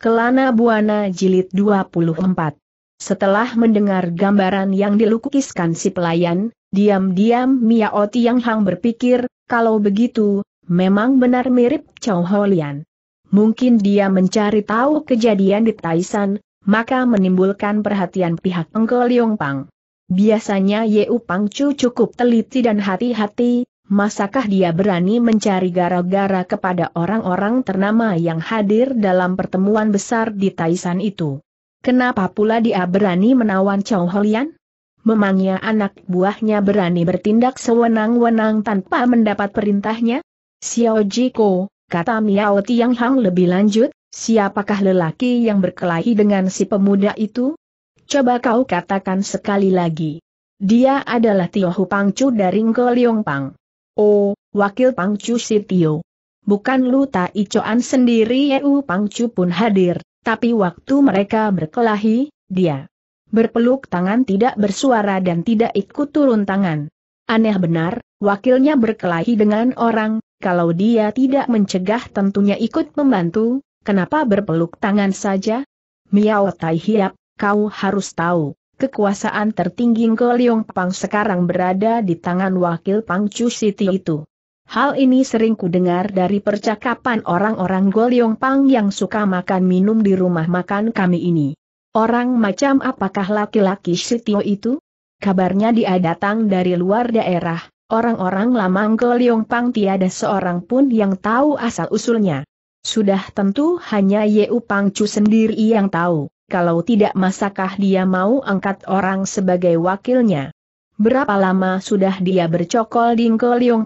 Kelana Buana Jilid 24. Setelah mendengar gambaran yang dilukiskan si pelayan, diam-diam Mia Oti yang Hang berpikir, kalau begitu, memang benar mirip Chow Holian. Mungkin dia mencari tahu kejadian di Taisan, maka menimbulkan perhatian pihak Engko Yong Pang. Biasanya Yeu Pang Chu cukup teliti dan hati-hati, Masakah dia berani mencari gara-gara kepada orang-orang ternama yang hadir dalam pertemuan besar di Taisan itu? Kenapa pula dia berani menawan Chow Holian? Memangnya anak buahnya berani bertindak sewenang-wenang tanpa mendapat perintahnya? Xiao Jiko, kata Miao Tiang Hang lebih lanjut, siapakah lelaki yang berkelahi dengan si pemuda itu? Coba kau katakan sekali lagi. Dia adalah Tio Hupangcu dari Ngoliong Pang. Oh, wakil Pangcu Sitio. Bukan Luta Icoan sendiri U Pangcu pun hadir, tapi waktu mereka berkelahi, dia berpeluk tangan tidak bersuara dan tidak ikut turun tangan. Aneh benar, wakilnya berkelahi dengan orang, kalau dia tidak mencegah tentunya ikut membantu, kenapa berpeluk tangan saja? Miao Tai kau harus tahu kekuasaan tertinggi Goliong Pang sekarang berada di tangan wakil Pang Chu City itu. Hal ini sering kudengar dari percakapan orang-orang Goliong Pang yang suka makan minum di rumah makan kami ini. Orang macam apakah laki-laki Sitio itu? Kabarnya dia datang dari luar daerah, orang-orang lama Goliong Pang tiada seorang pun yang tahu asal-usulnya. Sudah tentu hanya Yeu Pang Chu sendiri yang tahu kalau tidak masakah dia mau angkat orang sebagai wakilnya. Berapa lama sudah dia bercokol di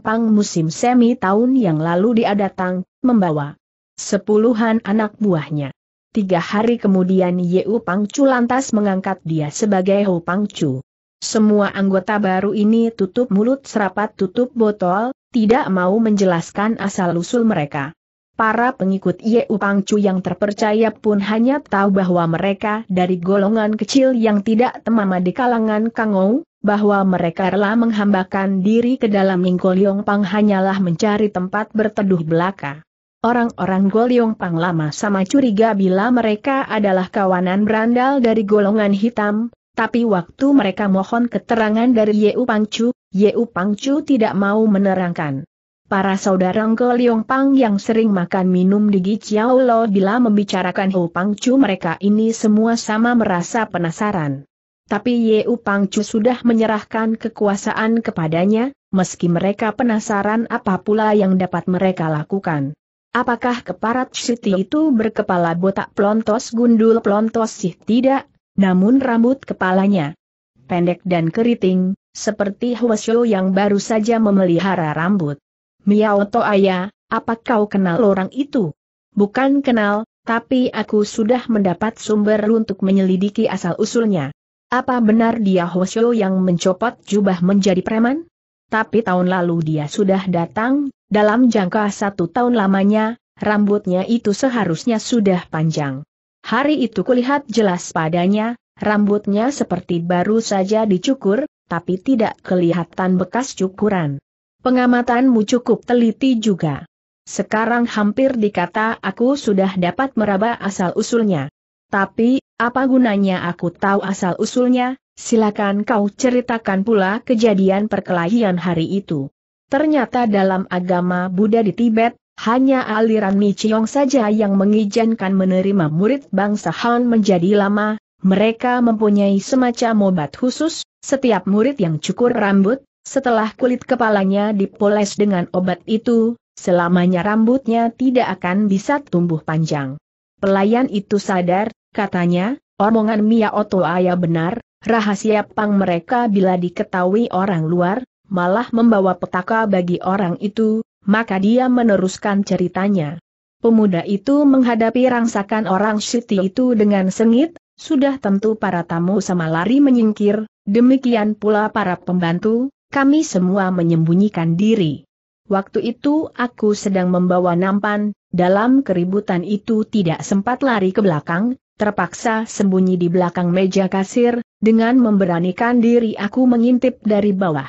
Pang musim semi tahun yang lalu dia datang, membawa sepuluhan anak buahnya. Tiga hari kemudian Yeu Pangcu lantas mengangkat dia sebagai Ho Pangcu. Semua anggota baru ini tutup mulut serapat tutup botol, tidak mau menjelaskan asal-usul mereka. Para pengikut Yeu Chu yang terpercaya pun hanya tahu bahwa mereka dari golongan kecil yang tidak temama di kalangan Kangou, bahwa mereka rela menghambakan diri ke dalam Golyong Pang hanyalah mencari tempat berteduh belaka. Orang-orang Goliong Pang lama sama curiga bila mereka adalah kawanan berandal dari golongan hitam, tapi waktu mereka mohon keterangan dari Chu, Pangcu, Yeu Chu tidak mau menerangkan. Para saudara Ngo Liong Pang yang sering makan minum di Giciao Lo bila membicarakan Hu Pang Chu mereka ini semua sama merasa penasaran. Tapi Yeu Pang Chu sudah menyerahkan kekuasaan kepadanya, meski mereka penasaran apa pula yang dapat mereka lakukan. Apakah keparat Siti itu berkepala botak plontos gundul plontos sih tidak, namun rambut kepalanya pendek dan keriting, seperti Hwasyo yang baru saja memelihara rambut. Miao Ayah, apa kau kenal orang itu? Bukan kenal, tapi aku sudah mendapat sumber untuk menyelidiki asal-usulnya. Apa benar dia Hoshio yang mencopot jubah menjadi preman? Tapi tahun lalu dia sudah datang, dalam jangka satu tahun lamanya, rambutnya itu seharusnya sudah panjang. Hari itu kulihat jelas padanya, rambutnya seperti baru saja dicukur, tapi tidak kelihatan bekas cukuran. Pengamatanmu cukup teliti juga. Sekarang hampir dikata aku sudah dapat meraba asal-usulnya. Tapi, apa gunanya aku tahu asal-usulnya? Silakan kau ceritakan pula kejadian perkelahian hari itu. Ternyata dalam agama Buddha di Tibet, hanya aliran Nichiong saja yang mengizinkan menerima murid bangsa Han menjadi lama, mereka mempunyai semacam obat khusus, setiap murid yang cukur rambut, setelah kulit kepalanya dipoles dengan obat itu, selamanya rambutnya tidak akan bisa tumbuh panjang. Pelayan itu sadar, katanya, omongan Mia Oto Ayah benar, rahasia pang mereka bila diketahui orang luar, malah membawa petaka bagi orang itu, maka dia meneruskan ceritanya. Pemuda itu menghadapi rangsakan orang Siti itu dengan sengit, sudah tentu para tamu sama lari menyingkir, demikian pula para pembantu, kami semua menyembunyikan diri. Waktu itu aku sedang membawa nampan, dalam keributan itu tidak sempat lari ke belakang, terpaksa sembunyi di belakang meja kasir, dengan memberanikan diri aku mengintip dari bawah.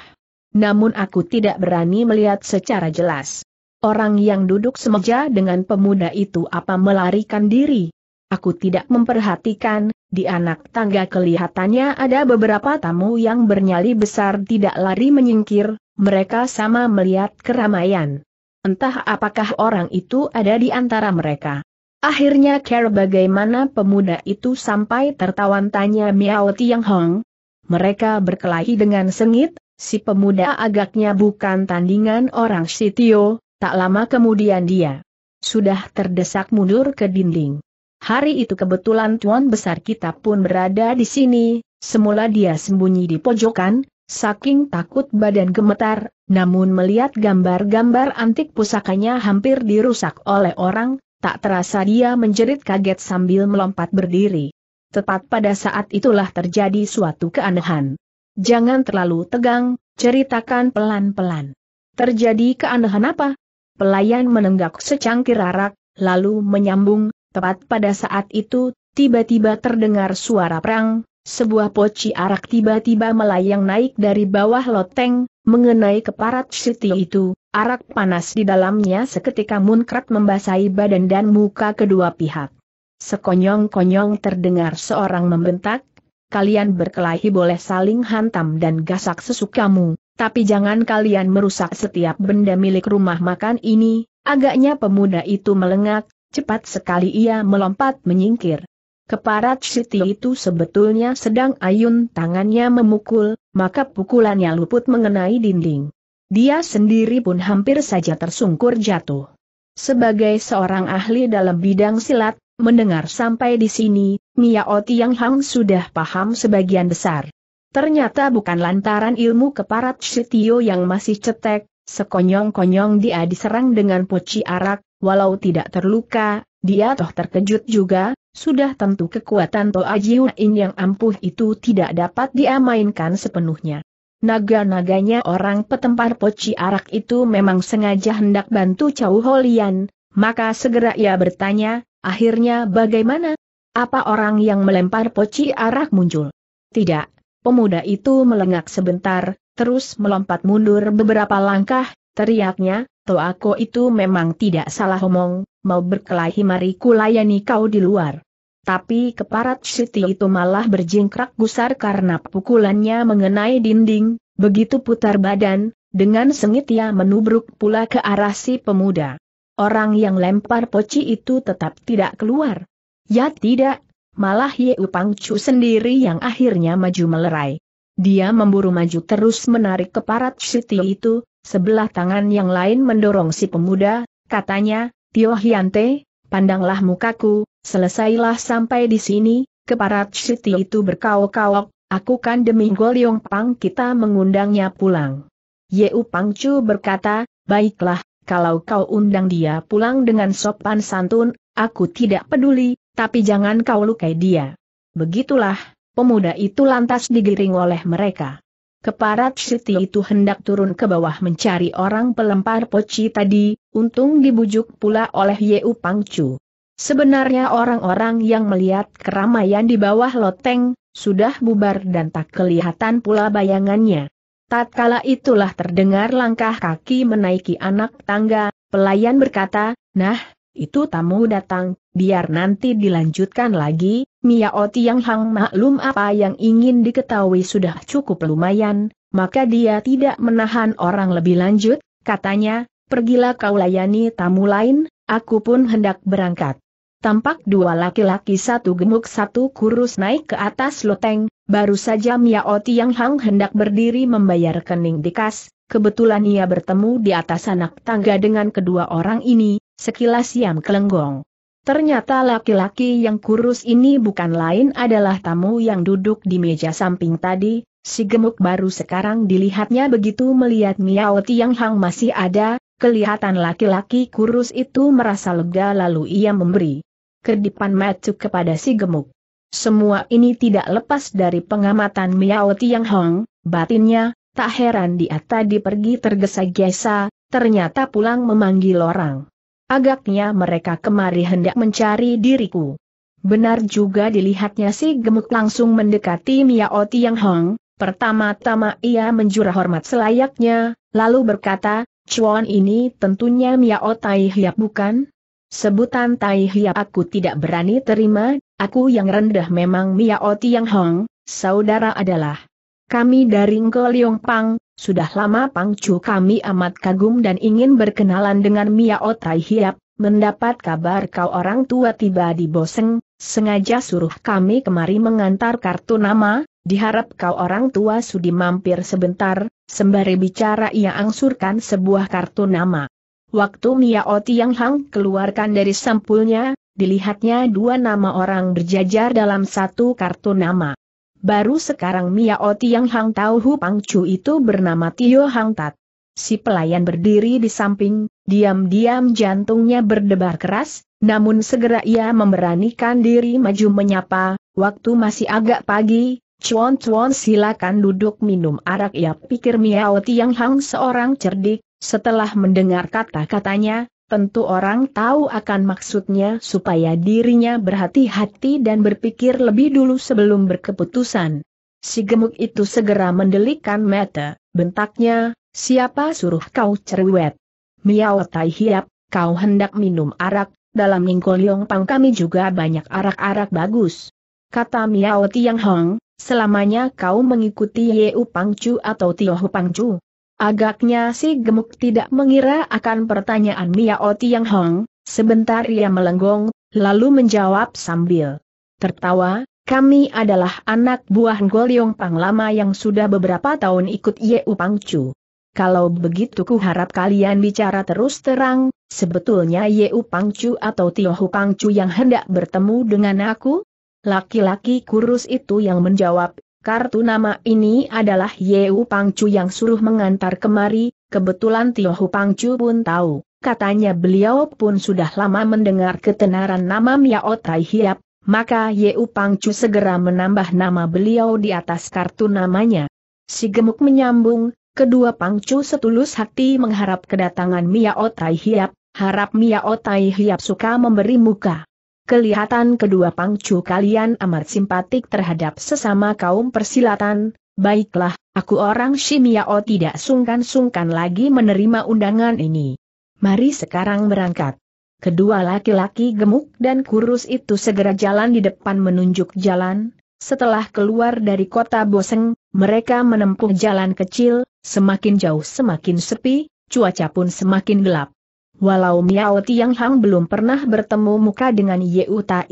Namun aku tidak berani melihat secara jelas. Orang yang duduk semeja dengan pemuda itu apa melarikan diri? Aku tidak memperhatikan, di anak tangga kelihatannya ada beberapa tamu yang bernyali besar tidak lari menyingkir, mereka sama melihat keramaian. Entah apakah orang itu ada di antara mereka. Akhirnya care bagaimana pemuda itu sampai tertawan tanya Miao Tiang Hong. Mereka berkelahi dengan sengit, si pemuda agaknya bukan tandingan orang Sitio, tak lama kemudian dia sudah terdesak mundur ke dinding. Hari itu kebetulan tuan besar kita pun berada di sini, semula dia sembunyi di pojokan, saking takut badan gemetar, namun melihat gambar-gambar antik pusakanya hampir dirusak oleh orang, tak terasa dia menjerit kaget sambil melompat berdiri. Tepat pada saat itulah terjadi suatu keanehan. Jangan terlalu tegang, ceritakan pelan-pelan. Terjadi keanehan apa? Pelayan menenggak secangkir arak, lalu menyambung, Tepat pada saat itu, tiba-tiba terdengar suara perang, sebuah poci arak tiba-tiba melayang naik dari bawah loteng, mengenai keparat Siti itu, arak panas di dalamnya seketika munkrat membasahi badan dan muka kedua pihak. Sekonyong-konyong terdengar seorang membentak, kalian berkelahi boleh saling hantam dan gasak sesukamu, tapi jangan kalian merusak setiap benda milik rumah makan ini, agaknya pemuda itu melengak, Cepat sekali ia melompat menyingkir. Keparat Siti itu sebetulnya sedang ayun tangannya memukul, maka pukulannya luput mengenai dinding. Dia sendiri pun hampir saja tersungkur jatuh. Sebagai seorang ahli dalam bidang silat, mendengar sampai di sini, Mia Oti Yang Hang sudah paham sebagian besar. Ternyata bukan lantaran ilmu keparat Sitio yang masih cetek, sekonyong-konyong dia diserang dengan poci arak, Walau tidak terluka, dia toh terkejut juga, sudah tentu kekuatan Toa Jiuin yang ampuh itu tidak dapat diamainkan sepenuhnya. Naga-naganya orang petempar poci arak itu memang sengaja hendak bantu Chau Holian, maka segera ia bertanya, akhirnya bagaimana? Apa orang yang melempar poci arak muncul? Tidak, pemuda itu melengak sebentar, terus melompat mundur beberapa langkah, teriaknya, Toako itu memang tidak salah omong, mau berkelahi mari kulayani kau di luar. Tapi keparat Siti itu malah berjingkrak gusar karena pukulannya mengenai dinding, begitu putar badan, dengan sengit ia menubruk pula ke arah si pemuda. Orang yang lempar poci itu tetap tidak keluar. Ya tidak, malah Ye Upang Chu sendiri yang akhirnya maju melerai. Dia memburu maju terus menarik keparat Siti itu, Sebelah tangan yang lain mendorong si pemuda, katanya, Tio Hyante, pandanglah mukaku, selesailah sampai di sini, keparat Siti itu berkaok-kaok, aku kan demi Goliong Pang kita mengundangnya pulang. Yeu Pangcu berkata, baiklah, kalau kau undang dia pulang dengan sopan santun, aku tidak peduli, tapi jangan kau lukai dia. Begitulah, pemuda itu lantas digiring oleh mereka. Keparat Siti itu hendak turun ke bawah mencari orang pelempar poci tadi, untung dibujuk pula oleh Yeu Pangcu. Sebenarnya orang-orang yang melihat keramaian di bawah loteng, sudah bubar dan tak kelihatan pula bayangannya. Tatkala itulah terdengar langkah kaki menaiki anak tangga, pelayan berkata, Nah, itu tamu datang, biar nanti dilanjutkan lagi, Miao yang Hang maklum apa yang ingin diketahui sudah cukup lumayan, maka dia tidak menahan orang lebih lanjut, katanya, pergilah kau layani tamu lain, aku pun hendak berangkat. Tampak dua laki-laki satu gemuk satu kurus naik ke atas loteng, baru saja Miao yang Hang hendak berdiri membayar kening dikas, kebetulan ia bertemu di atas anak tangga dengan kedua orang ini, sekilas siam Kelenggong. Ternyata laki-laki yang kurus ini bukan lain adalah tamu yang duduk di meja samping tadi, si gemuk baru sekarang dilihatnya begitu melihat Miao Tiang Hang masih ada, kelihatan laki-laki kurus itu merasa lega lalu ia memberi kedipan matu kepada si gemuk. Semua ini tidak lepas dari pengamatan Miao Tiang Hang, batinnya, tak heran dia tadi pergi tergesa-gesa, ternyata pulang memanggil orang. Agaknya mereka kemari hendak mencari diriku. Benar juga dilihatnya si gemuk langsung mendekati Miao Tiang Hong, pertama-tama ia menjura hormat selayaknya, lalu berkata, "Cuan ini tentunya Miao Tai Hiap bukan? Sebutan Tai Hiap aku tidak berani terima, aku yang rendah memang Miao Tiang Hong, saudara adalah. Kami dari Yong Pang, sudah lama Pangcu kami amat kagum dan ingin berkenalan dengan Mia Otai Hiap, mendapat kabar kau orang tua tiba di Boseng, sengaja suruh kami kemari mengantar kartu nama, diharap kau orang tua sudi mampir sebentar, sembari bicara ia angsurkan sebuah kartu nama. Waktu Mia Oti Tiang Hang keluarkan dari sampulnya, dilihatnya dua nama orang berjajar dalam satu kartu nama. Baru sekarang Miao Tiang Hang tahu Hu Pang Chu itu bernama Tio Hang Tat. Si pelayan berdiri di samping, diam-diam jantungnya berdebar keras, namun segera ia memberanikan diri maju menyapa, waktu masih agak pagi, Cuan Cuan silakan duduk minum arak ya. pikir Miao Tiang Hang seorang cerdik, setelah mendengar kata-katanya, Tentu orang tahu akan maksudnya supaya dirinya berhati-hati dan berpikir lebih dulu sebelum berkeputusan. Si gemuk itu segera mendelikan mata, bentaknya, siapa suruh kau cerewet? Miao Tai Hiap, kau hendak minum arak, dalam Ningkol Yong Pang kami juga banyak arak-arak bagus. Kata Miao Tiang Hong, selamanya kau mengikuti Yeu Pangcu atau Tio Pangcu, Agaknya si gemuk tidak mengira akan pertanyaan Mia Oti Yang Hong, sebentar ia melenggong, lalu menjawab sambil tertawa, kami adalah anak buah Goliong Pang lama yang sudah beberapa tahun ikut Yeu Pangcu. Kalau begitu ku harap kalian bicara terus terang, sebetulnya Yeu Pangcu atau Tiohu Pangcu yang hendak bertemu dengan aku? Laki-laki kurus itu yang menjawab, Kartu nama ini adalah Yeu Pangcu yang suruh mengantar kemari, kebetulan Tio Pangcu pun tahu. Katanya beliau pun sudah lama mendengar ketenaran nama Miao Tai Hiap, maka Yeu Pangcu segera menambah nama beliau di atas kartu namanya. Si gemuk menyambung, kedua Pangcu setulus hati mengharap kedatangan Miao Tai Hiap, harap Miao Tai Hiap suka memberi muka kelihatan kedua pangcu kalian amat simpatik terhadap sesama kaum persilatan, baiklah, aku orang Shimiao tidak sungkan-sungkan lagi menerima undangan ini. Mari sekarang berangkat. Kedua laki-laki gemuk dan kurus itu segera jalan di depan menunjuk jalan, setelah keluar dari kota Boseng, mereka menempuh jalan kecil, semakin jauh semakin sepi, cuaca pun semakin gelap. Walau Miao Tiang Hang belum pernah bertemu muka dengan Ye Uta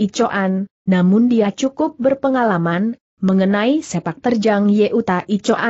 namun dia cukup berpengalaman, mengenai sepak terjang Ye Uta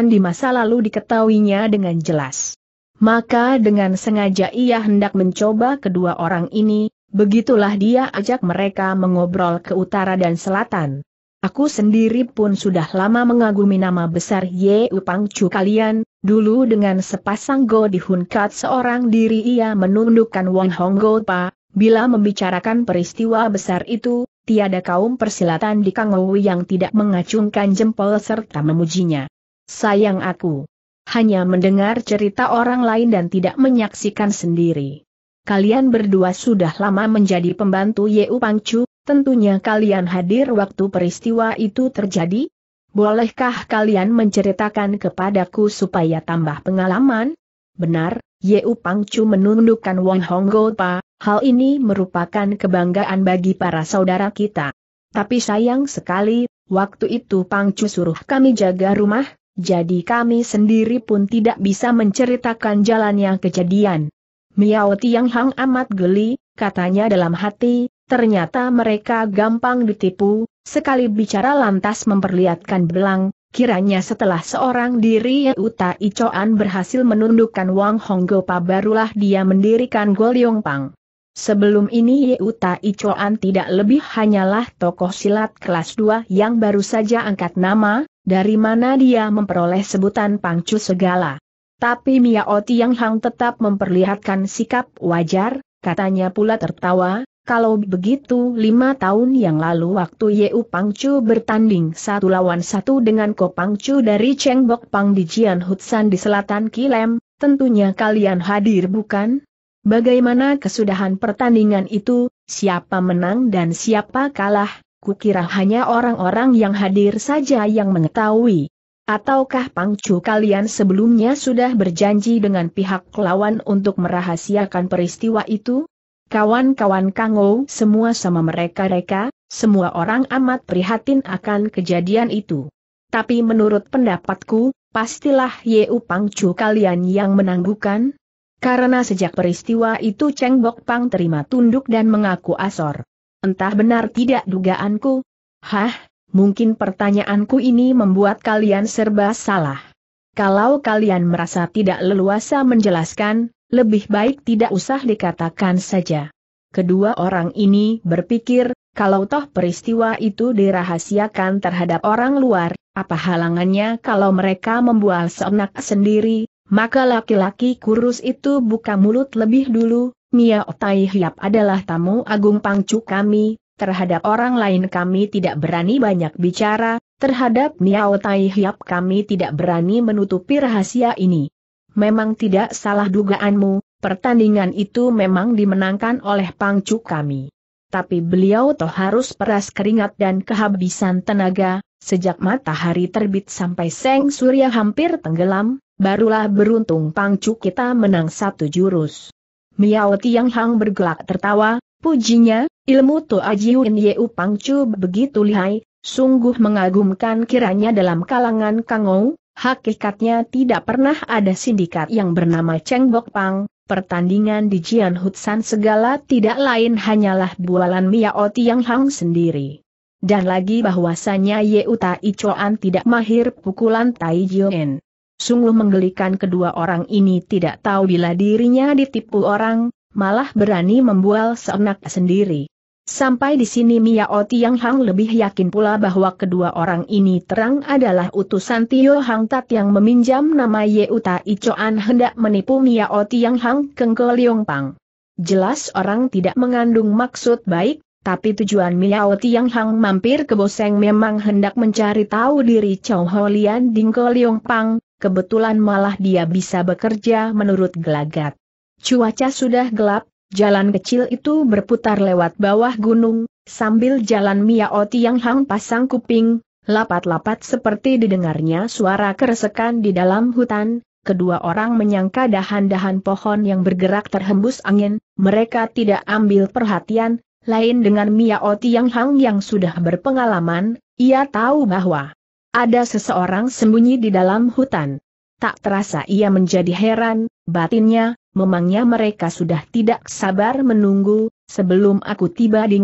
di masa lalu diketahuinya dengan jelas. Maka dengan sengaja ia hendak mencoba kedua orang ini, begitulah dia ajak mereka mengobrol ke utara dan selatan. Aku sendiri pun sudah lama mengagumi nama besar Ye Upangcu kalian, dulu dengan sepasang Go di Hunkat seorang diri ia menundukkan Wang Hong Go Pa, bila membicarakan peristiwa besar itu, tiada kaum persilatan di Kangowu yang tidak mengacungkan jempol serta memujinya. Sayang aku. Hanya mendengar cerita orang lain dan tidak menyaksikan sendiri. Kalian berdua sudah lama menjadi pembantu Ye Pangcu, Tentunya kalian hadir waktu peristiwa itu terjadi? Bolehkah kalian menceritakan kepadaku supaya tambah pengalaman? Benar, Yeu Pangcu menundukkan Wang Honggo Pa, hal ini merupakan kebanggaan bagi para saudara kita. Tapi sayang sekali, waktu itu Pangcu suruh kami jaga rumah, jadi kami sendiri pun tidak bisa menceritakan jalannya kejadian. Miao Tiang Hang amat geli, katanya dalam hati, Ternyata mereka gampang ditipu, sekali bicara lantas memperlihatkan belang, Kiranya setelah seorang diri Uta Icoan berhasil menundukkan Wang Honggopa barulah dia mendirikan Pang. Sebelum ini Uta Icoan tidak lebih hanyalah tokoh silat kelas 2 yang baru saja angkat nama, dari mana dia memperoleh sebutan Pangcu segala. Tapi Miao Tiang Hang tetap memperlihatkan sikap wajar, katanya pula tertawa, kalau begitu lima tahun yang lalu waktu Yeu Pangcu bertanding satu lawan satu dengan Ko Pangcu dari Chengbok Pang di Jian Hutsan di selatan Kilem, tentunya kalian hadir bukan? Bagaimana kesudahan pertandingan itu, siapa menang dan siapa kalah, kukira hanya orang-orang yang hadir saja yang mengetahui. Ataukah pangcu kalian sebelumnya sudah berjanji dengan pihak lawan untuk merahasiakan peristiwa itu? Kawan-kawan Kango semua sama mereka-reka, semua orang amat prihatin akan kejadian itu. Tapi menurut pendapatku, pastilah Yeu Pangcu kalian yang menanggukan. Karena sejak peristiwa itu Cheng Bok Pang terima tunduk dan mengaku asor. Entah benar tidak dugaanku. Hah, mungkin pertanyaanku ini membuat kalian serba salah. Kalau kalian merasa tidak leluasa menjelaskan, lebih baik tidak usah dikatakan saja. Kedua orang ini berpikir, kalau toh peristiwa itu dirahasiakan terhadap orang luar, apa halangannya kalau mereka membual seenak sendiri, maka laki-laki kurus itu buka mulut lebih dulu, Mia Otai Hiap adalah tamu agung pangcu kami, terhadap orang lain kami tidak berani banyak bicara, terhadap Mia Otai Hiap kami tidak berani menutupi rahasia ini memang tidak salah dugaanmu, pertandingan itu memang dimenangkan oleh pangcu kami. Tapi beliau toh harus peras keringat dan kehabisan tenaga, sejak matahari terbit sampai seng surya hampir tenggelam, barulah beruntung pangcu kita menang satu jurus. Miao Tiang Hang bergelak tertawa, pujinya, ilmu Toa ajiu Yeu Pangcu begitu lihai, sungguh mengagumkan kiranya dalam kalangan Kangou, Hakikatnya tidak pernah ada sindikat yang bernama Cheng Bok Pang, pertandingan di Jian Hutsan segala tidak lain hanyalah bualan Miao yang Hang sendiri. Dan lagi bahwasannya Ye Uta Icoan tidak mahir pukulan Tai Jioen. Sungguh menggelikan kedua orang ini tidak tahu bila dirinya ditipu orang, malah berani membual seenak sendiri. Sampai di sini Miao Tiang Hang lebih yakin pula bahwa kedua orang ini terang adalah utusan Tio Hang Tat yang meminjam nama Ye Uta Icoan hendak menipu Miao Tiang Hang Kengko ke Liong Pang. Jelas orang tidak mengandung maksud baik, tapi tujuan Miao Tiang Hang mampir ke Boseng memang hendak mencari tahu diri Chow Ho Lian Liong Pang, kebetulan malah dia bisa bekerja menurut gelagat. Cuaca sudah gelap, Jalan kecil itu berputar lewat bawah gunung, sambil jalan Miao Tiang Hang pasang kuping, lapat-lapat seperti didengarnya suara keresekan di dalam hutan, kedua orang menyangka dahan-dahan pohon yang bergerak terhembus angin, mereka tidak ambil perhatian, lain dengan Miao Tiang Hang yang sudah berpengalaman, ia tahu bahwa ada seseorang sembunyi di dalam hutan. Tak terasa ia menjadi heran, batinnya, memangnya mereka sudah tidak sabar menunggu, sebelum aku tiba di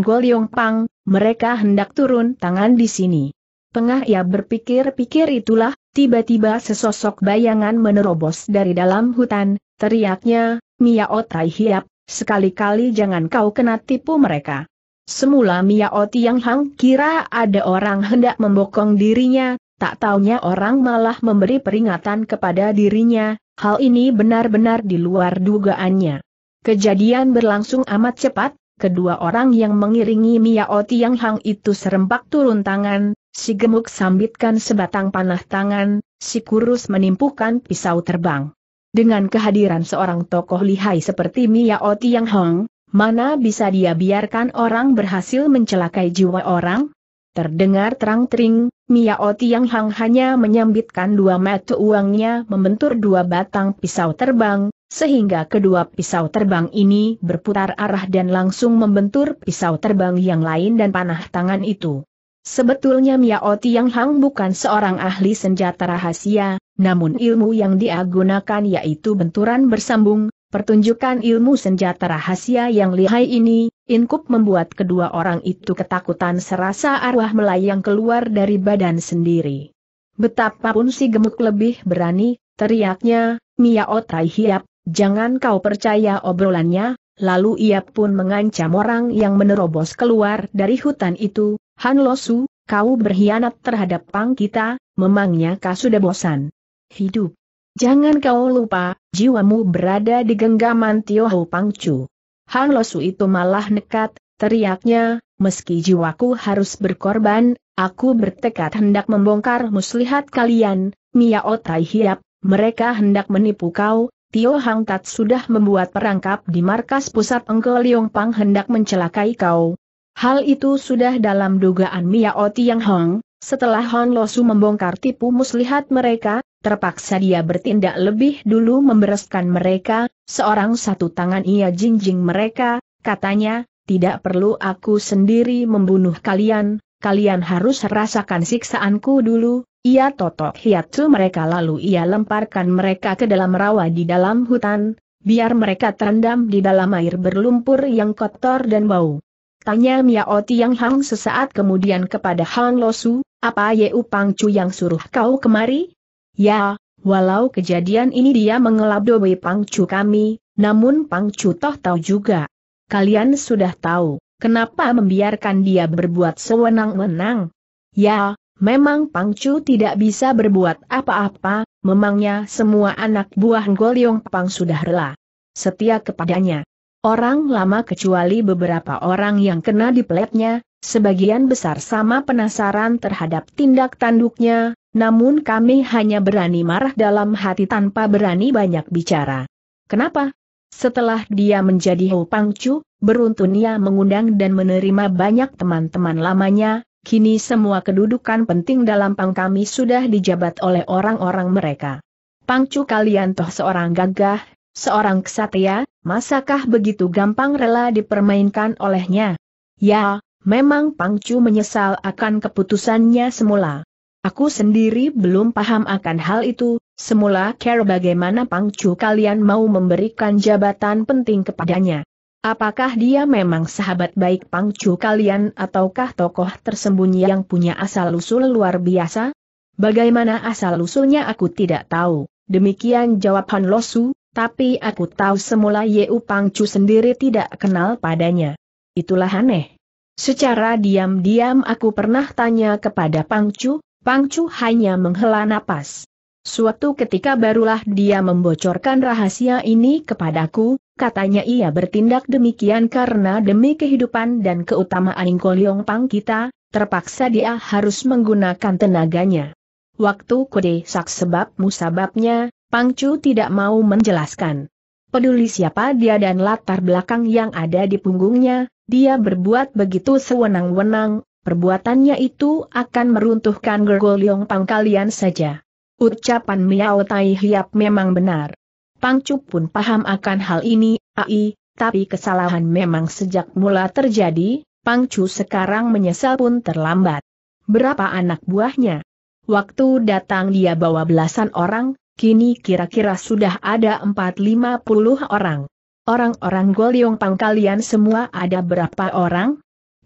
Pang, mereka hendak turun tangan di sini. Tengah ia berpikir-pikir itulah, tiba-tiba sesosok bayangan menerobos dari dalam hutan, teriaknya, Mia Otai Hiap, sekali-kali jangan kau kena tipu mereka. Semula Mia Oti yang Hang kira ada orang hendak membokong dirinya, tak taunya orang malah memberi peringatan kepada dirinya, Hal ini benar-benar di luar dugaannya. Kejadian berlangsung amat cepat, kedua orang yang mengiringi Miao Tiang Hang itu serempak turun tangan, si gemuk sambitkan sebatang panah tangan, si kurus menimpukan pisau terbang. Dengan kehadiran seorang tokoh lihai seperti Miao Tiang Hang, mana bisa dia biarkan orang berhasil mencelakai jiwa orang? Terdengar terang-tering, Miao Tiang Hang hanya menyambitkan dua mata uangnya membentur dua batang pisau terbang, sehingga kedua pisau terbang ini berputar arah dan langsung membentur pisau terbang yang lain dan panah tangan itu. Sebetulnya Miao Tiang Hang bukan seorang ahli senjata rahasia, namun ilmu yang dia gunakan yaitu benturan bersambung, Pertunjukan ilmu senjata rahasia yang lihai ini, Inkup membuat kedua orang itu ketakutan serasa arwah melayang keluar dari badan sendiri. Betapapun si gemuk lebih berani, teriaknya, Miao Hiap, jangan kau percaya obrolannya, lalu ia pun mengancam orang yang menerobos keluar dari hutan itu, Han Losu, kau berkhianat terhadap pang kita, memangnya kau sudah bosan. Hidup. Jangan kau lupa, jiwamu berada di genggaman Tio Ho Pangcu. Han Losu itu malah nekat, teriaknya, meski jiwaku harus berkorban, aku bertekad hendak membongkar muslihat kalian, Miao Tai Hiap, mereka hendak menipu kau, Tio Hang Tat sudah membuat perangkap di markas pusat Engkel Liong Pang hendak mencelakai kau. Hal itu sudah dalam dugaan Miao Tiang Hong, setelah Han Losu membongkar tipu muslihat mereka, terpaksa dia bertindak lebih dulu membereskan mereka, seorang satu tangan ia jinjing mereka, katanya, tidak perlu aku sendiri membunuh kalian, kalian harus rasakan siksaanku dulu, ia totok hiatu mereka lalu ia lemparkan mereka ke dalam rawa di dalam hutan, biar mereka terendam di dalam air berlumpur yang kotor dan bau. Tanya Miao Tiang Hang sesaat kemudian kepada Han Losu, apa Upang Chu yang suruh kau kemari? Ya, walau kejadian ini dia mengelabui pangcu kami, namun pangcu toh tahu juga. Kalian sudah tahu, kenapa membiarkan dia berbuat sewenang-wenang? Ya, memang pangcu tidak bisa berbuat apa-apa, memangnya semua anak buah Golyong Pang sudah rela. Setia kepadanya. Orang lama kecuali beberapa orang yang kena dipeletnya, sebagian besar sama penasaran terhadap tindak tanduknya, namun kami hanya berani marah dalam hati tanpa berani banyak bicara. Kenapa? Setelah dia menjadi Ho Pangcu, beruntunnya mengundang dan menerima banyak teman-teman lamanya, kini semua kedudukan penting dalam pang kami sudah dijabat oleh orang-orang mereka. Pangcu kalian toh seorang gagah, seorang kesatria, masakah begitu gampang rela dipermainkan olehnya? Ya, memang Pangcu menyesal akan keputusannya semula. Aku sendiri belum paham akan hal itu, semula care bagaimana pangcu kalian mau memberikan jabatan penting kepadanya. Apakah dia memang sahabat baik pangcu kalian ataukah tokoh tersembunyi yang punya asal-usul luar biasa? Bagaimana asal-usulnya aku tidak tahu. Demikian jawaban Losu, tapi aku tahu semula Yeu Pangcu sendiri tidak kenal padanya. Itulah aneh. Secara diam-diam aku pernah tanya kepada Pangcu, Pangcu hanya menghela napas. Suatu ketika barulah dia membocorkan rahasia ini kepadaku, katanya ia bertindak demikian karena demi kehidupan dan keutamaan Kolyong Pang kita, terpaksa dia harus menggunakan tenaganya. Waktu kode sak sebab musababnya, Pangcu tidak mau menjelaskan. Peduli siapa dia dan latar belakang yang ada di punggungnya, dia berbuat begitu sewenang-wenang, perbuatannya itu akan meruntuhkan Gergoliong Pang kalian saja. Ucapan Miao Tai Hiap memang benar. Pangcu pun paham akan hal ini, ai, tapi kesalahan memang sejak mula terjadi, Pangcu sekarang menyesal pun terlambat. Berapa anak buahnya? Waktu datang dia bawa belasan orang, kini kira-kira sudah ada lima puluh orang. Orang-orang Goliong Pang kalian semua ada berapa orang?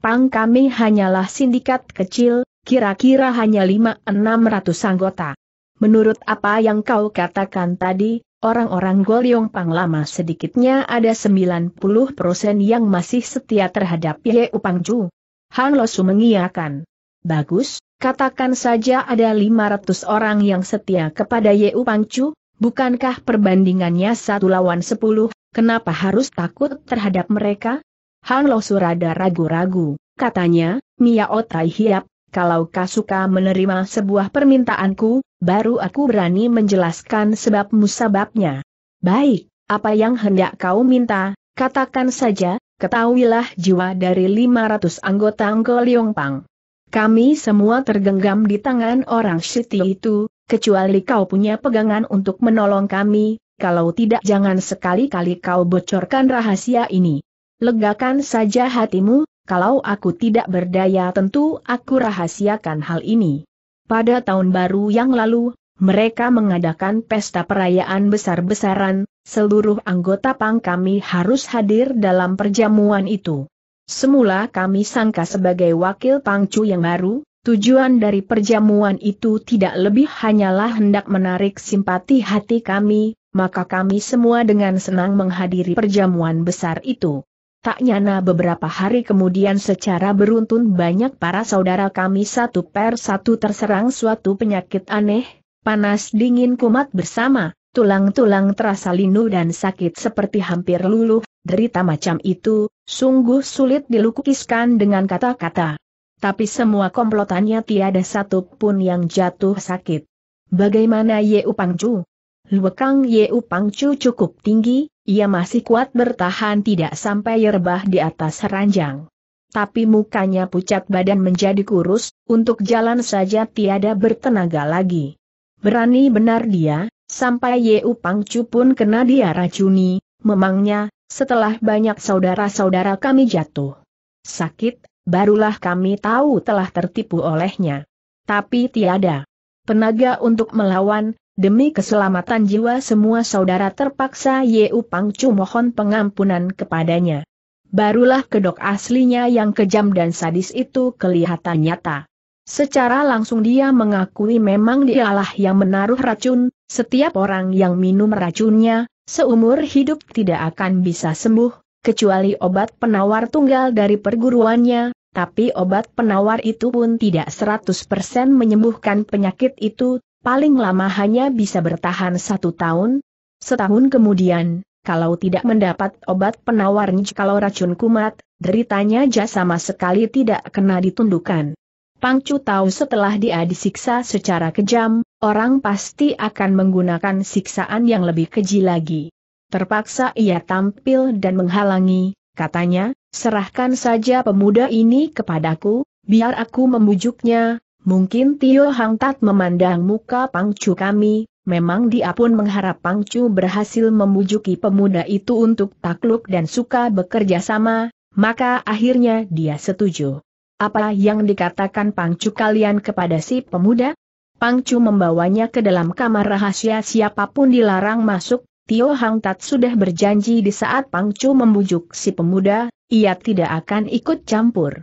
Pang kami hanyalah sindikat kecil, kira-kira hanya 5-600 anggota. Menurut apa yang kau katakan tadi, orang-orang Goliong Pang lama sedikitnya ada 90% yang masih setia terhadap Ye Upang Ju. Han Losu mengiakan. Bagus, katakan saja ada 500 orang yang setia kepada Ye Upang Ju, bukankah perbandingannya satu lawan 10, kenapa harus takut terhadap mereka? Hang Lo Surada ragu-ragu, katanya, Miao Tai Hiap, kalau Kasuka menerima sebuah permintaanku, baru aku berani menjelaskan sebab musababnya. Baik, apa yang hendak kau minta, katakan saja, ketahuilah jiwa dari 500 anggota Angko Pang. Kami semua tergenggam di tangan orang Siti itu, kecuali kau punya pegangan untuk menolong kami, kalau tidak jangan sekali-kali kau bocorkan rahasia ini legakan saja hatimu, kalau aku tidak berdaya tentu aku rahasiakan hal ini. Pada tahun baru yang lalu, mereka mengadakan pesta perayaan besar-besaran, seluruh anggota pang kami harus hadir dalam perjamuan itu. Semula kami sangka sebagai wakil pangcu yang baru, tujuan dari perjamuan itu tidak lebih hanyalah hendak menarik simpati hati kami, maka kami semua dengan senang menghadiri perjamuan besar itu. Tak nyana beberapa hari kemudian secara beruntun banyak para saudara kami satu per satu terserang suatu penyakit aneh, panas dingin kumat bersama, tulang-tulang terasa linu dan sakit seperti hampir luluh, derita macam itu, sungguh sulit dilukiskan dengan kata-kata. Tapi semua komplotannya tiada satu pun yang jatuh sakit. Bagaimana Ye Upangcu? Luekang Ye Upangcu cukup tinggi, ia masih kuat bertahan tidak sampai rebah di atas ranjang. Tapi mukanya pucat badan menjadi kurus, untuk jalan saja tiada bertenaga lagi. Berani benar dia, sampai Yeu Pangcu pun kena dia racuni, memangnya, setelah banyak saudara-saudara kami jatuh. Sakit, barulah kami tahu telah tertipu olehnya. Tapi tiada tenaga untuk melawan, Demi keselamatan jiwa semua saudara terpaksa Yeu Pangcu mohon pengampunan kepadanya. Barulah kedok aslinya yang kejam dan sadis itu kelihatan nyata. Secara langsung dia mengakui memang dialah yang menaruh racun, setiap orang yang minum racunnya, seumur hidup tidak akan bisa sembuh, kecuali obat penawar tunggal dari perguruannya, tapi obat penawar itu pun tidak 100% menyembuhkan penyakit itu, paling lama hanya bisa bertahan satu tahun. Setahun kemudian, kalau tidak mendapat obat penawar kalau racun kumat, deritanya jasama sama sekali tidak kena ditundukkan. Pangcu tahu setelah dia disiksa secara kejam, orang pasti akan menggunakan siksaan yang lebih keji lagi. Terpaksa ia tampil dan menghalangi, katanya, serahkan saja pemuda ini kepadaku, biar aku membujuknya, Mungkin Tio Hang Tat memandang muka pangcu kami, memang dia pun mengharap pangcu berhasil memujuki pemuda itu untuk takluk dan suka bekerja sama, maka akhirnya dia setuju. Apa yang dikatakan pangcu kalian kepada si pemuda? Pangcu membawanya ke dalam kamar rahasia siapapun dilarang masuk, Tio Hang Tat sudah berjanji di saat pangcu membujuk si pemuda, ia tidak akan ikut campur.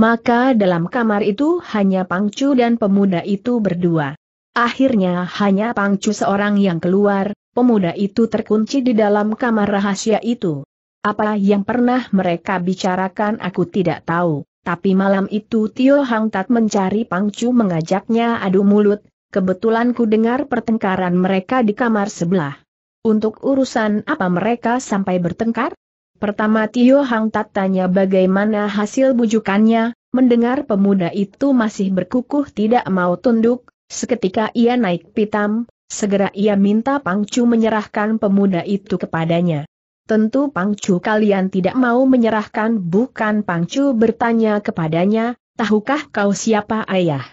Maka dalam kamar itu hanya Pangcu dan pemuda itu berdua. Akhirnya hanya Pangcu seorang yang keluar, pemuda itu terkunci di dalam kamar rahasia itu. Apa yang pernah mereka bicarakan aku tidak tahu, tapi malam itu Tio Hang Tat mencari Pangcu mengajaknya adu mulut, kebetulan ku dengar pertengkaran mereka di kamar sebelah. Untuk urusan apa mereka sampai bertengkar? Pertama Tio Hang Tat tanya bagaimana hasil bujukannya, mendengar pemuda itu masih berkukuh tidak mau tunduk, seketika ia naik pitam, segera ia minta Pangcu menyerahkan pemuda itu kepadanya. Tentu Pangcu kalian tidak mau menyerahkan bukan Pangcu bertanya kepadanya, tahukah kau siapa ayah?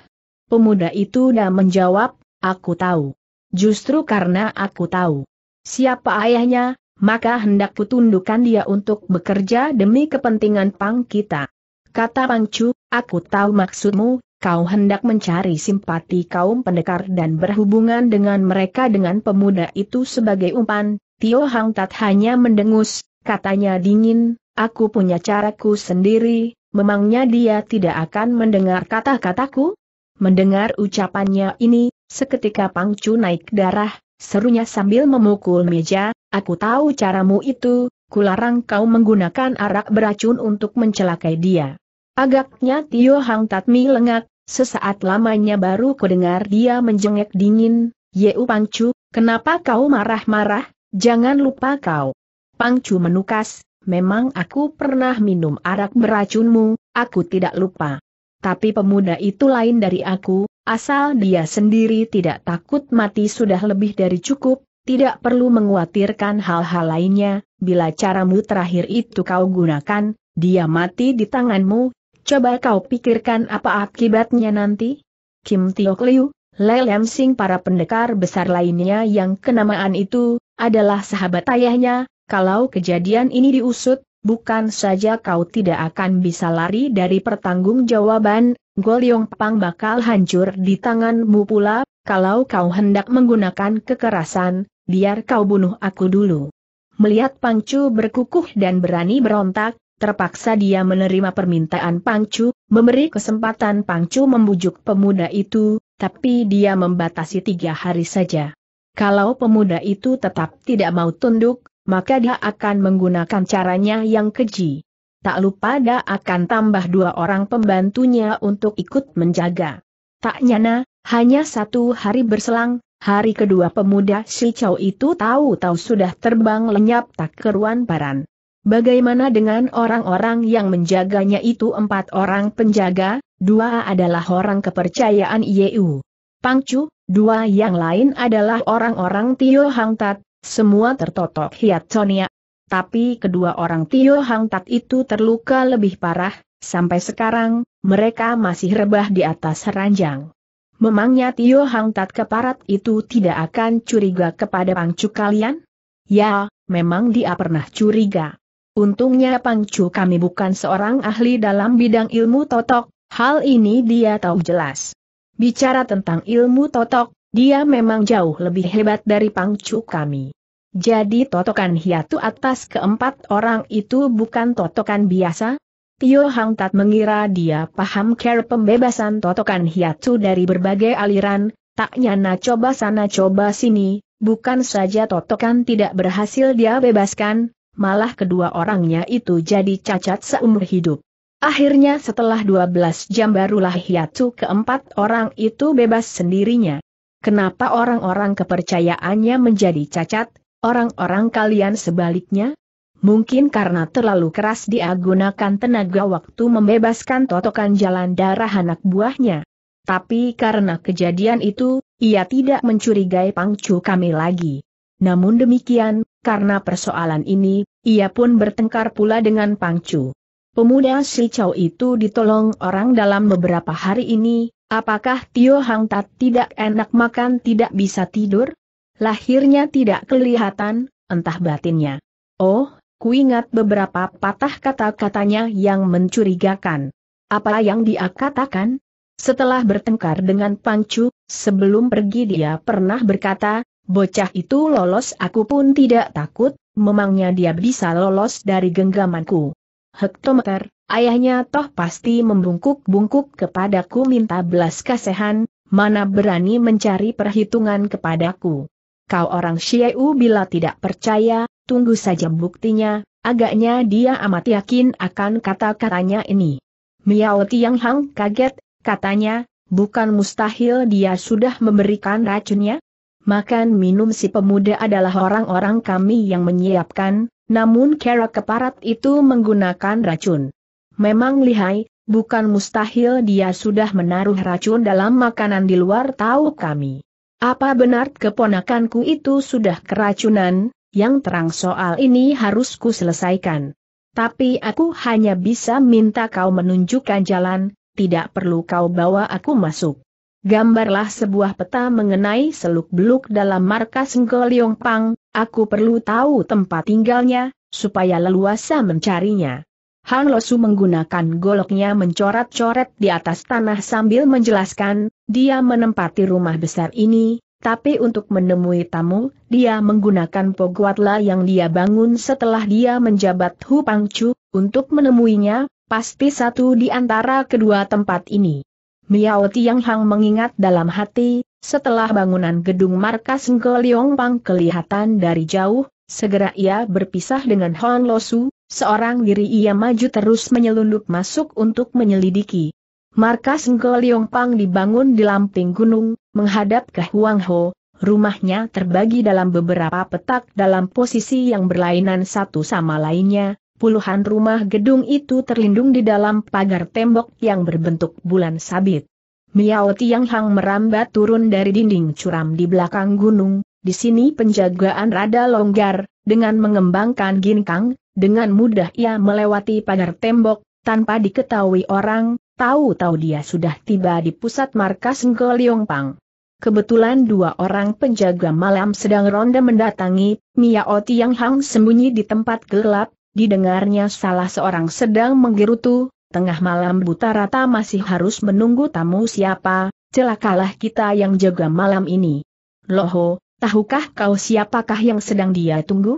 Pemuda itu dah menjawab, aku tahu. Justru karena aku tahu siapa ayahnya, maka hendak kutundukkan dia untuk bekerja demi kepentingan pang kita. Kata Pangcu, aku tahu maksudmu, kau hendak mencari simpati kaum pendekar dan berhubungan dengan mereka dengan pemuda itu sebagai umpan, Tio Hang Tat hanya mendengus, katanya dingin, aku punya caraku sendiri, memangnya dia tidak akan mendengar kata-kataku? Mendengar ucapannya ini, seketika Pangcu naik darah, Serunya sambil memukul meja, aku tahu caramu itu, kularang kau menggunakan arak beracun untuk mencelakai dia. Agaknya Tio Hang Tatmi lengak, sesaat lamanya baru kudengar dia menjengek dingin, Yeu Pangcu, kenapa kau marah-marah, jangan lupa kau. Pangcu menukas, memang aku pernah minum arak beracunmu, aku tidak lupa. Tapi pemuda itu lain dari aku, Asal dia sendiri tidak takut mati sudah lebih dari cukup, tidak perlu menguatirkan hal-hal lainnya, bila caramu terakhir itu kau gunakan, dia mati di tanganmu, coba kau pikirkan apa akibatnya nanti? Kim Tio Liu, Lai Lam Sing para pendekar besar lainnya yang kenamaan itu, adalah sahabat ayahnya, kalau kejadian ini diusut, bukan saja kau tidak akan bisa lari dari pertanggungjawaban, Goliong Pang bakal hancur di tanganmu pula, kalau kau hendak menggunakan kekerasan, biar kau bunuh aku dulu. Melihat Pangcu berkukuh dan berani berontak, terpaksa dia menerima permintaan Pangcu, memberi kesempatan Pangcu membujuk pemuda itu, tapi dia membatasi tiga hari saja. Kalau pemuda itu tetap tidak mau tunduk, maka dia akan menggunakan caranya yang keji tak lupa dia akan tambah dua orang pembantunya untuk ikut menjaga. Tak nyana, hanya satu hari berselang, hari kedua pemuda si Chow itu tahu-tahu sudah terbang lenyap tak keruan paran. Bagaimana dengan orang-orang yang menjaganya itu empat orang penjaga, dua adalah orang kepercayaan Yeu. Pangcu, dua yang lain adalah orang-orang Tio Hang Tat. semua tertotok hiat hiatonia tapi kedua orang Tio Hang Tat itu terluka lebih parah, sampai sekarang, mereka masih rebah di atas ranjang. Memangnya Tio Hang Tat keparat itu tidak akan curiga kepada pangcu kalian? Ya, memang dia pernah curiga. Untungnya pangcu kami bukan seorang ahli dalam bidang ilmu totok, hal ini dia tahu jelas. Bicara tentang ilmu totok, dia memang jauh lebih hebat dari pangcu kami. Jadi totokan hiatu atas keempat orang itu bukan totokan biasa? Tio Hang Tat mengira dia paham care pembebasan totokan hiatu dari berbagai aliran, tak nyana coba sana coba sini, bukan saja totokan tidak berhasil dia bebaskan, malah kedua orangnya itu jadi cacat seumur hidup. Akhirnya setelah 12 jam barulah hiatu keempat orang itu bebas sendirinya. Kenapa orang-orang kepercayaannya menjadi cacat, Orang-orang kalian sebaliknya? Mungkin karena terlalu keras diagunakan tenaga waktu membebaskan totokan jalan darah anak buahnya. Tapi karena kejadian itu, ia tidak mencurigai pangcu kami lagi. Namun demikian, karena persoalan ini, ia pun bertengkar pula dengan pangcu. Pemuda si Chow itu ditolong orang dalam beberapa hari ini, apakah Tio Hang Tat tidak enak makan tidak bisa tidur? lahirnya tidak kelihatan, entah batinnya. Oh, kuingat beberapa patah kata-katanya yang mencurigakan. Apa yang dia katakan? Setelah bertengkar dengan Pangcu, sebelum pergi dia pernah berkata, bocah itu lolos aku pun tidak takut, memangnya dia bisa lolos dari genggamanku. Hektometer, ayahnya toh pasti membungkuk-bungkuk kepadaku minta belas kasihan, mana berani mencari perhitungan kepadaku kau orang Syieu bila tidak percaya, tunggu saja buktinya, agaknya dia amat yakin akan kata-katanya ini. Miao Tiang Hang kaget, katanya, bukan mustahil dia sudah memberikan racunnya? Makan minum si pemuda adalah orang-orang kami yang menyiapkan, namun kera keparat itu menggunakan racun. Memang lihai, bukan mustahil dia sudah menaruh racun dalam makanan di luar tahu kami. Apa benar keponakanku itu sudah keracunan, yang terang soal ini harus ku selesaikan. Tapi aku hanya bisa minta kau menunjukkan jalan, tidak perlu kau bawa aku masuk. Gambarlah sebuah peta mengenai seluk-beluk dalam markas Ngoliong Pang, aku perlu tahu tempat tinggalnya, supaya leluasa mencarinya. Han Losu menggunakan goloknya mencoret-coret di atas tanah sambil menjelaskan, dia menempati rumah besar ini, tapi untuk menemui tamu, dia menggunakan pogwatla yang dia bangun setelah dia menjabat Hu Pangcu, untuk menemuinya, pasti satu di antara kedua tempat ini. Miao Tiang Hang mengingat dalam hati, setelah bangunan gedung markas Ngkoliong Pang kelihatan dari jauh, segera ia berpisah dengan Han Losu, Seorang diri ia maju terus menyelundup masuk untuk menyelidiki. Markas Yong Pang dibangun di lamping gunung, menghadap ke Huang Ho, rumahnya terbagi dalam beberapa petak dalam posisi yang berlainan satu sama lainnya, puluhan rumah gedung itu terlindung di dalam pagar tembok yang berbentuk bulan sabit. Miao Tiang Hang merambat turun dari dinding curam di belakang gunung, di sini penjagaan rada longgar, dengan mengembangkan ginkang, dengan mudah ia melewati pagar tembok, tanpa diketahui orang, tahu-tahu dia sudah tiba di pusat markas Pang. Kebetulan dua orang penjaga malam sedang ronda mendatangi, Miao Tiang Hang sembunyi di tempat gelap, didengarnya salah seorang sedang menggerutu, tengah malam buta rata masih harus menunggu tamu siapa, celakalah kita yang jaga malam ini. Loho, tahukah kau siapakah yang sedang dia tunggu?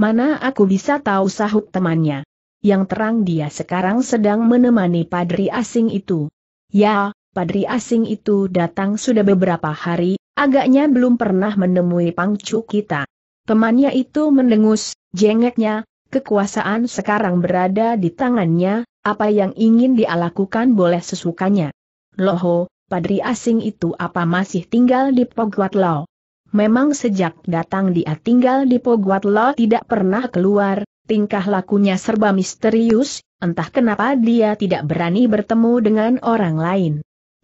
Mana aku bisa tahu sahut temannya. Yang terang dia sekarang sedang menemani padri asing itu. Ya, padri asing itu datang sudah beberapa hari, agaknya belum pernah menemui pangcu kita. Temannya itu mendengus, jengeknya, kekuasaan sekarang berada di tangannya, apa yang ingin dia lakukan boleh sesukanya. Loho, padri asing itu apa masih tinggal di Pogwat Memang sejak datang dia tinggal di lo tidak pernah keluar, tingkah lakunya serba misterius, entah kenapa dia tidak berani bertemu dengan orang lain.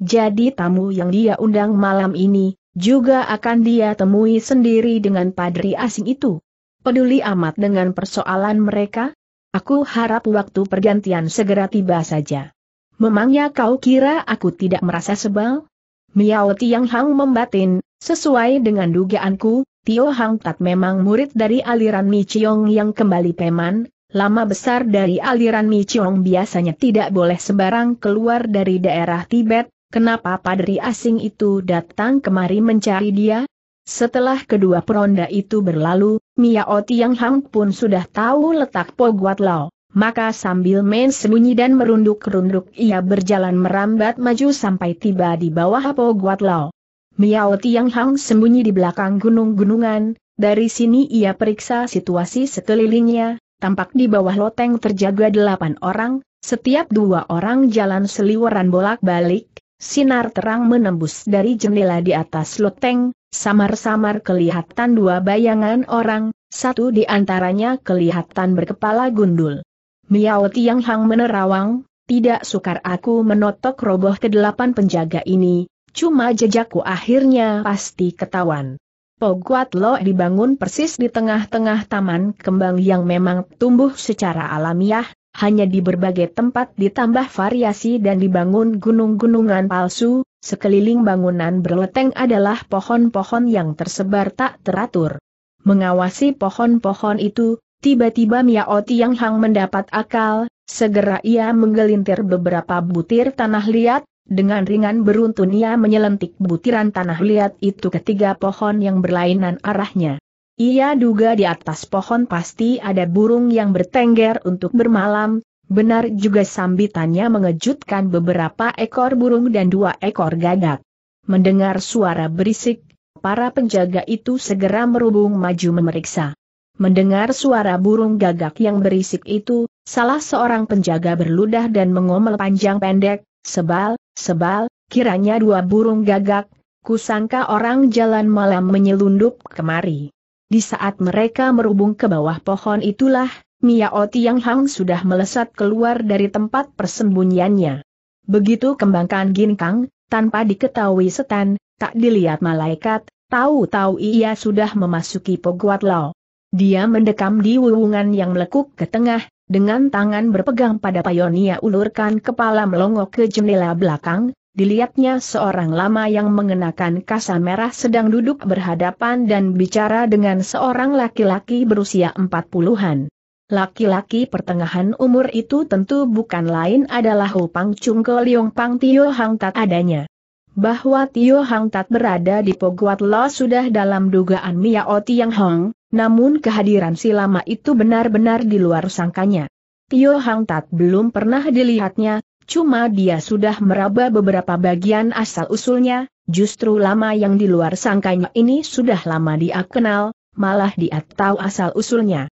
Jadi tamu yang dia undang malam ini, juga akan dia temui sendiri dengan padri asing itu. Peduli amat dengan persoalan mereka? Aku harap waktu pergantian segera tiba saja. Memangnya kau kira aku tidak merasa sebal? Miao Tiang Hang membatin, Sesuai dengan dugaanku, Tio Hang Tat memang murid dari aliran Mi Chiong yang kembali peman, lama besar dari aliran Mi Chiong biasanya tidak boleh sembarang keluar dari daerah Tibet, kenapa padri asing itu datang kemari mencari dia? Setelah kedua peronda itu berlalu, Mia Oti Yang Hang pun sudah tahu letak Poguat Lao. Maka sambil main sembunyi dan merunduk-runduk ia berjalan merambat maju sampai tiba di bawah Poguat Lao. Miao Tiang Hang sembunyi di belakang gunung-gunungan, dari sini ia periksa situasi sekelilingnya, tampak di bawah loteng terjaga delapan orang, setiap dua orang jalan seliweran bolak-balik, sinar terang menembus dari jendela di atas loteng, samar-samar kelihatan dua bayangan orang, satu di antaranya kelihatan berkepala gundul. Miao Tiang Hang menerawang, tidak sukar aku menotok roboh ke delapan penjaga ini, Cuma jejakku akhirnya pasti ketahuan. Poguat Lo dibangun persis di tengah-tengah taman kembang yang memang tumbuh secara alamiah, hanya di berbagai tempat ditambah variasi dan dibangun gunung-gunungan palsu, sekeliling bangunan berleteng adalah pohon-pohon yang tersebar tak teratur. Mengawasi pohon-pohon itu, tiba-tiba Miao Tianghang mendapat akal, segera ia menggelintir beberapa butir tanah liat, dengan ringan beruntun ia menyelentik butiran tanah liat itu ke tiga pohon yang berlainan arahnya. Ia duga di atas pohon pasti ada burung yang bertengger untuk bermalam, benar juga sambitannya mengejutkan beberapa ekor burung dan dua ekor gagak. Mendengar suara berisik, para penjaga itu segera merubung maju memeriksa. Mendengar suara burung gagak yang berisik itu, salah seorang penjaga berludah dan mengomel panjang pendek, sebal, Sebal, kiranya dua burung gagak, kusangka orang jalan malam menyelundup kemari. Di saat mereka merubung ke bawah pohon itulah, Miao Tiang Hang sudah melesat keluar dari tempat persembunyiannya. Begitu kembangkan ginkang, tanpa diketahui setan, tak dilihat malaikat, tahu-tahu ia sudah memasuki Poguat Lao. Dia mendekam di wuwungan yang melekuk ke tengah, dengan tangan berpegang pada payonia ulurkan kepala melongok ke jendela belakang, dilihatnya seorang lama yang mengenakan kasa merah sedang duduk berhadapan dan bicara dengan seorang laki-laki berusia empat puluhan. Laki-laki pertengahan umur itu tentu bukan lain adalah Hu Pang Chung Pang Tio Hang Tat adanya. Bahwa Tio Hang Tat berada di Poguat Lo sudah dalam dugaan Mia Oti Yang Hong, namun kehadiran si lama itu benar-benar di luar sangkanya. Tio Hang Tat belum pernah dilihatnya, cuma dia sudah meraba beberapa bagian asal-usulnya, justru lama yang di luar sangkanya ini sudah lama dia kenal, malah dia tahu asal-usulnya.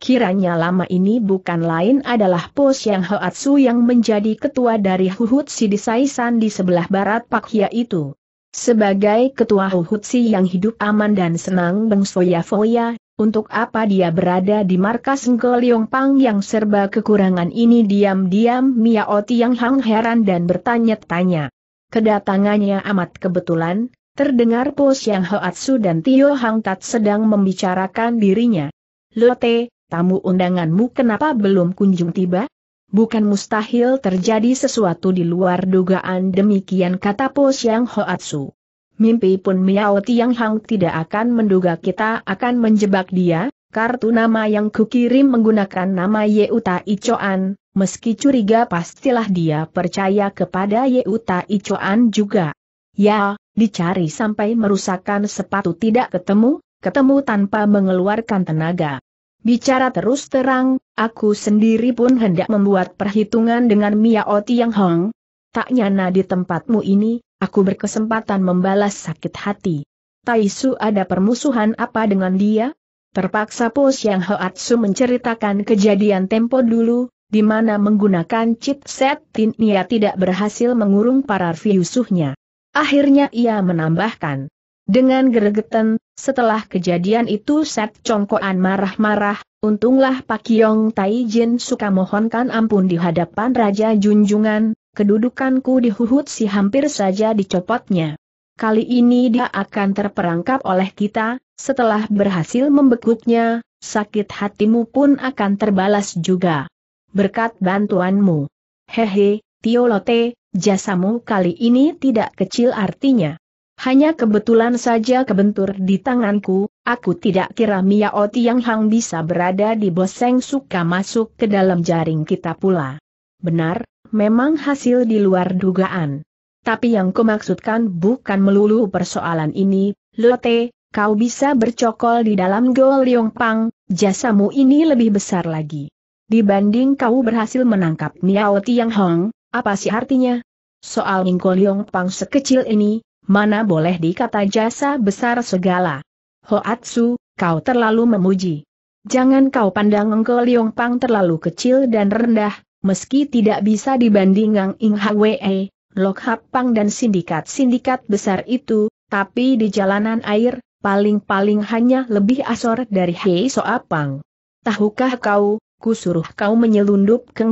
Kiranya lama ini bukan lain adalah pos Yang Hoatsu yang menjadi ketua dari Huhut saisan di sebelah barat Pakia itu. Sebagai ketua Huhutsi yang hidup aman dan senang bengsoya-foya, untuk apa dia berada di markas Ngoliong Pang yang serba kekurangan ini diam-diam Mia Oti yang Hang heran dan bertanya-tanya. Kedatangannya amat kebetulan, terdengar Po Siang Hoatsu dan Tio Hang Tat sedang membicarakan dirinya. Lote, tamu undanganmu kenapa belum kunjung tiba? Bukan mustahil terjadi sesuatu di luar dugaan demikian kata Po Siang Hoatsu mimpi pun Miao Tiang Hang tidak akan menduga kita akan menjebak dia, kartu nama yang kukirim menggunakan nama Yeuta Icoan, meski curiga pastilah dia percaya kepada Yeuta Icoan juga. Ya, dicari sampai merusakkan sepatu tidak ketemu, ketemu tanpa mengeluarkan tenaga. Bicara terus terang, aku sendiri pun hendak membuat perhitungan dengan Miao Tiang Hong. Tak nyana di tempatmu ini, aku berkesempatan membalas sakit hati. Tai Su ada permusuhan apa dengan dia? Terpaksa Po Yang Hoatsu menceritakan kejadian tempo dulu, di mana menggunakan cheat set Tin tidak berhasil mengurung para viusuhnya. Akhirnya ia menambahkan. Dengan geregetan, setelah kejadian itu Set Congkoan marah-marah, untunglah Pak Yong Tai Jin suka mohonkan ampun di hadapan Raja Junjungan, kedudukanku di Huhut si hampir saja dicopotnya. Kali ini dia akan terperangkap oleh kita, setelah berhasil membekuknya, sakit hatimu pun akan terbalas juga. Berkat bantuanmu. Hehe, Tio Lote, jasamu kali ini tidak kecil artinya. Hanya kebetulan saja kebentur di tanganku, aku tidak kira Mia Oti yang Hang bisa berada di Boseng suka masuk ke dalam jaring kita pula. Benar, memang hasil di luar dugaan. Tapi yang kumaksudkan bukan melulu persoalan ini, Lote, kau bisa bercokol di dalam Gol Pang, jasamu ini lebih besar lagi. Dibanding kau berhasil menangkap Miao Tiang Hong, apa sih artinya? Soal Ningko Liong Pang sekecil ini, mana boleh dikata jasa besar segala. Hoatsu, kau terlalu memuji. Jangan kau pandang Ningko Liong Pang terlalu kecil dan rendah, meski tidak bisa dibandingkan Ngang Ing Hwe, Lok Hapang dan sindikat-sindikat besar itu, tapi di jalanan air, paling-paling hanya lebih asor dari Hei Soapang. Tahukah kau, ku suruh kau menyelundup ke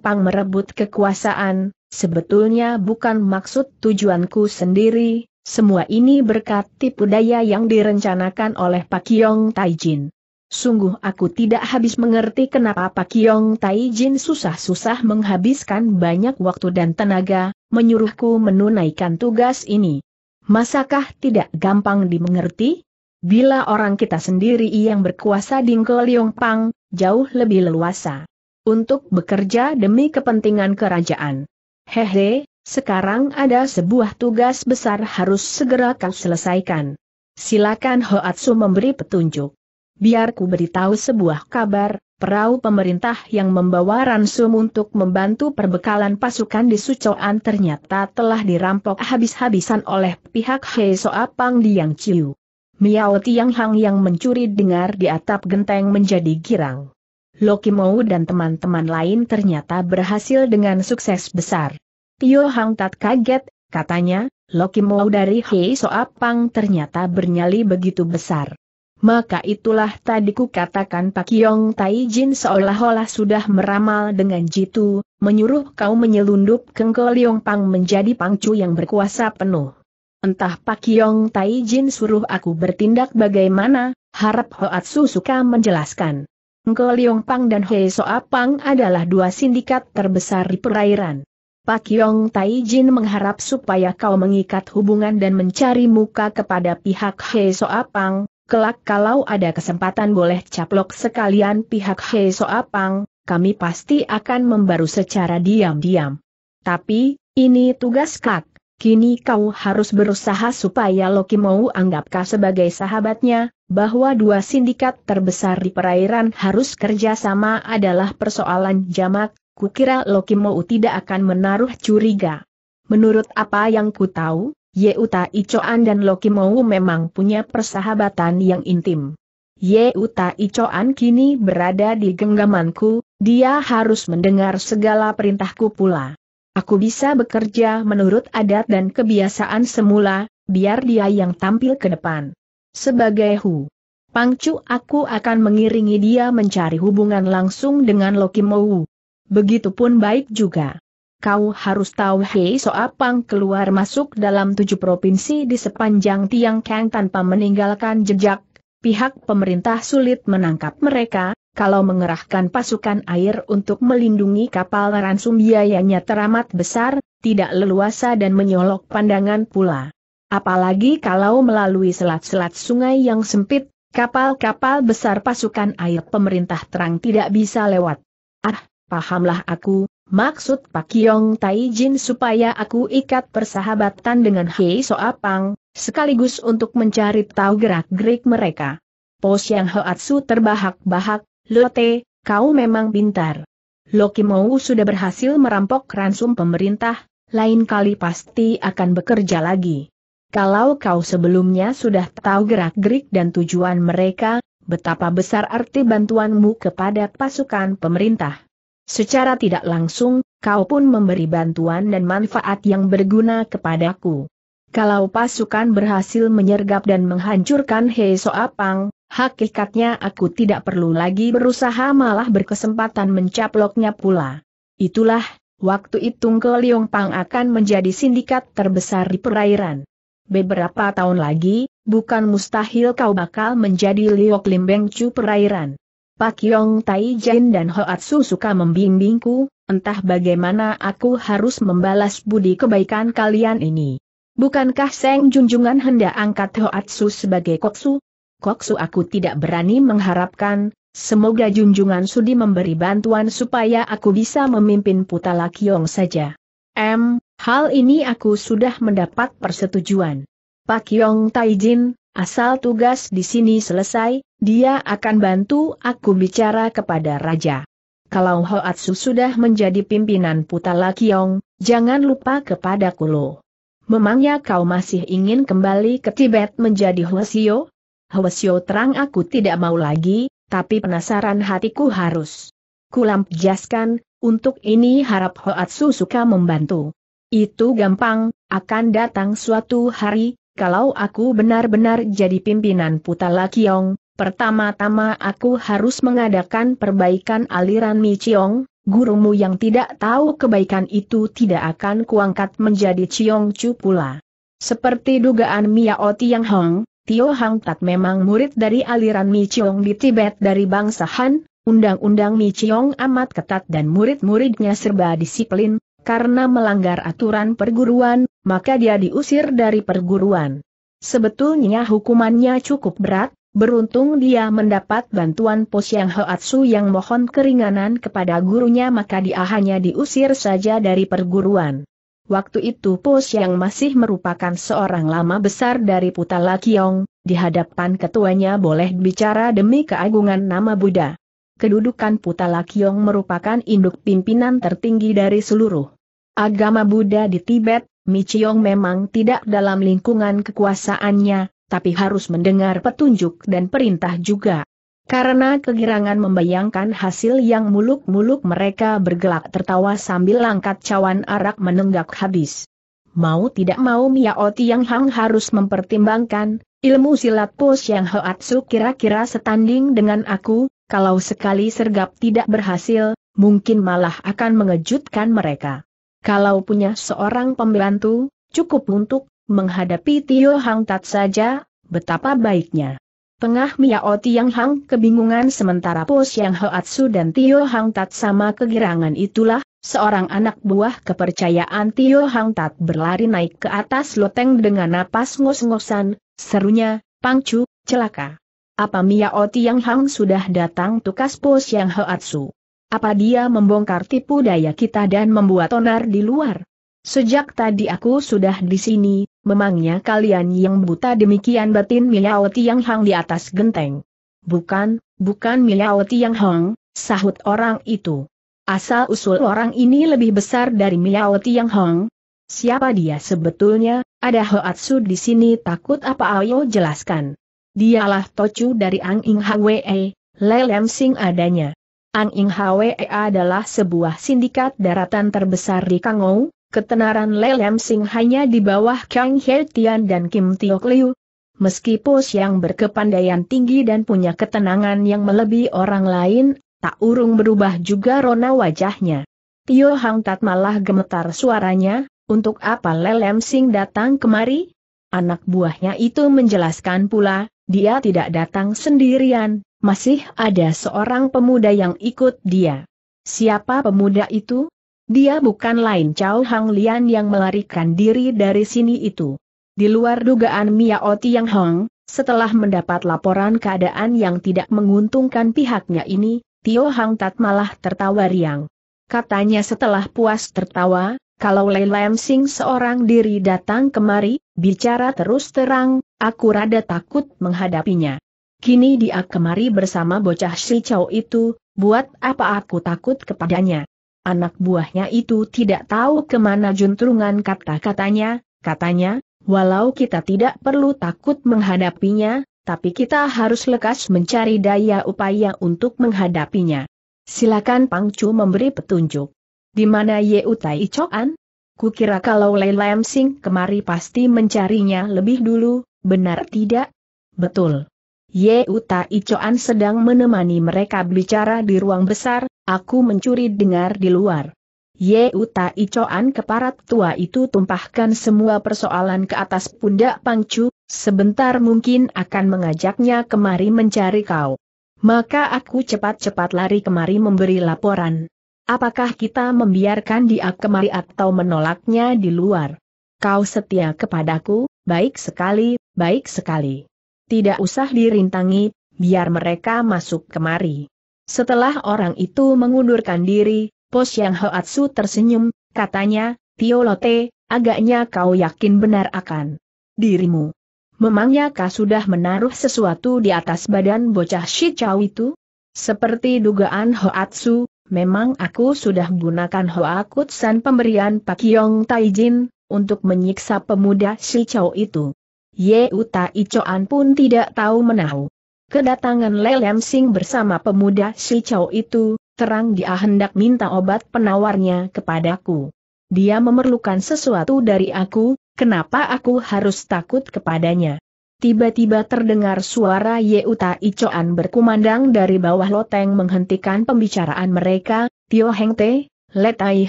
Pang merebut kekuasaan, sebetulnya bukan maksud tujuanku sendiri, semua ini berkat tipu daya yang direncanakan oleh Pak Yong Taijin. Sungguh aku tidak habis mengerti kenapa Pak Yong Tai Jin susah-susah menghabiskan banyak waktu dan tenaga, menyuruhku menunaikan tugas ini. Masakah tidak gampang dimengerti? Bila orang kita sendiri yang berkuasa di Liong Pang, jauh lebih leluasa. Untuk bekerja demi kepentingan kerajaan. Hehe, sekarang ada sebuah tugas besar harus segera kau selesaikan. Silakan Hoatsu memberi petunjuk biar ku beritahu sebuah kabar, perahu pemerintah yang membawa ransum untuk membantu perbekalan pasukan di Sucoan ternyata telah dirampok habis-habisan oleh pihak Hesoa Pang Diang Chiu. Miao Tiang Hang yang mencuri dengar di atap genteng menjadi girang. Loki Mou dan teman-teman lain ternyata berhasil dengan sukses besar. Tio Hang Tat kaget, katanya, Loki Mou dari Hei Soapang ternyata bernyali begitu besar. Maka itulah tadi ku katakan Pak Yong Tai Jin seolah-olah sudah meramal dengan jitu, menyuruh kau menyelundup Kengko Liong Pang menjadi pangcu yang berkuasa penuh. Entah Pak Yong Tai Jin suruh aku bertindak bagaimana, harap Hoat Su suka menjelaskan. Kengko Liong Pang dan Hei Soa Pang adalah dua sindikat terbesar di perairan. Pak Yong Tai Jin mengharap supaya kau mengikat hubungan dan mencari muka kepada pihak Hei Soa Pang, Kelak kalau ada kesempatan boleh caplok sekalian pihak Hei Soapang, kami pasti akan membaru secara diam-diam. Tapi, ini tugas kak, kini kau harus berusaha supaya Loki mau anggapkah sebagai sahabatnya, bahwa dua sindikat terbesar di perairan harus kerjasama adalah persoalan jamak, kukira Loki mau tidak akan menaruh curiga. Menurut apa yang ku tahu, Ye Uta Icoan dan Loki Mou memang punya persahabatan yang intim. Ye Uta Icoan kini berada di genggamanku, dia harus mendengar segala perintahku pula. Aku bisa bekerja menurut adat dan kebiasaan semula, biar dia yang tampil ke depan. Sebagai Hu Pangcu aku akan mengiringi dia mencari hubungan langsung dengan Loki Mou. Begitupun baik juga. Kau harus tahu Hei Soapang keluar masuk dalam tujuh provinsi di sepanjang Tiang Kang tanpa meninggalkan jejak, pihak pemerintah sulit menangkap mereka, kalau mengerahkan pasukan air untuk melindungi kapal ransum biayanya teramat besar, tidak leluasa dan menyolok pandangan pula. Apalagi kalau melalui selat-selat sungai yang sempit, kapal-kapal besar pasukan air pemerintah terang tidak bisa lewat. Ah, pahamlah aku, Maksud Pak Yong Taijin supaya aku ikat persahabatan dengan Hei Soapang, sekaligus untuk mencari tahu gerak-gerik mereka. Pos Yang Hoatsu terbahak-bahak, Lote, kau memang pintar. Loki Mou sudah berhasil merampok ransum pemerintah, lain kali pasti akan bekerja lagi. Kalau kau sebelumnya sudah tahu gerak-gerik dan tujuan mereka, betapa besar arti bantuanmu kepada pasukan pemerintah. Secara tidak langsung, kau pun memberi bantuan dan manfaat yang berguna kepadaku. Kalau pasukan berhasil menyergap dan menghancurkan Hei Apang, hakikatnya aku tidak perlu lagi berusaha malah berkesempatan mencaploknya pula. Itulah, waktu itu Liong Pang akan menjadi sindikat terbesar di perairan. Beberapa tahun lagi, bukan mustahil kau bakal menjadi Liok Limbeng Chu perairan. Pak Yong Tai Jin dan Hoatsu suka membimbingku, entah bagaimana aku harus membalas budi kebaikan kalian ini. Bukankah Seng Junjungan hendak angkat Hoatsu sebagai koksu? Koksu aku tidak berani mengharapkan, semoga Junjungan Sudi memberi bantuan supaya aku bisa memimpin Putala Kiong saja. M, hal ini aku sudah mendapat persetujuan. Pak Yong Taijin, Asal tugas di sini selesai, dia akan bantu aku bicara kepada Raja. Kalau Hoatsu sudah menjadi pimpinan Putala Kiong, jangan lupa kepada Kulo. Memangnya kau masih ingin kembali ke Tibet menjadi Hwasyo? Hwasyo terang aku tidak mau lagi, tapi penasaran hatiku harus. Kulam jaskan, untuk ini harap Hoatsu suka membantu. Itu gampang, akan datang suatu hari, kalau aku benar-benar jadi pimpinan Putala Kiong, pertama-tama aku harus mengadakan perbaikan aliran Mi Ciong, gurumu yang tidak tahu kebaikan itu tidak akan kuangkat menjadi Ciong Chu pula. Seperti dugaan Miao Tiang Hong, Tio Hang Tat memang murid dari aliran Mi Ciong di Tibet dari bangsa Han, undang-undang Mi Ciong amat ketat dan murid-muridnya serba disiplin, karena melanggar aturan perguruan, maka dia diusir dari perguruan. Sebetulnya hukumannya cukup berat, beruntung dia mendapat bantuan pos yang Hoatsu yang mohon keringanan kepada gurunya maka dia hanya diusir saja dari perguruan. Waktu itu pos yang masih merupakan seorang lama besar dari Putala Kiong, di hadapan ketuanya boleh bicara demi keagungan nama Buddha kedudukan Putala Kiong merupakan induk pimpinan tertinggi dari seluruh agama Buddha di Tibet, Michiong memang tidak dalam lingkungan kekuasaannya, tapi harus mendengar petunjuk dan perintah juga. Karena kegirangan membayangkan hasil yang muluk-muluk mereka bergelak tertawa sambil langkat cawan arak menenggak habis. Mau tidak mau Miaoti yang Hang harus mempertimbangkan, Ilmu silat pos Yang Hoatsu kira-kira setanding dengan aku, kalau sekali sergap tidak berhasil, mungkin malah akan mengejutkan mereka. Kalau punya seorang pembantu, cukup untuk menghadapi Tio Hang Tat saja, betapa baiknya. Tengah Miao Tiang Hang kebingungan sementara Po Siang Hoatsu dan Tio Hang Tat sama kegirangan itulah, seorang anak buah kepercayaan Tio Hang Tat berlari naik ke atas loteng dengan napas ngos-ngosan, serunya, Pangcu, celaka. Apa Mia Oti yang Hang sudah datang tukas pos yang Hoatsu? Apa dia membongkar tipu daya kita dan membuat onar di luar? Sejak tadi aku sudah di sini, memangnya kalian yang buta demikian batin Oti yang Hang di atas genteng? Bukan, bukan Oti yang Hang, sahut orang itu. Asal-usul orang ini lebih besar dari Oti yang Hang. Siapa dia sebetulnya, ada Hoatsu di sini takut apa ayo jelaskan dialah Tocu dari Ang Ing Hwe, Lelem Sing adanya. Ang Ing Hwe adalah sebuah sindikat daratan terbesar di Kangou, ketenaran Lelem Sing hanya di bawah Kang He Tian dan Kim Tiok Liu. Meskipun pos yang berkepandaian tinggi dan punya ketenangan yang melebihi orang lain, tak urung berubah juga rona wajahnya. Tio Hang Tat malah gemetar suaranya, untuk apa Lelem Sing datang kemari? Anak buahnya itu menjelaskan pula, dia tidak datang sendirian, masih ada seorang pemuda yang ikut dia. Siapa pemuda itu? Dia bukan lain Cao Hang Lian yang melarikan diri dari sini itu. Di luar dugaan Mia O Tiang Hong, setelah mendapat laporan keadaan yang tidak menguntungkan pihaknya ini, Tio Hang Tat malah tertawa riang. Katanya setelah puas tertawa, kalau Lei Sing seorang diri datang kemari, bicara terus terang, aku rada takut menghadapinya. Kini dia kemari bersama bocah si Chow itu, buat apa aku takut kepadanya? Anak buahnya itu tidak tahu kemana juntrungan kata-katanya, katanya, walau kita tidak perlu takut menghadapinya, tapi kita harus lekas mencari daya upaya untuk menghadapinya. Silakan Pangcu memberi petunjuk. Di mana Ye Utai Choan? Kukira kalau Lei Lam Sing kemari pasti mencarinya lebih dulu, benar tidak? Betul. Ye Utai Choan sedang menemani mereka bicara di ruang besar, aku mencuri dengar di luar. Ye Utai Choan keparat tua itu tumpahkan semua persoalan ke atas pundak Pangcu, sebentar mungkin akan mengajaknya kemari mencari kau. Maka aku cepat-cepat lari kemari memberi laporan. Apakah kita membiarkan dia kemari atau menolaknya di luar? Kau setia kepadaku, baik sekali, baik sekali. Tidak usah dirintangi, biar mereka masuk kemari. Setelah orang itu mengundurkan diri, Pos Yang Hoatsu tersenyum, katanya, Lote, agaknya kau yakin benar akan dirimu. Memangnya kau sudah menaruh sesuatu di atas badan bocah Shichau itu? Seperti dugaan Hoatsu, memang aku sudah gunakan Hoakutsan pemberian Pak Yong Taijin, untuk menyiksa pemuda Si Chow itu. Ye Uta Icoan pun tidak tahu menahu. Kedatangan Lelem Sing bersama pemuda Si Chow itu, terang dia hendak minta obat penawarnya kepadaku. Dia memerlukan sesuatu dari aku, kenapa aku harus takut kepadanya? tiba-tiba terdengar suara Yeuta Icoan berkumandang dari bawah loteng menghentikan pembicaraan mereka, Tio Heng Te, Letai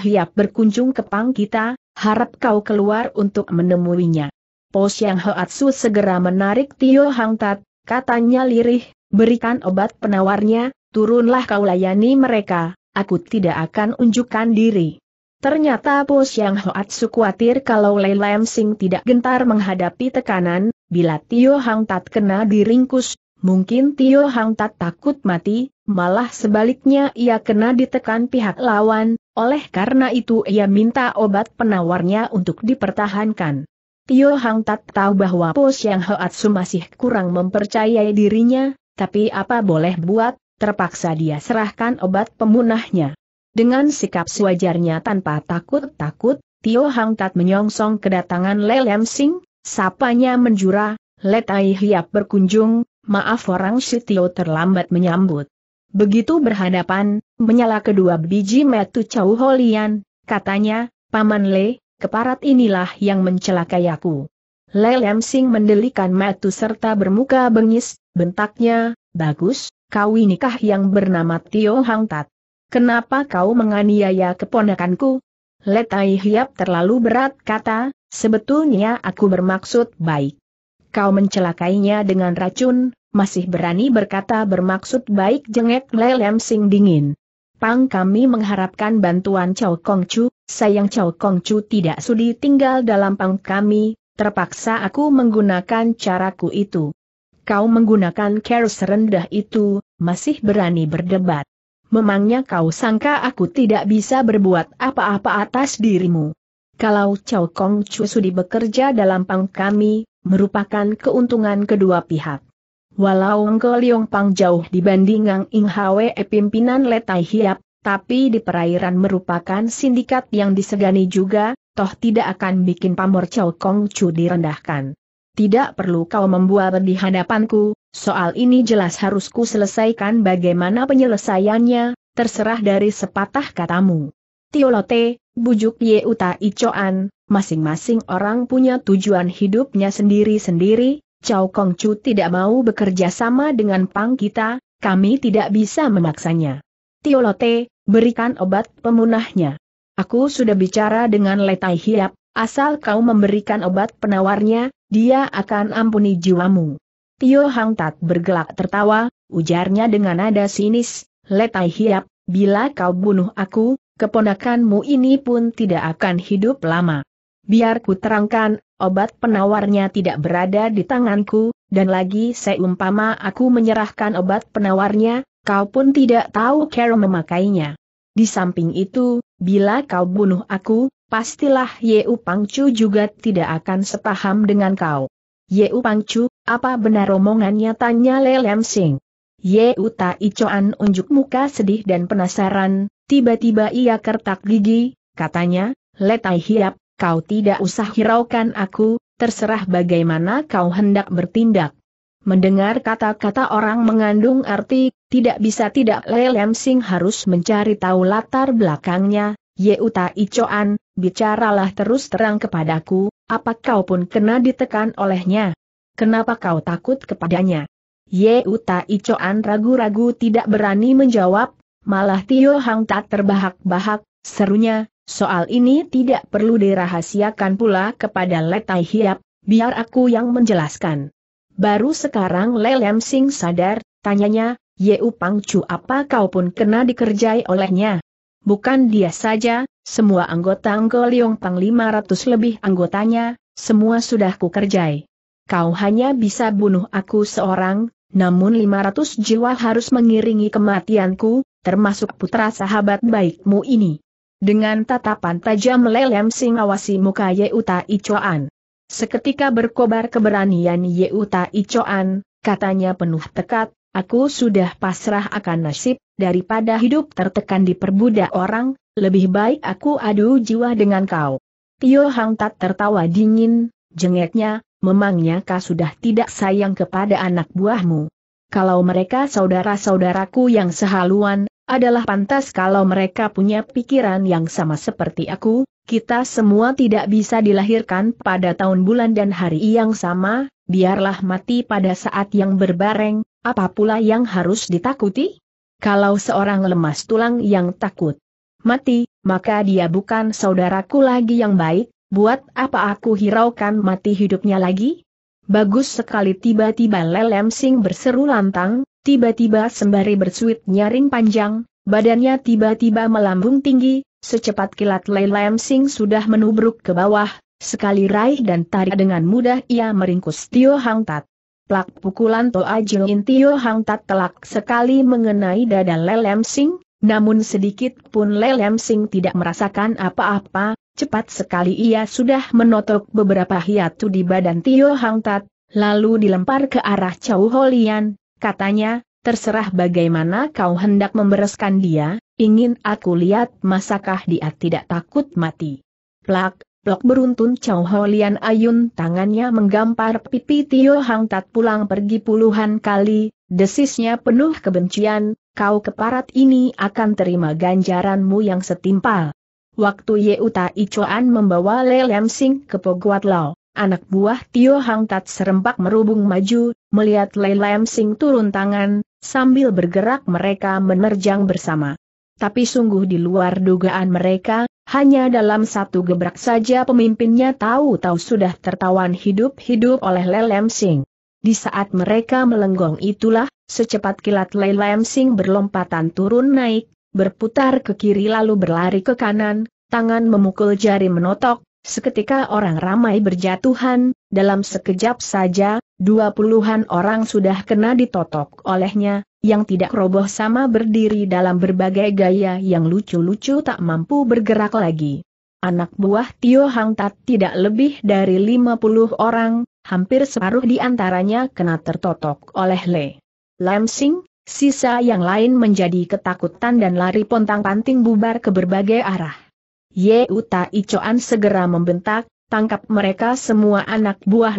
Hiap berkunjung ke Pang kita, harap kau keluar untuk menemuinya. yang Yang Hoatsu segera menarik Tio Hang Tat, katanya lirih, berikan obat penawarnya, turunlah kau layani mereka, aku tidak akan unjukkan diri. Ternyata Pos Yang Hoatsu khawatir kalau Lei Lam Sing tidak gentar menghadapi tekanan, Bila Tio Hang Tat kena diringkus, mungkin Tio Hang Tat takut mati, malah sebaliknya ia kena ditekan pihak lawan, oleh karena itu ia minta obat penawarnya untuk dipertahankan. Tio Hang Tat tahu bahwa Po Siang Hoatsu masih kurang mempercayai dirinya, tapi apa boleh buat, terpaksa dia serahkan obat pemunahnya. Dengan sikap sewajarnya tanpa takut-takut, Tio Hang Tat menyongsong kedatangan Lelem Sing, Sapanya menjura, letai hiap berkunjung, maaf orang Sitio terlambat menyambut. Begitu berhadapan, menyala kedua biji metu Chau Holian, katanya, Paman Le, keparat inilah yang mencelakai aku. Le Lem Sing mendelikan metu serta bermuka bengis, bentaknya, bagus, kau inikah yang bernama Tio Hang Tat. Kenapa kau menganiaya keponakanku? Letai Hiap terlalu berat kata, Sebetulnya aku bermaksud baik. Kau mencelakainya dengan racun, masih berani berkata bermaksud baik jengek lelem sing dingin. Pang kami mengharapkan bantuan Chow Kong Chu, sayang Chow Kong Chu tidak sudi tinggal dalam pang kami, terpaksa aku menggunakan caraku itu. Kau menggunakan care rendah itu, masih berani berdebat. Memangnya kau sangka aku tidak bisa berbuat apa-apa atas dirimu? kalau Chow Kong Chu Sudi bekerja dalam pang kami, merupakan keuntungan kedua pihak. Walau Engko Liong Pang jauh dibanding Ngang Ing Hwe eh, pimpinan Letai Hiap, tapi di perairan merupakan sindikat yang disegani juga, toh tidak akan bikin pamor Chow Kong Chu direndahkan. Tidak perlu kau membuat di hadapanku, soal ini jelas harusku selesaikan bagaimana penyelesaiannya, terserah dari sepatah katamu. Tiolote, bujuk Ye Uta Icoan, masing-masing orang punya tujuan hidupnya sendiri-sendiri, Chow Kong Chu tidak mau bekerja sama dengan Pang kita, kami tidak bisa memaksanya. Tiolote, berikan obat pemunahnya. Aku sudah bicara dengan Letai Hiap, asal kau memberikan obat penawarnya, dia akan ampuni jiwamu. Tio Hang Tat bergelak tertawa, ujarnya dengan nada sinis, Letai Hiap, bila kau bunuh aku, keponakanmu ini pun tidak akan hidup lama. Biar ku terangkan, obat penawarnya tidak berada di tanganku, dan lagi seumpama aku menyerahkan obat penawarnya, kau pun tidak tahu cara memakainya. Di samping itu, bila kau bunuh aku, pastilah Yeu Pangcu juga tidak akan sepaham dengan kau. Yeu Pangcu, apa benar omongannya tanya Lelem Sing? Ye Uta Icoan unjuk muka sedih dan penasaran, tiba-tiba ia kertak gigi, katanya, Letai Hiap, kau tidak usah hiraukan aku, terserah bagaimana kau hendak bertindak. Mendengar kata-kata orang mengandung arti, tidak bisa tidak Lelem Sing harus mencari tahu latar belakangnya, Ye Uta Icoan, bicaralah terus terang kepadaku, apa kau pun kena ditekan olehnya? Kenapa kau takut kepadanya? Ye Uta Icoan ragu-ragu tidak berani menjawab, malah Tio Hang tak terbahak-bahak, serunya, soal ini tidak perlu dirahasiakan pula kepada Letai Hiap, biar aku yang menjelaskan. Baru sekarang Lem Sing sadar, tanyanya, Ye Upang Pangcu apa kau pun kena dikerjai olehnya? Bukan dia saja, semua anggota Anggoliong Pang 500 lebih anggotanya, semua sudah kukerjai. Kau hanya bisa bunuh aku seorang, namun 500 jiwa harus mengiringi kematianku, termasuk putra sahabat baikmu ini. Dengan tatapan tajam lelem sing awasi muka Yeuta Icoan. Seketika berkobar keberanian Yeuta Icoan, katanya penuh tekad, aku sudah pasrah akan nasib, daripada hidup tertekan di perbudak orang, lebih baik aku adu jiwa dengan kau. Tio Hang Tat tertawa dingin, jengeknya, memangnya kau sudah tidak sayang kepada anak buahmu? Kalau mereka saudara-saudaraku yang sehaluan, adalah pantas kalau mereka punya pikiran yang sama seperti aku, kita semua tidak bisa dilahirkan pada tahun bulan dan hari yang sama, biarlah mati pada saat yang berbareng, apa pula yang harus ditakuti? Kalau seorang lemas tulang yang takut mati, maka dia bukan saudaraku lagi yang baik, Buat apa aku hiraukan mati hidupnya lagi? Bagus sekali tiba-tiba Lelem Sing berseru lantang, tiba-tiba sembari bersuit nyaring panjang, badannya tiba-tiba melambung tinggi, secepat kilat Lelem Sing sudah menubruk ke bawah, sekali raih dan tarik dengan mudah ia meringkus Tio Hang Tat. Plak pukulan Toa Jilin Tio Hang Tat telak sekali mengenai dada Lelem Sing, namun sedikit pun Lelem Sing tidak merasakan apa-apa, Cepat sekali ia sudah menotok beberapa hiatu di badan Tio Hang Tat, lalu dilempar ke arah Chau Holian, katanya, terserah bagaimana kau hendak membereskan dia, ingin aku lihat masakah dia tidak takut mati. Plak, plak beruntun Chau Holian ayun tangannya menggampar pipi Tio Hang Tat pulang pergi puluhan kali, desisnya penuh kebencian, kau keparat ini akan terima ganjaranmu yang setimpal. Waktu Ye Uta Chuan membawa Le Lam Sing ke Poguat Lao, anak buah Tio Hang Tat serempak merubung maju, melihat Le Lam Sing turun tangan, sambil bergerak mereka menerjang bersama. Tapi sungguh di luar dugaan mereka, hanya dalam satu gebrak saja pemimpinnya tahu-tahu sudah tertawan hidup-hidup oleh Le Lam Sing. Di saat mereka melenggong itulah, secepat kilat Lei Lam Sing berlompatan turun naik, berputar ke kiri lalu berlari ke kanan, tangan memukul jari menotok, seketika orang ramai berjatuhan, dalam sekejap saja, dua puluhan orang sudah kena ditotok olehnya, yang tidak roboh sama berdiri dalam berbagai gaya yang lucu-lucu tak mampu bergerak lagi. Anak buah Tio Hang Tat tidak lebih dari 50 orang, hampir separuh di antaranya kena tertotok oleh Le. Lam Sing, Sisa yang lain menjadi ketakutan dan lari pontang-panting bubar ke berbagai arah. Ye Uta Icoan segera membentak, tangkap mereka semua anak buah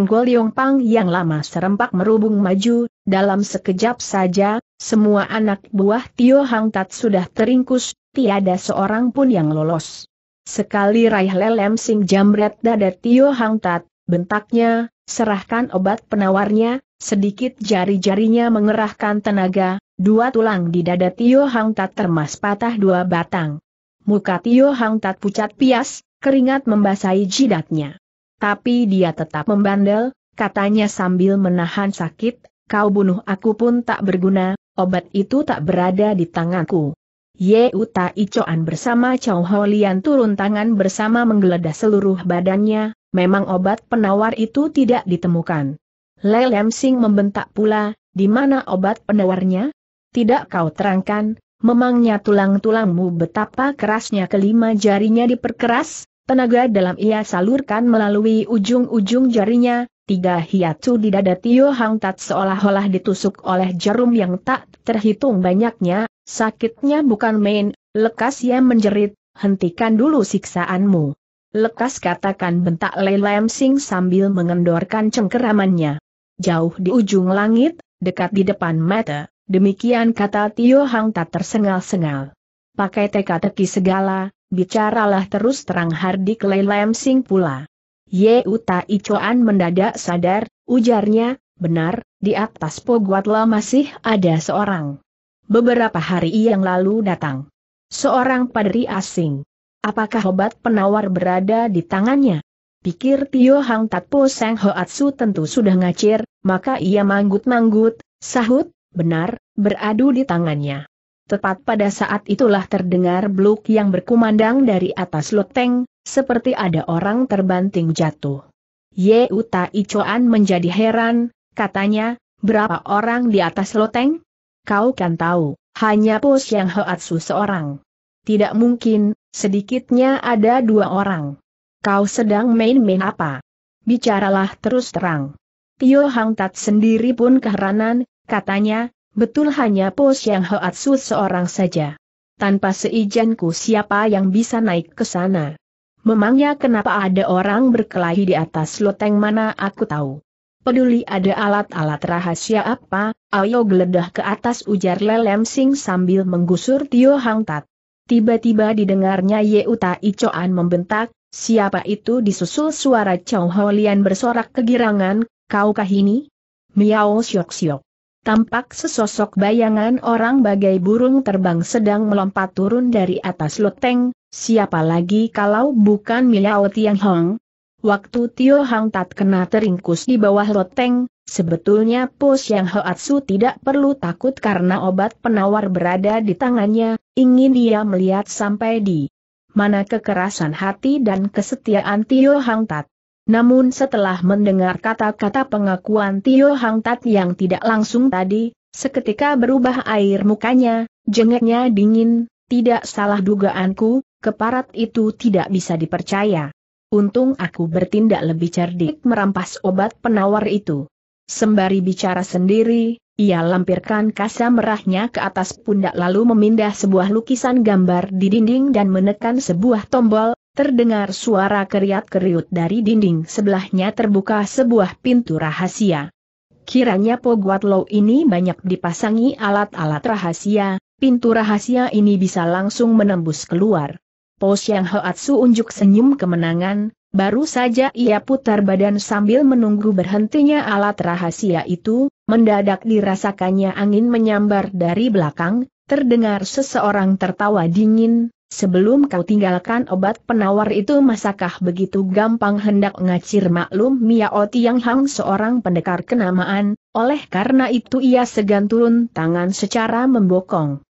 Pang yang lama serempak merubung maju, dalam sekejap saja, semua anak buah Tio Hang Tat sudah teringkus, tiada seorang pun yang lolos. Sekali raih lelem sing jamret dada Tio Hang Tat, bentaknya, serahkan obat penawarnya, sedikit jari-jarinya mengerahkan tenaga, dua tulang di dada Tio Hang Tat termas patah dua batang. Muka Tio Hang Tat pucat pias, keringat membasahi jidatnya. Tapi dia tetap membandel, katanya sambil menahan sakit, kau bunuh aku pun tak berguna, obat itu tak berada di tanganku. Ye Uta Icoan bersama Chow Ho Lian turun tangan bersama menggeledah seluruh badannya, memang obat penawar itu tidak ditemukan. Lei Lem Sing membentak pula, di mana obat penawarnya? Tidak kau terangkan, memangnya tulang-tulangmu betapa kerasnya kelima jarinya diperkeras, tenaga dalam ia salurkan melalui ujung-ujung jarinya, tiga hiatus di dada Tio Hang Tat seolah-olah ditusuk oleh jarum yang tak terhitung banyaknya, sakitnya bukan main, lekas ia menjerit, hentikan dulu siksaanmu. Lekas katakan bentak Lelem Sing sambil mengendorkan cengkeramannya. Jauh di ujung langit, dekat di depan mata, demikian kata Tio Hang tak tersengal-sengal. Pakai teka-teki segala, bicaralah terus terang hardik Lelem Sing pula. Ye Uta Icoan mendadak sadar, ujarnya, benar, di atas Poguatla masih ada seorang. Beberapa hari yang lalu datang. Seorang padri asing. Apakah obat penawar berada di tangannya? Pikir Tio Hang Tatpo Seng Hoatsu tentu sudah ngacir, maka ia manggut-manggut, sahut, benar, beradu di tangannya. Tepat pada saat itulah terdengar bluk yang berkumandang dari atas loteng, seperti ada orang terbanting jatuh. Ye Uta Icoan menjadi heran, katanya, berapa orang di atas loteng? Kau kan tahu, hanya Po Ho Hoatsu seorang. Tidak mungkin, Sedikitnya ada dua orang. Kau sedang main-main apa? Bicaralah terus terang. Tio Hang Tat sendiri pun keheranan, katanya, betul hanya Po yang Su seorang saja. Tanpa seizinku siapa yang bisa naik ke sana? Memangnya kenapa ada orang berkelahi di atas loteng mana aku tahu? Peduli ada alat-alat rahasia apa, ayo geledah ke atas ujar Lelem Sing sambil menggusur Tio Hang Tat. Tiba-tiba didengarnya Ye Utai Coan membentak, siapa itu disusul suara Chow Holian bersorak kegirangan, kaukah ini? Miao Syok Syok. Tampak sesosok bayangan orang bagai burung terbang sedang melompat turun dari atas loteng, siapa lagi kalau bukan Miao Tiang Hong? Waktu Tio Hang Tat kena teringkus di bawah loteng, Sebetulnya Po Yang Hoatsu tidak perlu takut karena obat penawar berada di tangannya, Ingin dia melihat sampai di mana kekerasan hati dan kesetiaan Tio Hang Tat. Namun setelah mendengar kata-kata pengakuan Tio Hang Tat yang tidak langsung tadi, seketika berubah air mukanya, jengeknya dingin, tidak salah dugaanku, keparat itu tidak bisa dipercaya. Untung aku bertindak lebih cerdik merampas obat penawar itu. Sembari bicara sendiri, ia lampirkan kasa merahnya ke atas pundak lalu memindah sebuah lukisan gambar di dinding dan menekan sebuah tombol, terdengar suara keriat-keriut dari dinding sebelahnya terbuka sebuah pintu rahasia. Kiranya Poguatlow ini banyak dipasangi alat-alat rahasia, pintu rahasia ini bisa langsung menembus keluar. Po yang Hoatsu unjuk senyum kemenangan, Baru saja ia putar badan sambil menunggu berhentinya alat rahasia itu, mendadak dirasakannya angin menyambar dari belakang, terdengar seseorang tertawa dingin, sebelum kau tinggalkan obat penawar itu masakah begitu gampang hendak ngacir maklum Miao Tiang Hang seorang pendekar kenamaan, oleh karena itu ia segan turun tangan secara membokong.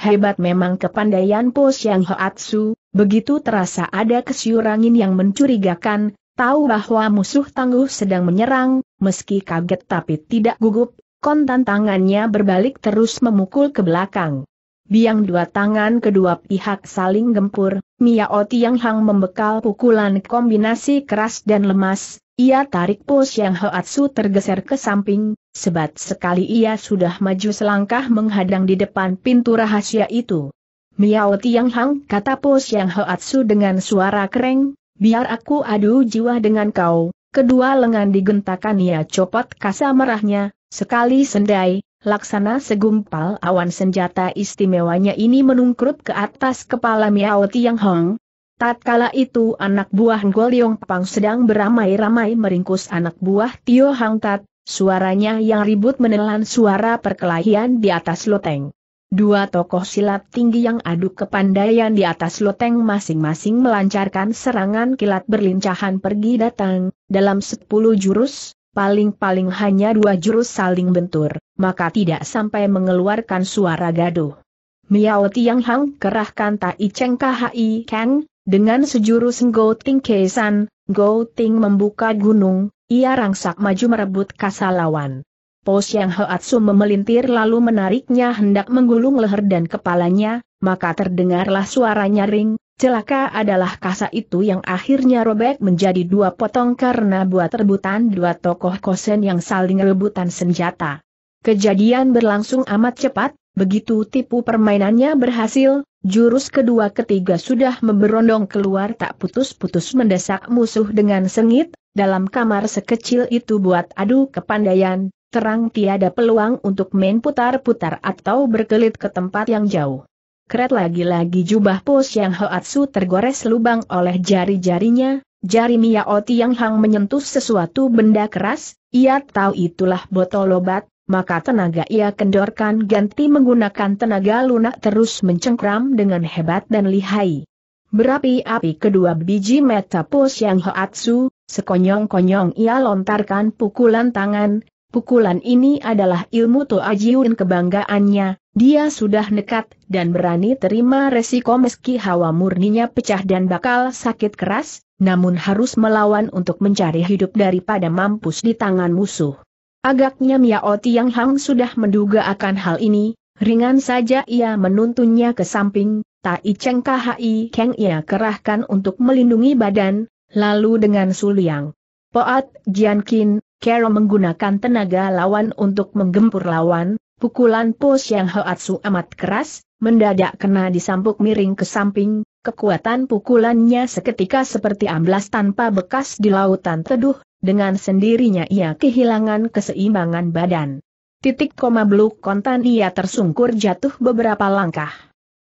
Hebat memang kepandaian Po Siang Hoatsu, begitu terasa ada kesyurangin yang mencurigakan, tahu bahwa musuh tangguh sedang menyerang, meski kaget tapi tidak gugup, kontan tangannya berbalik terus memukul ke belakang. Biang dua tangan kedua pihak saling gempur, Miao Tiang Hang membekal pukulan kombinasi keras dan lemas, ia tarik Po Siang Hoatsu tergeser ke samping, Sebat sekali ia sudah maju selangkah menghadang di depan pintu rahasia itu. Miao Tiang Hang kata Po Siang Hoatsu dengan suara kering, biar aku adu jiwa dengan kau, kedua lengan digentakan ia copot kasa merahnya, sekali sendai, laksana segumpal awan senjata istimewanya ini menungkrut ke atas kepala Miao Tiang Hang, Tatkala itu anak buah Goliong Pang sedang beramai-ramai meringkus anak buah Tio Hang Tat, Suaranya yang ribut menelan suara perkelahian di atas loteng. Dua tokoh silat tinggi yang adu kepandaian di atas loteng masing-masing melancarkan serangan kilat berlincahan pergi datang, dalam sepuluh jurus, paling-paling hanya dua jurus saling bentur, maka tidak sampai mengeluarkan suara gaduh. Miao Tiang Hang kerahkan Tai Cheng Khai Kang, dengan sejurus Go Ting Kesan, Go Ting membuka gunung, ia rangsak maju merebut kasa lawan. Po Siang Hoatsu memelintir lalu menariknya hendak menggulung leher dan kepalanya, maka terdengarlah suara nyaring, celaka adalah kasa itu yang akhirnya robek menjadi dua potong karena buat rebutan dua tokoh kosen yang saling rebutan senjata. Kejadian berlangsung amat cepat, begitu tipu permainannya berhasil, jurus kedua ketiga sudah memberondong keluar tak putus-putus mendesak musuh dengan sengit, dalam kamar sekecil itu buat adu kepandaian, terang tiada peluang untuk main putar-putar atau berkelit ke tempat yang jauh. Keret lagi-lagi jubah pos yang Hoatsu tergores lubang oleh jari-jarinya, jari Miyaoti yang hang menyentuh sesuatu benda keras, ia tahu itulah botol obat, maka tenaga ia kendorkan ganti menggunakan tenaga lunak terus mencengkram dengan hebat dan lihai. Berapi-api kedua biji meta pos yang Hoatsu, Sekonyong-konyong ia lontarkan pukulan tangan, pukulan ini adalah ilmu Toa Jiun kebanggaannya, dia sudah nekat dan berani terima resiko meski hawa murninya pecah dan bakal sakit keras, namun harus melawan untuk mencari hidup daripada mampus di tangan musuh. Agaknya Miao Tiang Hang sudah menduga akan hal ini, ringan saja ia menuntunnya ke samping, Tai Cheng Keng ia kerahkan untuk melindungi badan, Lalu dengan Suliang, Poat Jiankin, Kero menggunakan tenaga lawan untuk menggempur lawan, pukulan Po yang Hoatsu amat keras, mendadak kena disampuk miring ke samping, kekuatan pukulannya seketika seperti amblas tanpa bekas di lautan teduh, dengan sendirinya ia kehilangan keseimbangan badan. Titik koma bluk kontan ia tersungkur jatuh beberapa langkah.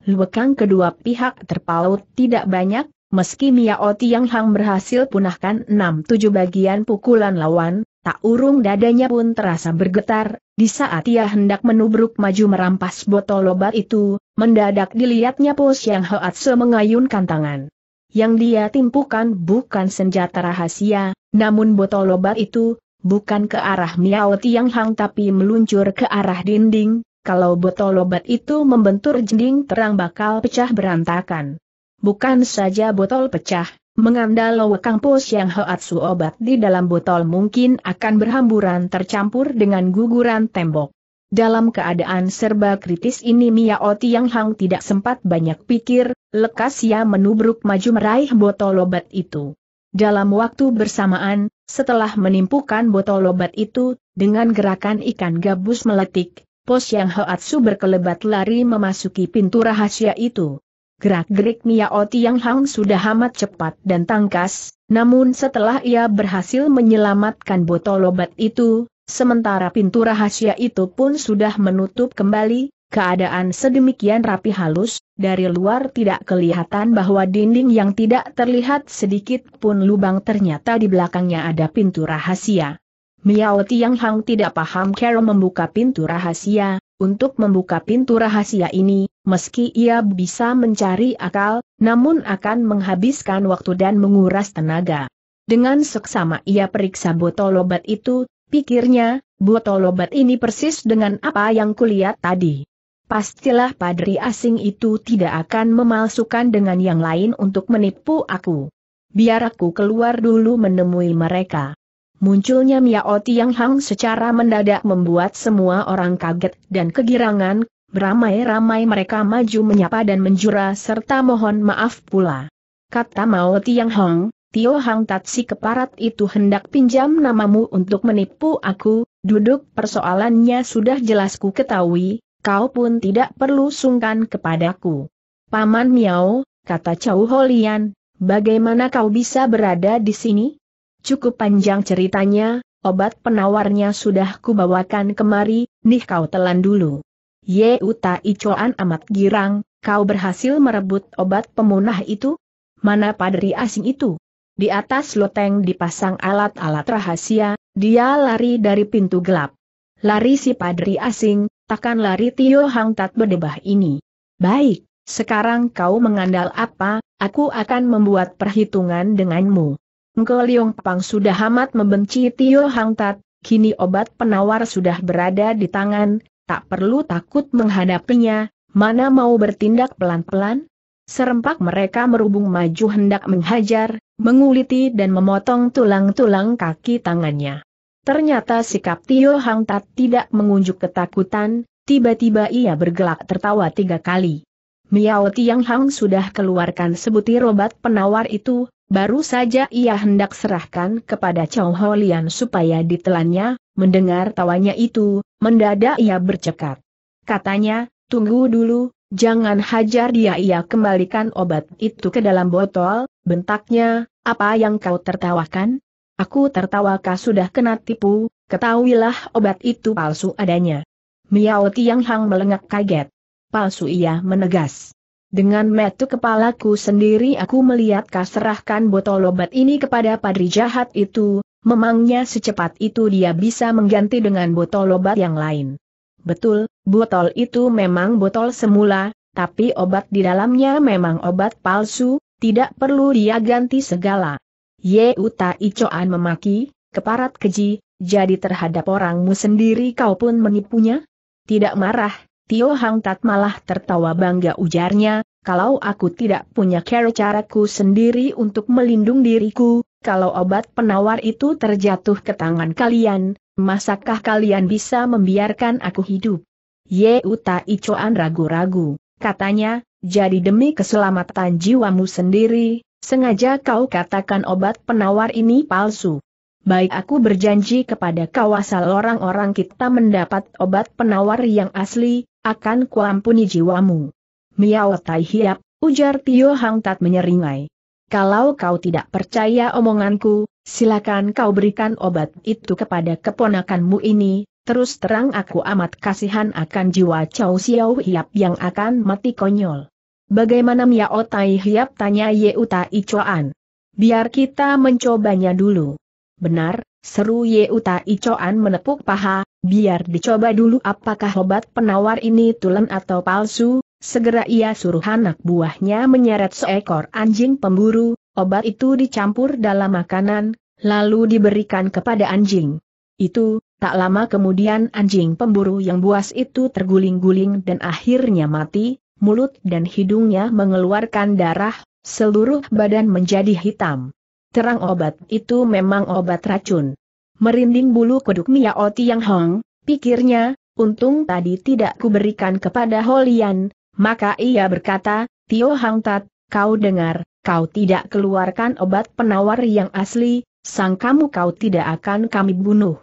Luekang kedua pihak terpaut tidak banyak, Meski Miao Tiang Hang berhasil punahkan 6-7 bagian pukulan lawan, tak urung dadanya pun terasa bergetar, di saat ia hendak menubruk maju merampas botol obat itu, mendadak dilihatnya Po Hoat Hoatse mengayunkan tangan. Yang dia timpukan bukan senjata rahasia, namun botol obat itu, bukan ke arah Miao Tiang Hang tapi meluncur ke arah dinding, kalau botol obat itu membentur jending terang bakal pecah berantakan. Bukan saja botol pecah, mengandal lowekang pos yang hoatsu obat di dalam botol mungkin akan berhamburan tercampur dengan guguran tembok. Dalam keadaan serba kritis ini Miao yang Hang tidak sempat banyak pikir, lekas ia menubruk maju meraih botol obat itu. Dalam waktu bersamaan, setelah menimpukan botol obat itu, dengan gerakan ikan gabus meletik, pos yang Hoatsu berkelebat lari memasuki pintu rahasia itu. Gerak-gerik Miao Tiang Hang sudah amat cepat dan tangkas, namun setelah ia berhasil menyelamatkan botol obat itu, sementara pintu rahasia itu pun sudah menutup kembali, keadaan sedemikian rapi halus, dari luar tidak kelihatan bahwa dinding yang tidak terlihat sedikit pun lubang ternyata di belakangnya ada pintu rahasia. Miao Tiang Hang tidak paham cara membuka pintu rahasia, untuk membuka pintu rahasia ini, meski ia bisa mencari akal, namun akan menghabiskan waktu dan menguras tenaga. Dengan seksama ia periksa botol obat itu, pikirnya, botol obat ini persis dengan apa yang kulihat tadi. Pastilah padri asing itu tidak akan memalsukan dengan yang lain untuk menipu aku. Biar aku keluar dulu menemui mereka. Munculnya Miao Tiang Hang secara mendadak membuat semua orang kaget dan kegirangan, Beramai-ramai mereka maju menyapa dan menjura serta mohon maaf pula. Kata Mao Tiang Hong, Tio Hang Tatsi keparat itu hendak pinjam namamu untuk menipu aku, duduk persoalannya sudah jelas ku ketahui, kau pun tidak perlu sungkan kepadaku. Paman Miao, kata Chau Holian, bagaimana kau bisa berada di sini? Cukup panjang ceritanya, obat penawarnya sudah kubawakan kemari, nih kau telan dulu. Ye Uta Icoan amat girang, kau berhasil merebut obat pemunah itu? Mana padri asing itu? Di atas loteng dipasang alat-alat rahasia, dia lari dari pintu gelap. Lari si padri asing, takkan lari Tio Hang Tat berdebah ini. Baik, sekarang kau mengandal apa, aku akan membuat perhitungan denganmu. Engkau Liong Pang sudah amat membenci Tio Hang Tat, kini obat penawar sudah berada di tangan, tak perlu takut menghadapinya, mana mau bertindak pelan-pelan? Serempak mereka merubung maju hendak menghajar, menguliti dan memotong tulang-tulang kaki tangannya. Ternyata sikap Tio Hang Tat tidak mengunjuk ketakutan, tiba-tiba ia bergelak tertawa tiga kali. Miao Tiang Hang sudah keluarkan sebutir obat penawar itu, Baru saja ia hendak serahkan kepada Chow Ho Lian supaya ditelannya, mendengar tawanya itu, mendadak ia bercekat. Katanya, tunggu dulu, jangan hajar dia ia kembalikan obat itu ke dalam botol, bentaknya, apa yang kau tertawakan? Aku tertawakah sudah kena tipu, ketahuilah obat itu palsu adanya. Miao Tiang Hang melengak kaget. Palsu ia menegas. Dengan metu kepalaku sendiri aku melihat kaserahkan botol obat ini kepada padri jahat itu, memangnya secepat itu dia bisa mengganti dengan botol obat yang lain. Betul, botol itu memang botol semula, tapi obat di dalamnya memang obat palsu, tidak perlu dia ganti segala. Ye Uta Icoan memaki, keparat keji, jadi terhadap orangmu sendiri kau pun menipunya? Tidak marah, Tio Hang Tat malah tertawa bangga ujarnya, kalau aku tidak punya cara caraku sendiri untuk melindung diriku, kalau obat penawar itu terjatuh ke tangan kalian, masakah kalian bisa membiarkan aku hidup? Ye Uta Icoan ragu-ragu, katanya, jadi demi keselamatan jiwamu sendiri, sengaja kau katakan obat penawar ini palsu. Baik aku berjanji kepada kawasan orang-orang kita mendapat obat penawar yang asli, akan kuampuni jiwamu. Miao Tai Hiap, ujar Tio Hang Tat menyeringai. Kalau kau tidak percaya omonganku, silakan kau berikan obat itu kepada keponakanmu ini, terus terang aku amat kasihan akan jiwa Chow Xiao Hiap yang akan mati konyol. Bagaimana Miao Tai Hiap tanya Ye Uta Icoan? Biar kita mencobanya dulu. Benar, seru Uta Icoan menepuk paha, biar dicoba dulu apakah obat penawar ini tulen atau palsu, segera ia suruh anak buahnya menyeret seekor anjing pemburu, obat itu dicampur dalam makanan, lalu diberikan kepada anjing. Itu, tak lama kemudian anjing pemburu yang buas itu terguling-guling dan akhirnya mati, mulut dan hidungnya mengeluarkan darah, seluruh badan menjadi hitam. Terang obat itu memang obat racun. Merinding bulu kuduk Miao Tiang Hong, pikirnya, untung tadi tidak kuberikan kepada Holian, maka ia berkata, Tio Hang Tat, kau dengar, kau tidak keluarkan obat penawar yang asli, sang kamu kau tidak akan kami bunuh.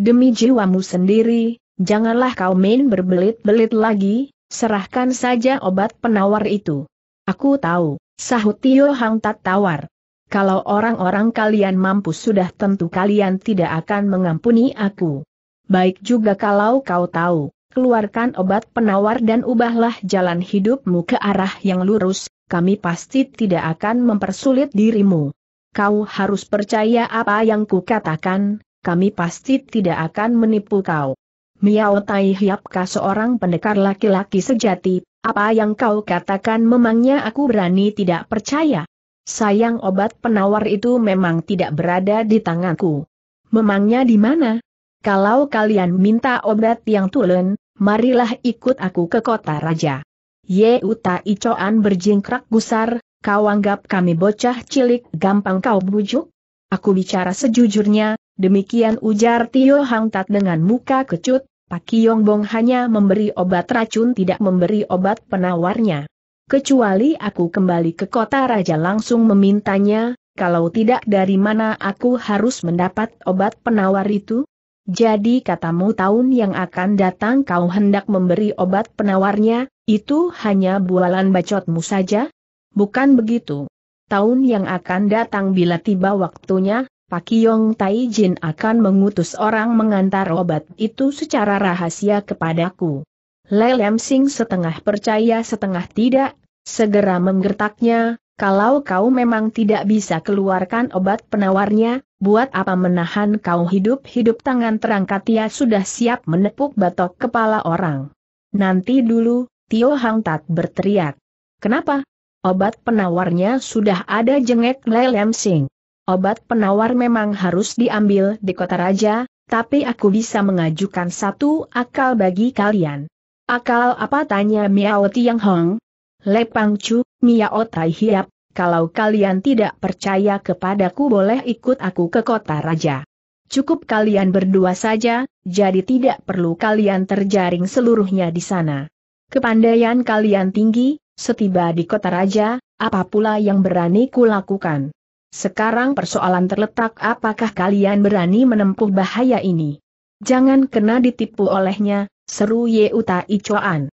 Demi jiwamu sendiri, janganlah kau main berbelit-belit lagi, serahkan saja obat penawar itu. Aku tahu, sahut Tio Hang Tat tawar kalau orang-orang kalian mampu sudah tentu kalian tidak akan mengampuni aku. Baik juga kalau kau tahu, keluarkan obat penawar dan ubahlah jalan hidupmu ke arah yang lurus, kami pasti tidak akan mempersulit dirimu. Kau harus percaya apa yang kukatakan, kami pasti tidak akan menipu kau. Miao Tai Hiapka seorang pendekar laki-laki sejati, apa yang kau katakan memangnya aku berani tidak percaya? Sayang obat penawar itu memang tidak berada di tanganku. Memangnya di mana? Kalau kalian minta obat yang tulen, marilah ikut aku ke kota raja. Ye Uta Icoan berjingkrak gusar, kau anggap kami bocah cilik gampang kau bujuk? Aku bicara sejujurnya, demikian ujar Tio Hang Tat dengan muka kecut, Pak Yong Bong hanya memberi obat racun tidak memberi obat penawarnya kecuali aku kembali ke kota raja langsung memintanya, kalau tidak dari mana aku harus mendapat obat penawar itu? Jadi katamu tahun yang akan datang kau hendak memberi obat penawarnya, itu hanya bualan bacotmu saja? Bukan begitu. Tahun yang akan datang bila tiba waktunya, Pak Tai Jin akan mengutus orang mengantar obat itu secara rahasia kepadaku. Lelem Sing setengah percaya setengah tidak, segera menggertaknya, kalau kau memang tidak bisa keluarkan obat penawarnya, buat apa menahan kau hidup-hidup tangan terangkat ia sudah siap menepuk batok kepala orang. Nanti dulu, Tio Hang Tat berteriak. Kenapa? Obat penawarnya sudah ada jengek Lelem Sing. Obat penawar memang harus diambil di kota raja, tapi aku bisa mengajukan satu akal bagi kalian. Akal apa tanya Miao Tiang Hong? Lepang Chu, Miao Tai Hiap, kalau kalian tidak percaya kepadaku boleh ikut aku ke kota raja. Cukup kalian berdua saja, jadi tidak perlu kalian terjaring seluruhnya di sana. Kepandaian kalian tinggi, setiba di kota raja, apa pula yang berani kulakukan? Sekarang persoalan terletak apakah kalian berani menempuh bahaya ini? Jangan kena ditipu olehnya, Seru Uta Icoan.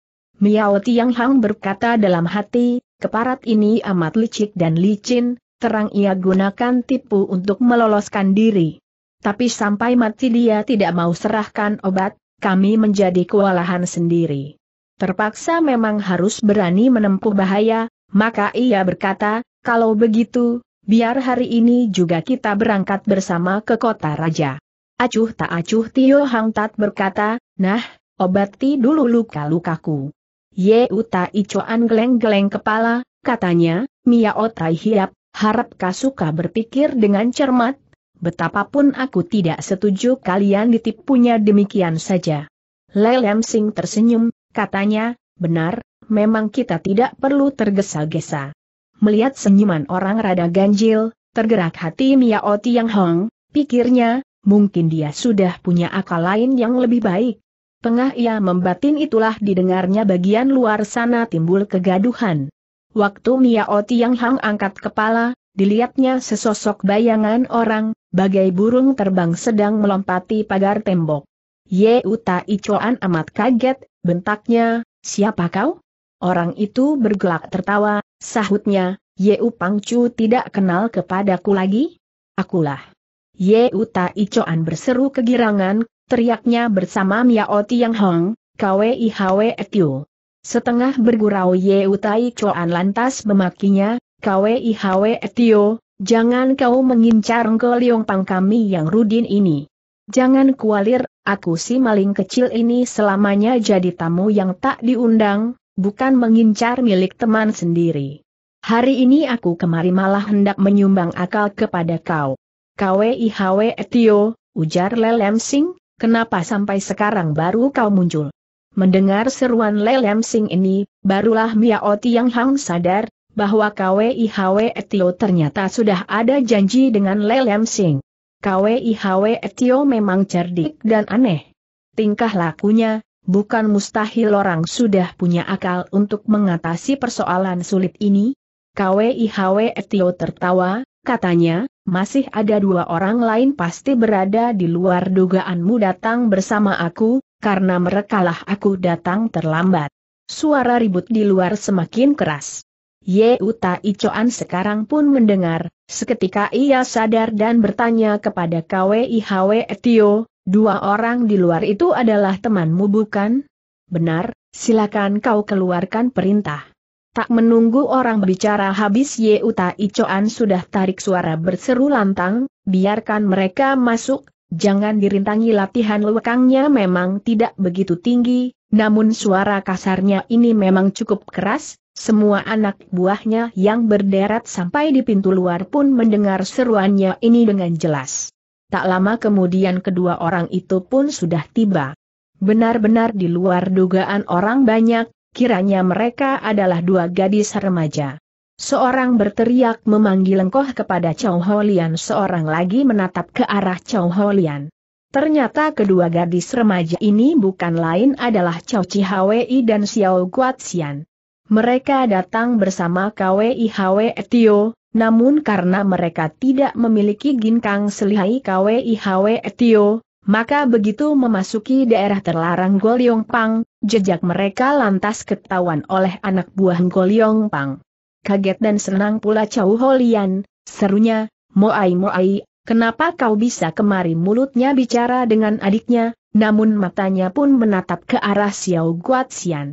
Miao Tiang Hang berkata dalam hati, keparat ini amat licik dan licin, terang ia gunakan tipu untuk meloloskan diri. Tapi sampai mati dia tidak mau serahkan obat, kami menjadi kewalahan sendiri. Terpaksa memang harus berani menempuh bahaya, maka ia berkata, kalau begitu, biar hari ini juga kita berangkat bersama ke kota raja. Acuh tak acuh Tio Hang Tat berkata, nah, obati dulu luka-lukaku. Ye Uta Icoan geleng-geleng kepala, katanya, Mia Otai Hiap, harap Kasuka berpikir dengan cermat, betapapun aku tidak setuju kalian ditipunya demikian saja. Lelem Sing tersenyum, katanya, benar, memang kita tidak perlu tergesa-gesa. Melihat senyuman orang rada ganjil, tergerak hati Mia Oti Yang Hong, pikirnya, mungkin dia sudah punya akal lain yang lebih baik, Pengah ia membatin itulah didengarnya bagian luar sana timbul kegaduhan. Waktu Miao Tiang Hang angkat kepala, dilihatnya sesosok bayangan orang, bagai burung terbang sedang melompati pagar tembok. Ye Uta Icoan amat kaget, bentaknya, siapa kau? Orang itu bergelak tertawa, sahutnya, Ye U Pangcu tidak kenal kepadaku lagi? Akulah. Ye Uta Icoan berseru kegirangan, Teriaknya bersama Miao Tiang Hong, Kwei Hwe Etiu. Setengah bergurau Ye Utai Chuan lantas memakinya, Kwei Hwe Etiu, jangan kau mengincar engkau Pang kami yang rudin ini. Jangan kualir, aku si maling kecil ini selamanya jadi tamu yang tak diundang, bukan mengincar milik teman sendiri. Hari ini aku kemari malah hendak menyumbang akal kepada kau. Kwei Hwe Etio, ujar Lelem Sing, Kenapa sampai sekarang baru kau muncul? Mendengar seruan Lelem Sing ini, barulah Miao Tiang Hang sadar, bahwa KWIHW Etio ternyata sudah ada janji dengan Lelem Sing. KWIHW Etio memang cerdik dan aneh. Tingkah lakunya, bukan mustahil orang sudah punya akal untuk mengatasi persoalan sulit ini. KWIHW Etio tertawa, katanya, masih ada dua orang lain pasti berada di luar dugaanmu datang bersama aku, karena merekalah aku datang terlambat. Suara ribut di luar semakin keras. Ye Uta Icoan sekarang pun mendengar, seketika ia sadar dan bertanya kepada KWIHW Etio, dua orang di luar itu adalah temanmu bukan? Benar, silakan kau keluarkan perintah. Tak menunggu orang bicara habis Ye Uta Icoan sudah tarik suara berseru lantang, biarkan mereka masuk, jangan dirintangi latihan lekangnya memang tidak begitu tinggi, namun suara kasarnya ini memang cukup keras, semua anak buahnya yang berderet sampai di pintu luar pun mendengar seruannya ini dengan jelas. Tak lama kemudian kedua orang itu pun sudah tiba. Benar-benar di luar dugaan orang banyak, kiranya mereka adalah dua gadis remaja. Seorang berteriak memanggil engkoh kepada Chow Holian seorang lagi menatap ke arah Chow Holian. Ternyata kedua gadis remaja ini bukan lain adalah Chow Chihawei dan Xiao Guatsian. Mereka datang bersama KWI Hwe Tio, namun karena mereka tidak memiliki ginkang selihai KWI Hwe Tio, maka begitu memasuki daerah terlarang Golyong Pang, Jejak mereka lantas ketahuan oleh anak buah Ngkoliong Pang. Kaget dan senang pula Chau Holian, serunya, Moai Moai, kenapa kau bisa kemari mulutnya bicara dengan adiknya, namun matanya pun menatap ke arah Xiao Xian.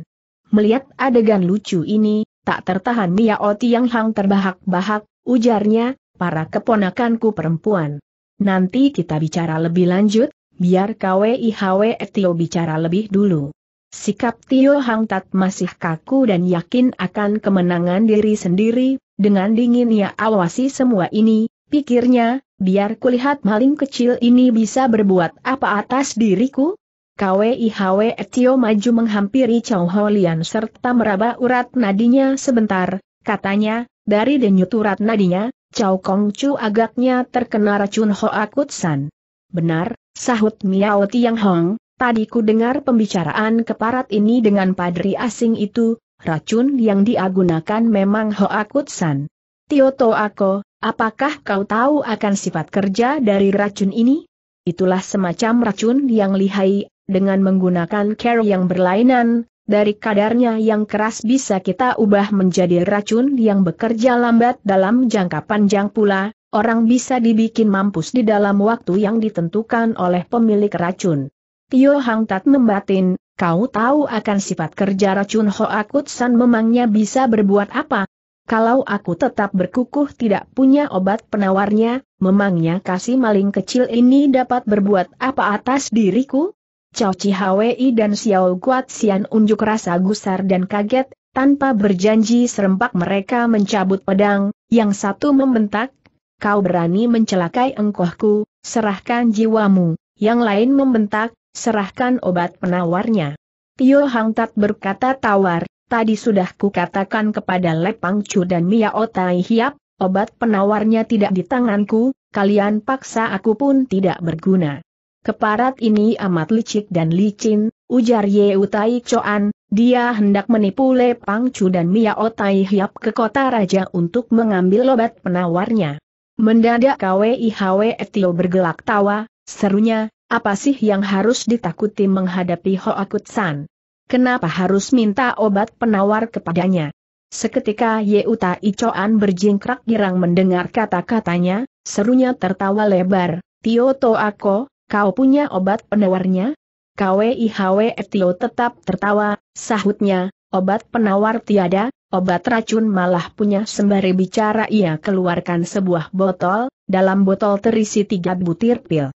Melihat adegan lucu ini, tak tertahan Oti Tiang Hang terbahak-bahak, ujarnya, para keponakanku perempuan. Nanti kita bicara lebih lanjut, biar KWIHW Etio bicara lebih dulu. Sikap Tio Hang Tat masih kaku dan yakin akan kemenangan diri sendiri, dengan dingin ia awasi semua ini, pikirnya, biar kulihat maling kecil ini bisa berbuat apa atas diriku? KWIHW Tio maju menghampiri Chow Ho Lian serta meraba urat nadinya sebentar, katanya, dari denyut urat nadinya, Chow Kong Chu agaknya terkena racun Hoa Kutsan. Benar, sahut Miao Tiang Hong, Tadi ku dengar pembicaraan keparat ini dengan padri asing itu, racun yang diagunakan gunakan memang Hoakutsan. Tioto Ako, apakah kau tahu akan sifat kerja dari racun ini? Itulah semacam racun yang lihai, dengan menggunakan care yang berlainan, dari kadarnya yang keras bisa kita ubah menjadi racun yang bekerja lambat dalam jangka panjang pula, orang bisa dibikin mampus di dalam waktu yang ditentukan oleh pemilik racun. Tio Hang Tat membatin, kau tahu akan sifat kerja racun Akut San memangnya bisa berbuat apa? Kalau aku tetap berkukuh tidak punya obat penawarnya, memangnya kasih maling kecil ini dapat berbuat apa atas diriku? Cao Hwi dan Xiao Guat Xian unjuk rasa gusar dan kaget, tanpa berjanji serempak mereka mencabut pedang, yang satu membentak, kau berani mencelakai engkohku, serahkan jiwamu, yang lain membentak, serahkan obat penawarnya. Tio Hang Tat berkata tawar, tadi sudah kukatakan kepada Lepang Chu dan Mia Tai Hiap, obat penawarnya tidak di tanganku, kalian paksa aku pun tidak berguna. Keparat ini amat licik dan licin, ujar Ye Tai Choan, dia hendak menipu Lepang Chu dan Mia Tai Hiap ke kota raja untuk mengambil obat penawarnya. Mendadak KWIHW Tio bergelak tawa, serunya, apa sih yang harus ditakuti menghadapi San? Kenapa harus minta obat penawar kepadanya? Seketika Yeuta Icoan berjingkrak girang mendengar kata-katanya, serunya tertawa lebar, Tio Toako, kau punya obat penawarnya? KWIHW e Tio tetap tertawa, sahutnya, obat penawar tiada, obat racun malah punya sembari bicara ia keluarkan sebuah botol, dalam botol terisi tiga butir pil.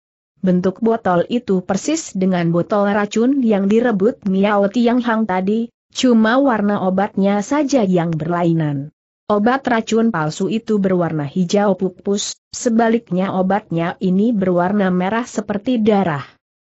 Bentuk botol itu persis dengan botol racun yang direbut Miao Tiang Hang tadi, cuma warna obatnya saja yang berlainan. Obat racun palsu itu berwarna hijau pupus, sebaliknya obatnya ini berwarna merah seperti darah.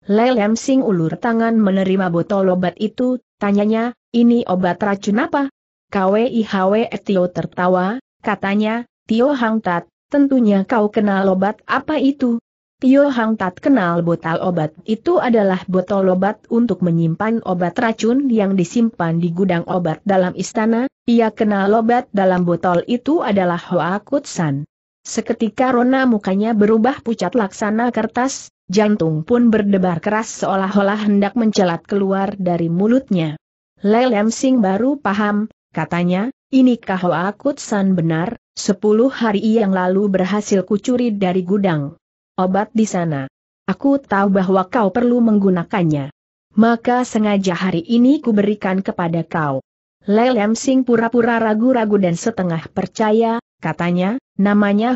Lelem Sing ulur tangan menerima botol obat itu, tanyanya, ini obat racun apa? KWIHW e Tio tertawa, katanya, Tio Hang Tat, tentunya kau kenal obat apa itu? Tio Hang Tat kenal botol obat itu adalah botol obat untuk menyimpan obat racun yang disimpan di gudang obat dalam istana, ia kenal obat dalam botol itu adalah Hoa Kutsan. Seketika rona mukanya berubah pucat laksana kertas, jantung pun berdebar keras seolah-olah hendak mencelat keluar dari mulutnya. Lelem Sing baru paham, katanya, inikah Hoa Kutsan benar, sepuluh hari yang lalu berhasil kucuri dari gudang obat di sana. Aku tahu bahwa kau perlu menggunakannya. Maka sengaja hari ini kuberikan kepada kau. Lelem Sing pura-pura ragu-ragu dan setengah percaya, katanya, namanya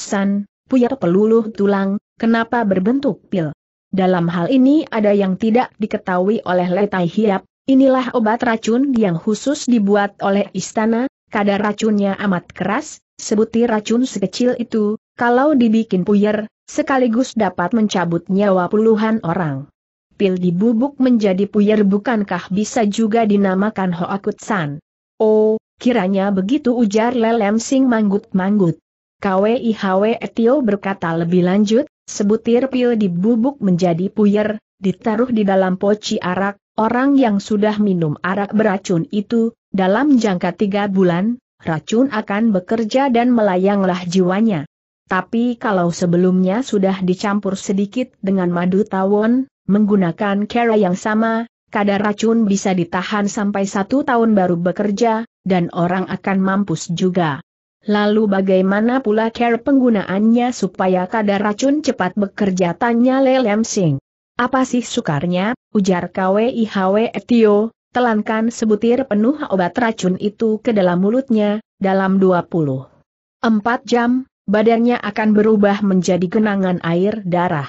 San, puyar peluluh tulang, kenapa berbentuk pil. Dalam hal ini ada yang tidak diketahui oleh Letai Hiap, inilah obat racun yang khusus dibuat oleh istana, kadar racunnya amat keras, sebuti racun sekecil itu, kalau dibikin puyer sekaligus dapat mencabut nyawa puluhan orang. Pil dibubuk menjadi puyer bukankah bisa juga dinamakan Hoakutsan? Oh, kiranya begitu ujar Lelem Sing manggut-manggut. KWIHW Etio berkata lebih lanjut, sebutir pil dibubuk menjadi puyer, ditaruh di dalam poci arak, orang yang sudah minum arak beracun itu, dalam jangka tiga bulan, racun akan bekerja dan melayanglah jiwanya. Tapi kalau sebelumnya sudah dicampur sedikit dengan madu tawon, menggunakan cara yang sama, kadar racun bisa ditahan sampai satu tahun baru bekerja, dan orang akan mampus juga. Lalu bagaimana pula cara penggunaannya supaya kadar racun cepat bekerja tanya Lelem Sing. Apa sih sukarnya, ujar KWIHW Tio, telankan sebutir penuh obat racun itu ke dalam mulutnya, dalam 24 jam, badannya akan berubah menjadi genangan air darah.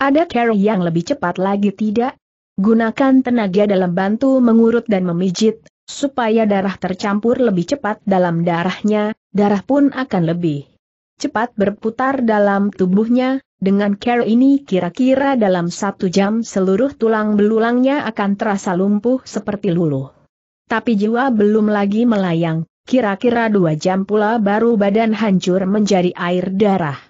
Ada cara yang lebih cepat lagi tidak? Gunakan tenaga dalam bantu mengurut dan memijit, supaya darah tercampur lebih cepat dalam darahnya, darah pun akan lebih cepat berputar dalam tubuhnya, dengan care ini kira-kira dalam satu jam seluruh tulang belulangnya akan terasa lumpuh seperti luluh. Tapi jiwa belum lagi melayang, Kira-kira dua jam pula baru badan hancur menjadi air darah.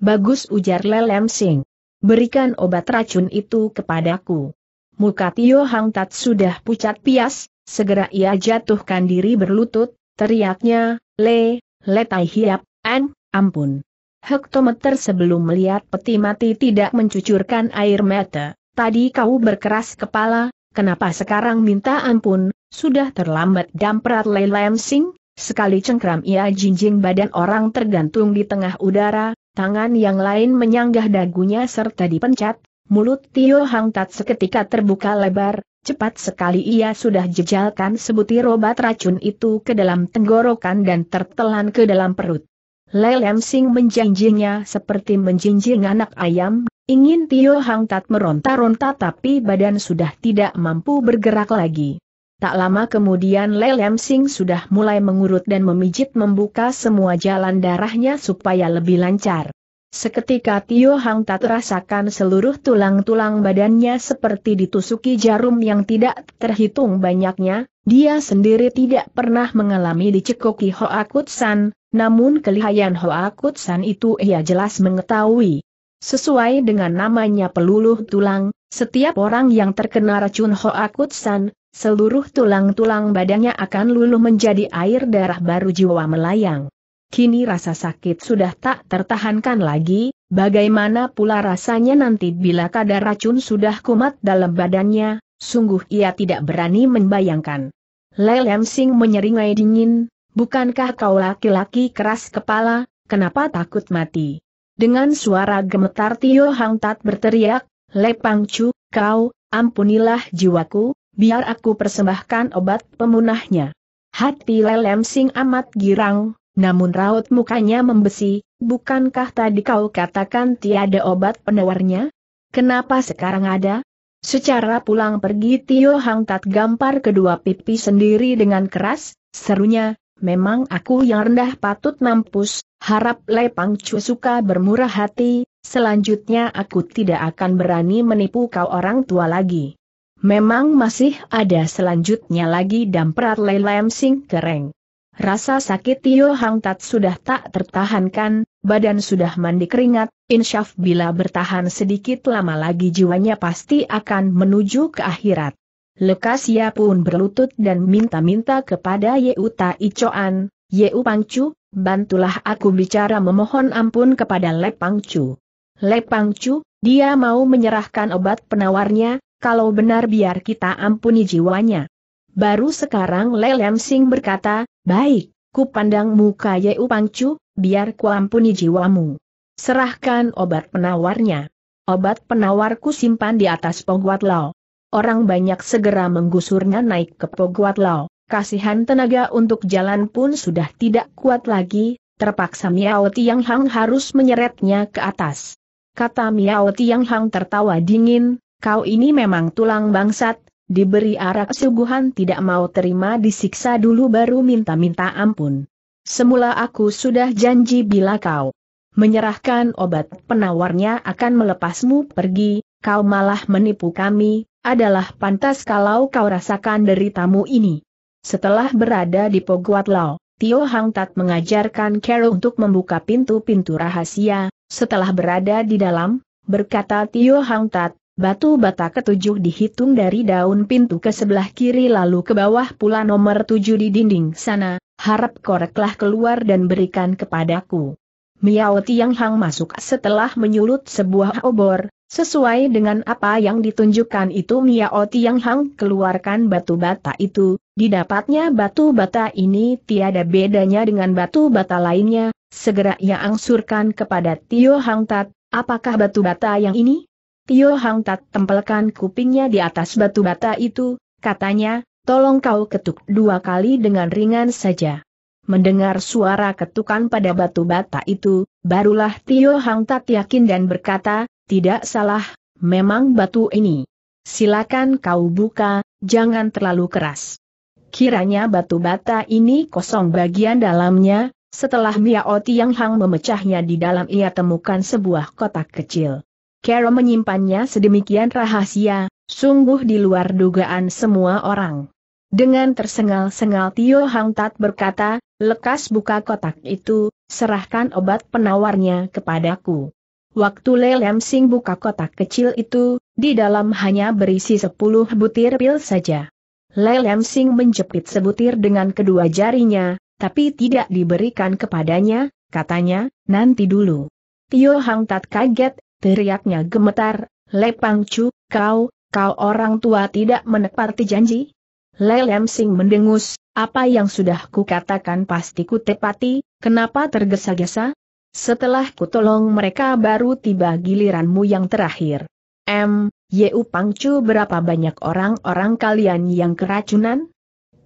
Bagus ujar Lelem Sing. Berikan obat racun itu kepadaku. Muka Tio Hang Tat sudah pucat pias, segera ia jatuhkan diri berlutut, teriaknya, Le, Le Tai Hiap, An, ampun. Hektometer sebelum melihat peti mati tidak mencucurkan air mata, tadi kau berkeras kepala, kenapa sekarang minta ampun, sudah terlambat damprat Lei Lamsing, sekali cengkram ia jinjing badan orang tergantung di tengah udara, tangan yang lain menyanggah dagunya serta dipencet, mulut Tio Hang Tat seketika terbuka lebar, cepat sekali ia sudah jejalkan sebutir obat racun itu ke dalam tenggorokan dan tertelan ke dalam perut. Lei Lamsing menjinjingnya seperti menjinjing anak ayam, ingin Tio Hang Tat meronta-ronta tapi badan sudah tidak mampu bergerak lagi. Tak lama kemudian Lelem Sing sudah mulai mengurut dan memijit membuka semua jalan darahnya supaya lebih lancar. Seketika Tio Hang tak rasakan seluruh tulang-tulang badannya seperti ditusuki jarum yang tidak terhitung banyaknya, dia sendiri tidak pernah mengalami dicekoki Hoa Kutsan, namun kelihayan Hoa Kutsan itu ia jelas mengetahui. Sesuai dengan namanya peluluh tulang, setiap orang yang terkena racun Hoa Kutsan, seluruh tulang-tulang badannya akan luluh menjadi air darah baru jiwa melayang. Kini rasa sakit sudah tak tertahankan lagi, bagaimana pula rasanya nanti bila kadar racun sudah kumat dalam badannya, sungguh ia tidak berani membayangkan. Lelem Sing menyeringai dingin, bukankah kau laki-laki keras kepala, kenapa takut mati? Dengan suara gemetar Tio Hang Tat berteriak, Pang Chu, kau, ampunilah jiwaku, biar aku persembahkan obat pemunahnya. Hati Lelem Sing amat girang, namun raut mukanya membesi, bukankah tadi kau katakan tiada obat penawarnya? Kenapa sekarang ada? Secara pulang pergi Tio Hang Tat gampar kedua pipi sendiri dengan keras, serunya, memang aku yang rendah patut mampus, harap Lepang Chu suka bermurah hati, selanjutnya aku tidak akan berani menipu kau orang tua lagi. Memang masih ada selanjutnya lagi damprat lelem sing kereng. Rasa sakit Tio Hang Tat sudah tak tertahankan, badan sudah mandi keringat, insyaf bila bertahan sedikit lama lagi jiwanya pasti akan menuju ke akhirat. Lekas ia pun berlutut dan minta-minta kepada Yeuta Icoan, Yeu Pangcu, bantulah aku bicara memohon ampun kepada Le Le Pangcu, dia mau menyerahkan obat penawarnya, kalau benar biar kita ampuni jiwanya. Baru sekarang Lelem Sing berkata, baik, ku pandang muka Yeu Pangcu, biar ku ampuni jiwamu. Serahkan obat penawarnya. Obat penawarku simpan di atas Poguat Lao. Orang banyak segera menggusurnya naik ke Poguat Lao. Kasihan tenaga untuk jalan pun sudah tidak kuat lagi, terpaksa Miao Tianghang harus menyeretnya ke atas. Kata Miao Tianghang tertawa dingin, kau ini memang tulang bangsat, diberi arak suguhan tidak mau terima disiksa dulu baru minta-minta ampun. Semula aku sudah janji bila kau menyerahkan obat penawarnya akan melepasmu pergi, kau malah menipu kami, adalah pantas kalau kau rasakan deritamu ini. Setelah berada di Poguat Lao, Tio Hang Tat mengajarkan Carol untuk membuka pintu-pintu rahasia, setelah berada di dalam, berkata Tio Hang Tat, Batu bata ketujuh dihitung dari daun pintu ke sebelah kiri lalu ke bawah pula nomor tujuh di dinding sana, harap koreklah keluar dan berikan kepadaku. Miao Tiang Hang masuk setelah menyulut sebuah obor, sesuai dengan apa yang ditunjukkan itu Miao Tiang Hang keluarkan batu bata itu, didapatnya batu bata ini tiada bedanya dengan batu bata lainnya, segera ia angsurkan kepada Tio Hang Tat, apakah batu bata yang ini? Tio Hang tak tempelkan kupingnya di atas batu bata itu, katanya, tolong kau ketuk dua kali dengan ringan saja. Mendengar suara ketukan pada batu bata itu, barulah Tio Hang tak yakin dan berkata, tidak salah, memang batu ini. Silakan kau buka, jangan terlalu keras. Kiranya batu bata ini kosong bagian dalamnya, setelah Miao Tiang Hang memecahnya di dalam ia temukan sebuah kotak kecil. Kero menyimpannya sedemikian rahasia, sungguh di luar dugaan semua orang. Dengan tersengal-sengal Tio Hang Tat berkata, lekas buka kotak itu, serahkan obat penawarnya kepadaku. Waktu Le Lem Sing buka kotak kecil itu, di dalam hanya berisi sepuluh butir pil saja. Le Lem Sing menjepit sebutir dengan kedua jarinya, tapi tidak diberikan kepadanya, katanya, nanti dulu. Tio Hang Tat kaget, teriaknya gemetar, Lepang Chu, kau, kau orang tua tidak menepati janji? Le Lem Sing mendengus, apa yang sudah kukatakan pasti kutepati, kenapa tergesa-gesa? Setelah kutolong mereka baru tiba giliranmu yang terakhir. M, Yeu Pangcu berapa banyak orang-orang kalian yang keracunan?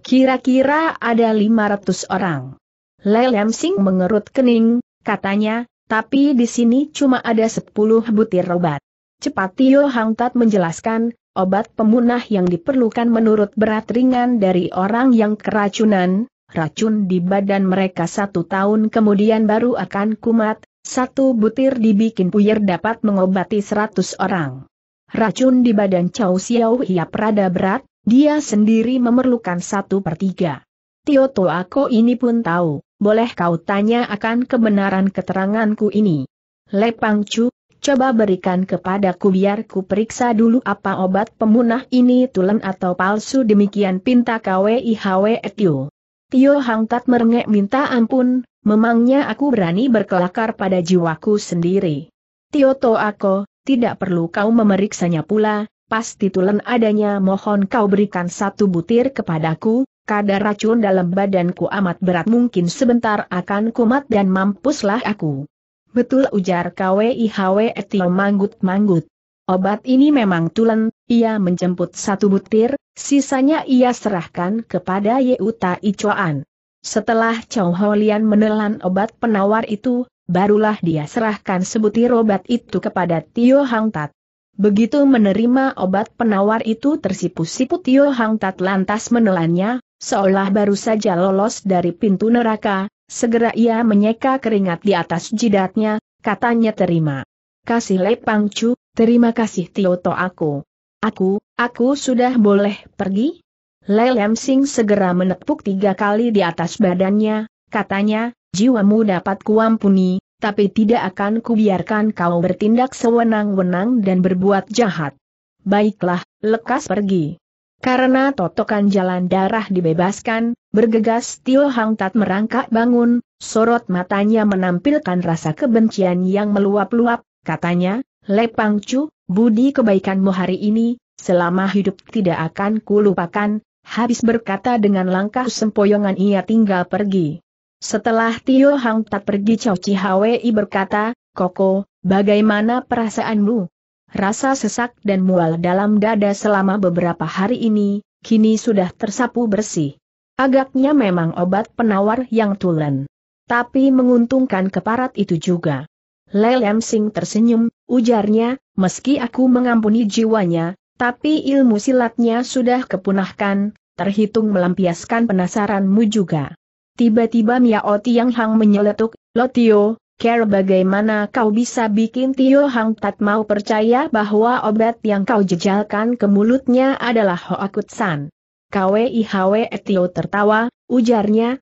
Kira-kira ada 500 orang. Lem Sing mengerut kening, katanya, tapi di sini cuma ada 10 butir obat. Cepat Tio Hang Tat menjelaskan, obat pemunah yang diperlukan menurut berat ringan dari orang yang keracunan, racun di badan mereka satu tahun kemudian baru akan kumat, satu butir dibikin puyer dapat mengobati 100 orang. Racun di badan Chow Xiao Hiap rada berat, dia sendiri memerlukan satu per tiga. Tio Toako ini pun tahu, boleh kau tanya akan kebenaran keteranganku ini. Lepang Chu, coba berikan kepadaku biar ku periksa dulu apa obat pemunah ini tulen atau palsu demikian pinta KWIHW e Tio. Tio Hangtat merengek minta ampun, memangnya aku berani berkelakar pada jiwaku sendiri. Tio To Ako, tidak perlu kau memeriksanya pula, pasti tulen adanya mohon kau berikan satu butir kepadaku, kadar racun dalam badanku amat berat mungkin sebentar akan kumat dan mampuslah aku. Betul ujar KWIHW Etio manggut-manggut. Obat ini memang tulen, ia menjemput satu butir, sisanya ia serahkan kepada Yeuta Icoan. Setelah Chow Holian menelan obat penawar itu, barulah dia serahkan sebutir obat itu kepada Tio Hang Tat. Begitu menerima obat penawar itu tersipu-sipu Tio Hang Tat lantas menelannya, Seolah baru saja lolos dari pintu neraka, segera ia menyeka keringat di atas jidatnya, katanya terima. Kasih Lepang Chu, terima kasih Tioto aku. Aku, aku sudah boleh pergi? Lelem Sing segera menepuk tiga kali di atas badannya, katanya, jiwamu dapat kuampuni, tapi tidak akan kubiarkan kau bertindak sewenang-wenang dan berbuat jahat. Baiklah, lekas pergi. Karena totokan jalan darah dibebaskan, bergegas Tio Hang Tat merangkak bangun, sorot matanya menampilkan rasa kebencian yang meluap-luap, katanya, Lepang Chu, budi kebaikanmu hari ini, selama hidup tidak akan kulupakan, habis berkata dengan langkah sempoyongan ia tinggal pergi. Setelah Tio Hang Tat pergi Cao Chi Hwi berkata, Koko, bagaimana perasaanmu? Rasa sesak dan mual dalam dada selama beberapa hari ini, kini sudah tersapu bersih. Agaknya memang obat penawar yang tulen. Tapi menguntungkan keparat itu juga. Lelem Sing tersenyum, ujarnya, meski aku mengampuni jiwanya, tapi ilmu silatnya sudah kepunahkan, terhitung melampiaskan penasaranmu juga. Tiba-tiba Miao Tiang Hang menyeletuk, Lotio, Care bagaimana kau bisa bikin Tio Hang Tat mau percaya bahwa obat yang kau jejalkan ke mulutnya adalah Hoakutsan. KWIHW Tio tertawa, ujarnya,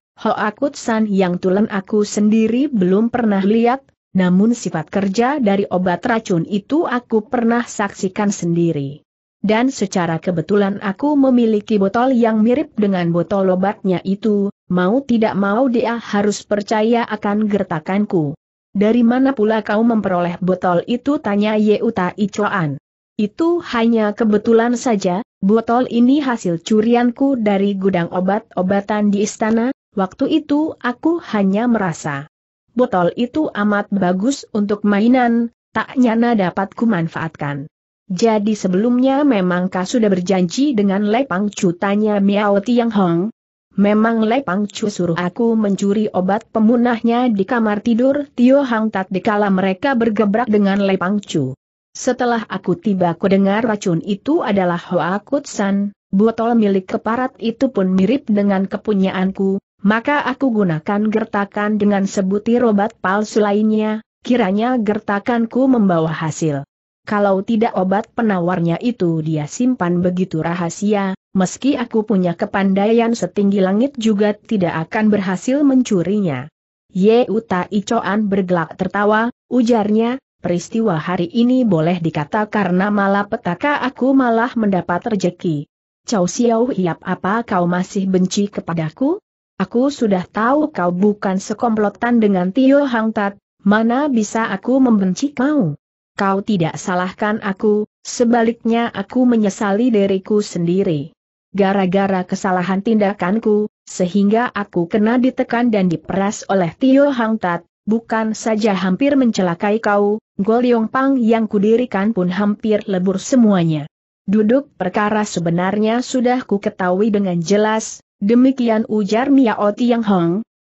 San yang tulen aku sendiri belum pernah lihat, namun sifat kerja dari obat racun itu aku pernah saksikan sendiri. Dan secara kebetulan aku memiliki botol yang mirip dengan botol obatnya itu, mau tidak mau dia harus percaya akan gertakanku. Dari mana pula kau memperoleh botol itu tanya Yeuta Icoan. Itu hanya kebetulan saja, botol ini hasil curianku dari gudang obat-obatan di istana, waktu itu aku hanya merasa. Botol itu amat bagus untuk mainan, tak nyana dapat kumanfaatkan. Jadi sebelumnya memang kau sudah berjanji dengan Lepang cutanya Miao Tiang Hong? Memang Pang Chu suruh aku mencuri obat pemunahnya di kamar tidur Tio Hang Tat dikala mereka bergebrak dengan Pang Chu. Setelah aku tiba ku dengar racun itu adalah Hoa Kut Kutsan, botol milik keparat itu pun mirip dengan kepunyaanku, maka aku gunakan gertakan dengan sebutir obat palsu lainnya, kiranya gertakanku membawa hasil kalau tidak obat penawarnya itu dia simpan begitu rahasia, meski aku punya kepandaian setinggi langit juga tidak akan berhasil mencurinya. Ye Uta Icoan bergelak tertawa, ujarnya, peristiwa hari ini boleh dikata karena malah petaka aku malah mendapat rejeki. Cao Xiao Hiap apa kau masih benci kepadaku? Aku sudah tahu kau bukan sekomplotan dengan Tio Hang Tat, mana bisa aku membenci kau? kau tidak salahkan aku, sebaliknya aku menyesali diriku sendiri. Gara-gara kesalahan tindakanku, sehingga aku kena ditekan dan diperas oleh Tio Hang Tat, bukan saja hampir mencelakai kau, Goliong Pang yang kudirikan pun hampir lebur semuanya. Duduk perkara sebenarnya sudah ku ketahui dengan jelas, demikian ujar Mia Oti Yang Hong,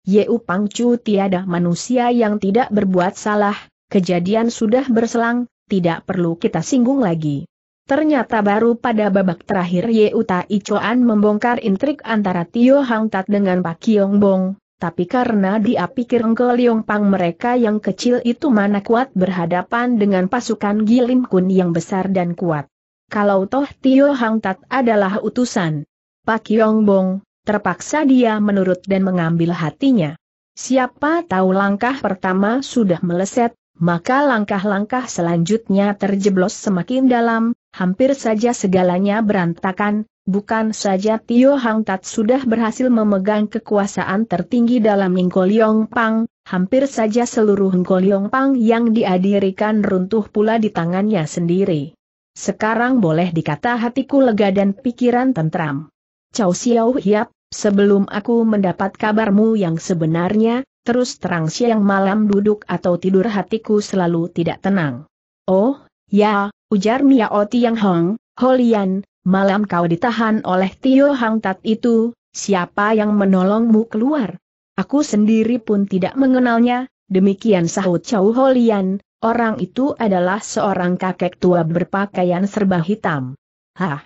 Yeu Chu tiada manusia yang tidak berbuat salah, Kejadian sudah berselang, tidak perlu kita singgung lagi. Ternyata baru pada babak terakhir Ye Uta Icoan membongkar intrik antara Tio Hang Tat dengan Pak Kiong Bong, tapi karena dia pikir Engke Leong Pang mereka yang kecil itu mana kuat berhadapan dengan pasukan Gilim Kun yang besar dan kuat. Kalau toh Tio Hang Tat adalah utusan Pak Kiong Bong, terpaksa dia menurut dan mengambil hatinya. Siapa tahu langkah pertama sudah meleset, maka langkah-langkah selanjutnya terjeblos semakin dalam, hampir saja segalanya berantakan, bukan saja Tio Hang Tat sudah berhasil memegang kekuasaan tertinggi dalam Ngkoliong Pang, hampir saja seluruh Ngkoliong Pang yang diadirikan runtuh pula di tangannya sendiri. Sekarang boleh dikata hatiku lega dan pikiran tentram. Cao Xiao Hiap, sebelum aku mendapat kabarmu yang sebenarnya, terus terang siang malam duduk atau tidur hatiku selalu tidak tenang. Oh, ya, ujar Miao Tiang Hong, Holian, malam kau ditahan oleh Tio Hang Tat itu, siapa yang menolongmu keluar? Aku sendiri pun tidak mengenalnya, demikian sahut Chow Holian, orang itu adalah seorang kakek tua berpakaian serba hitam. Hah?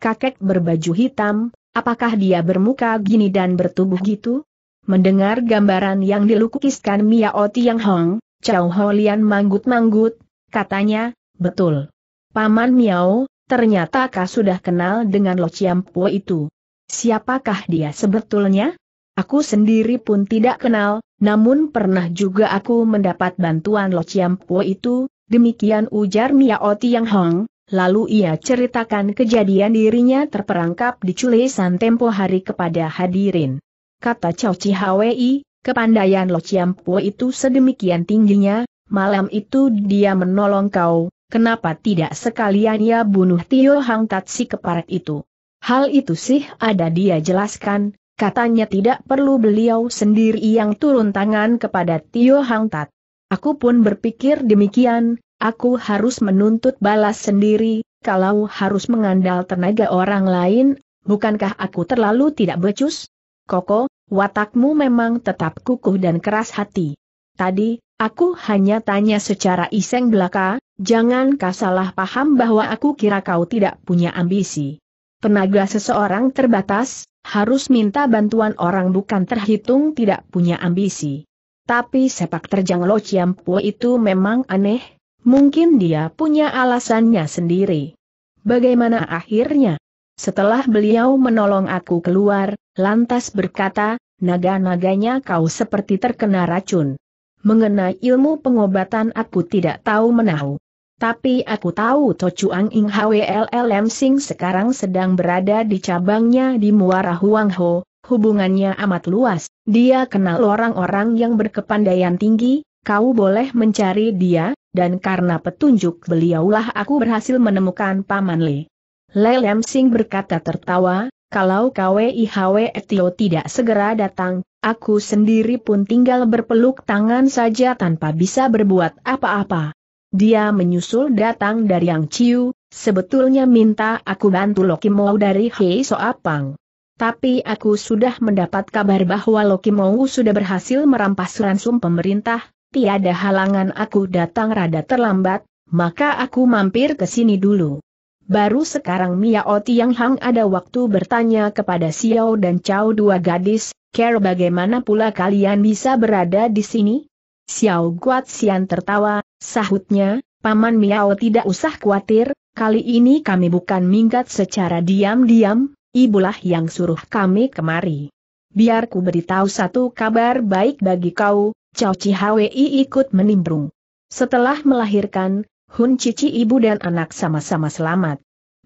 Kakek berbaju hitam, apakah dia bermuka gini dan bertubuh gitu? Mendengar gambaran yang dilukiskan Mia Oti Yang Hong, Chow Ho manggut-manggut, katanya, betul. Paman Miao, ternyata kau sudah kenal dengan Lo Chiam Pue itu. Siapakah dia sebetulnya? Aku sendiri pun tidak kenal, namun pernah juga aku mendapat bantuan Lo Chiam Pue itu, demikian ujar Mia Oti Yang Hong, Lalu ia ceritakan kejadian dirinya terperangkap di culisan tempo hari kepada hadirin kata Chow Chihawei, kepandaian Lo Chiampu itu sedemikian tingginya, malam itu dia menolong kau, kenapa tidak sekalian ia bunuh Tio Hang Tatsi keparat itu. Hal itu sih ada dia jelaskan, katanya tidak perlu beliau sendiri yang turun tangan kepada Tio Hang Tat. Aku pun berpikir demikian, aku harus menuntut balas sendiri, kalau harus mengandalkan tenaga orang lain, bukankah aku terlalu tidak becus? Koko, watakmu memang tetap kukuh dan keras hati. Tadi, aku hanya tanya secara iseng belaka, jangan kau salah paham bahwa aku kira kau tidak punya ambisi. Tenaga seseorang terbatas, harus minta bantuan orang bukan terhitung tidak punya ambisi. Tapi sepak terjang Lo Chiampo itu memang aneh, mungkin dia punya alasannya sendiri. Bagaimana akhirnya? Setelah beliau menolong aku keluar, lantas berkata, naga-naganya kau seperti terkena racun. Mengenai ilmu pengobatan aku tidak tahu menahu. Tapi aku tahu Tocuang Ing HWLLM Sing sekarang sedang berada di cabangnya di Muara Huangho, hubungannya amat luas, dia kenal orang-orang yang berkepandaian tinggi, kau boleh mencari dia, dan karena petunjuk beliaulah aku berhasil menemukan Paman Lee." Lelem Sing berkata tertawa, kalau KWIHW Tio tidak segera datang, aku sendiri pun tinggal berpeluk tangan saja tanpa bisa berbuat apa-apa. Dia menyusul datang dari Yang Ciu, sebetulnya minta aku bantu Loki Mau dari Hei Soapang. Tapi aku sudah mendapat kabar bahwa Loki Mau sudah berhasil merampas ransum pemerintah, tiada halangan aku datang rada terlambat, maka aku mampir ke sini dulu. Baru sekarang Mia Oti yang Hang ada waktu bertanya kepada Xiao dan Chao dua gadis, Care bagaimana pula kalian bisa berada di sini? Xiao Guat Xian tertawa, sahutnya, Paman Miao tidak usah khawatir, kali ini kami bukan minggat secara diam-diam, ibulah yang suruh kami kemari. Biar ku beritahu satu kabar baik bagi kau, Cao Chihawi ikut menimbrung. Setelah melahirkan, Hun Cici ibu dan anak sama-sama selamat.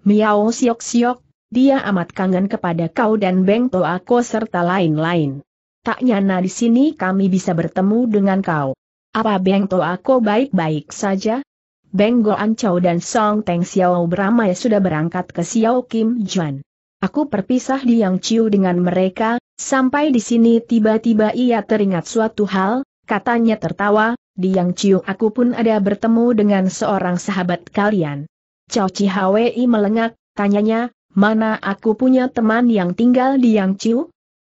Miao Siok Siok, dia amat kangen kepada kau dan Beng Toa aku serta lain-lain. Tak nyana di sini kami bisa bertemu dengan kau. Apa Beng Toa aku baik-baik saja? Beng Go Chow dan Song Teng Xiao beramai sudah berangkat ke Xiao Kim Juan. Aku perpisah di Yang Chiu dengan mereka, sampai di sini tiba-tiba ia teringat suatu hal, katanya tertawa, di Yang Chiu aku pun ada bertemu dengan seorang sahabat kalian. Cao Cihawei melengak, tanyanya, mana aku punya teman yang tinggal di Yang Ciu?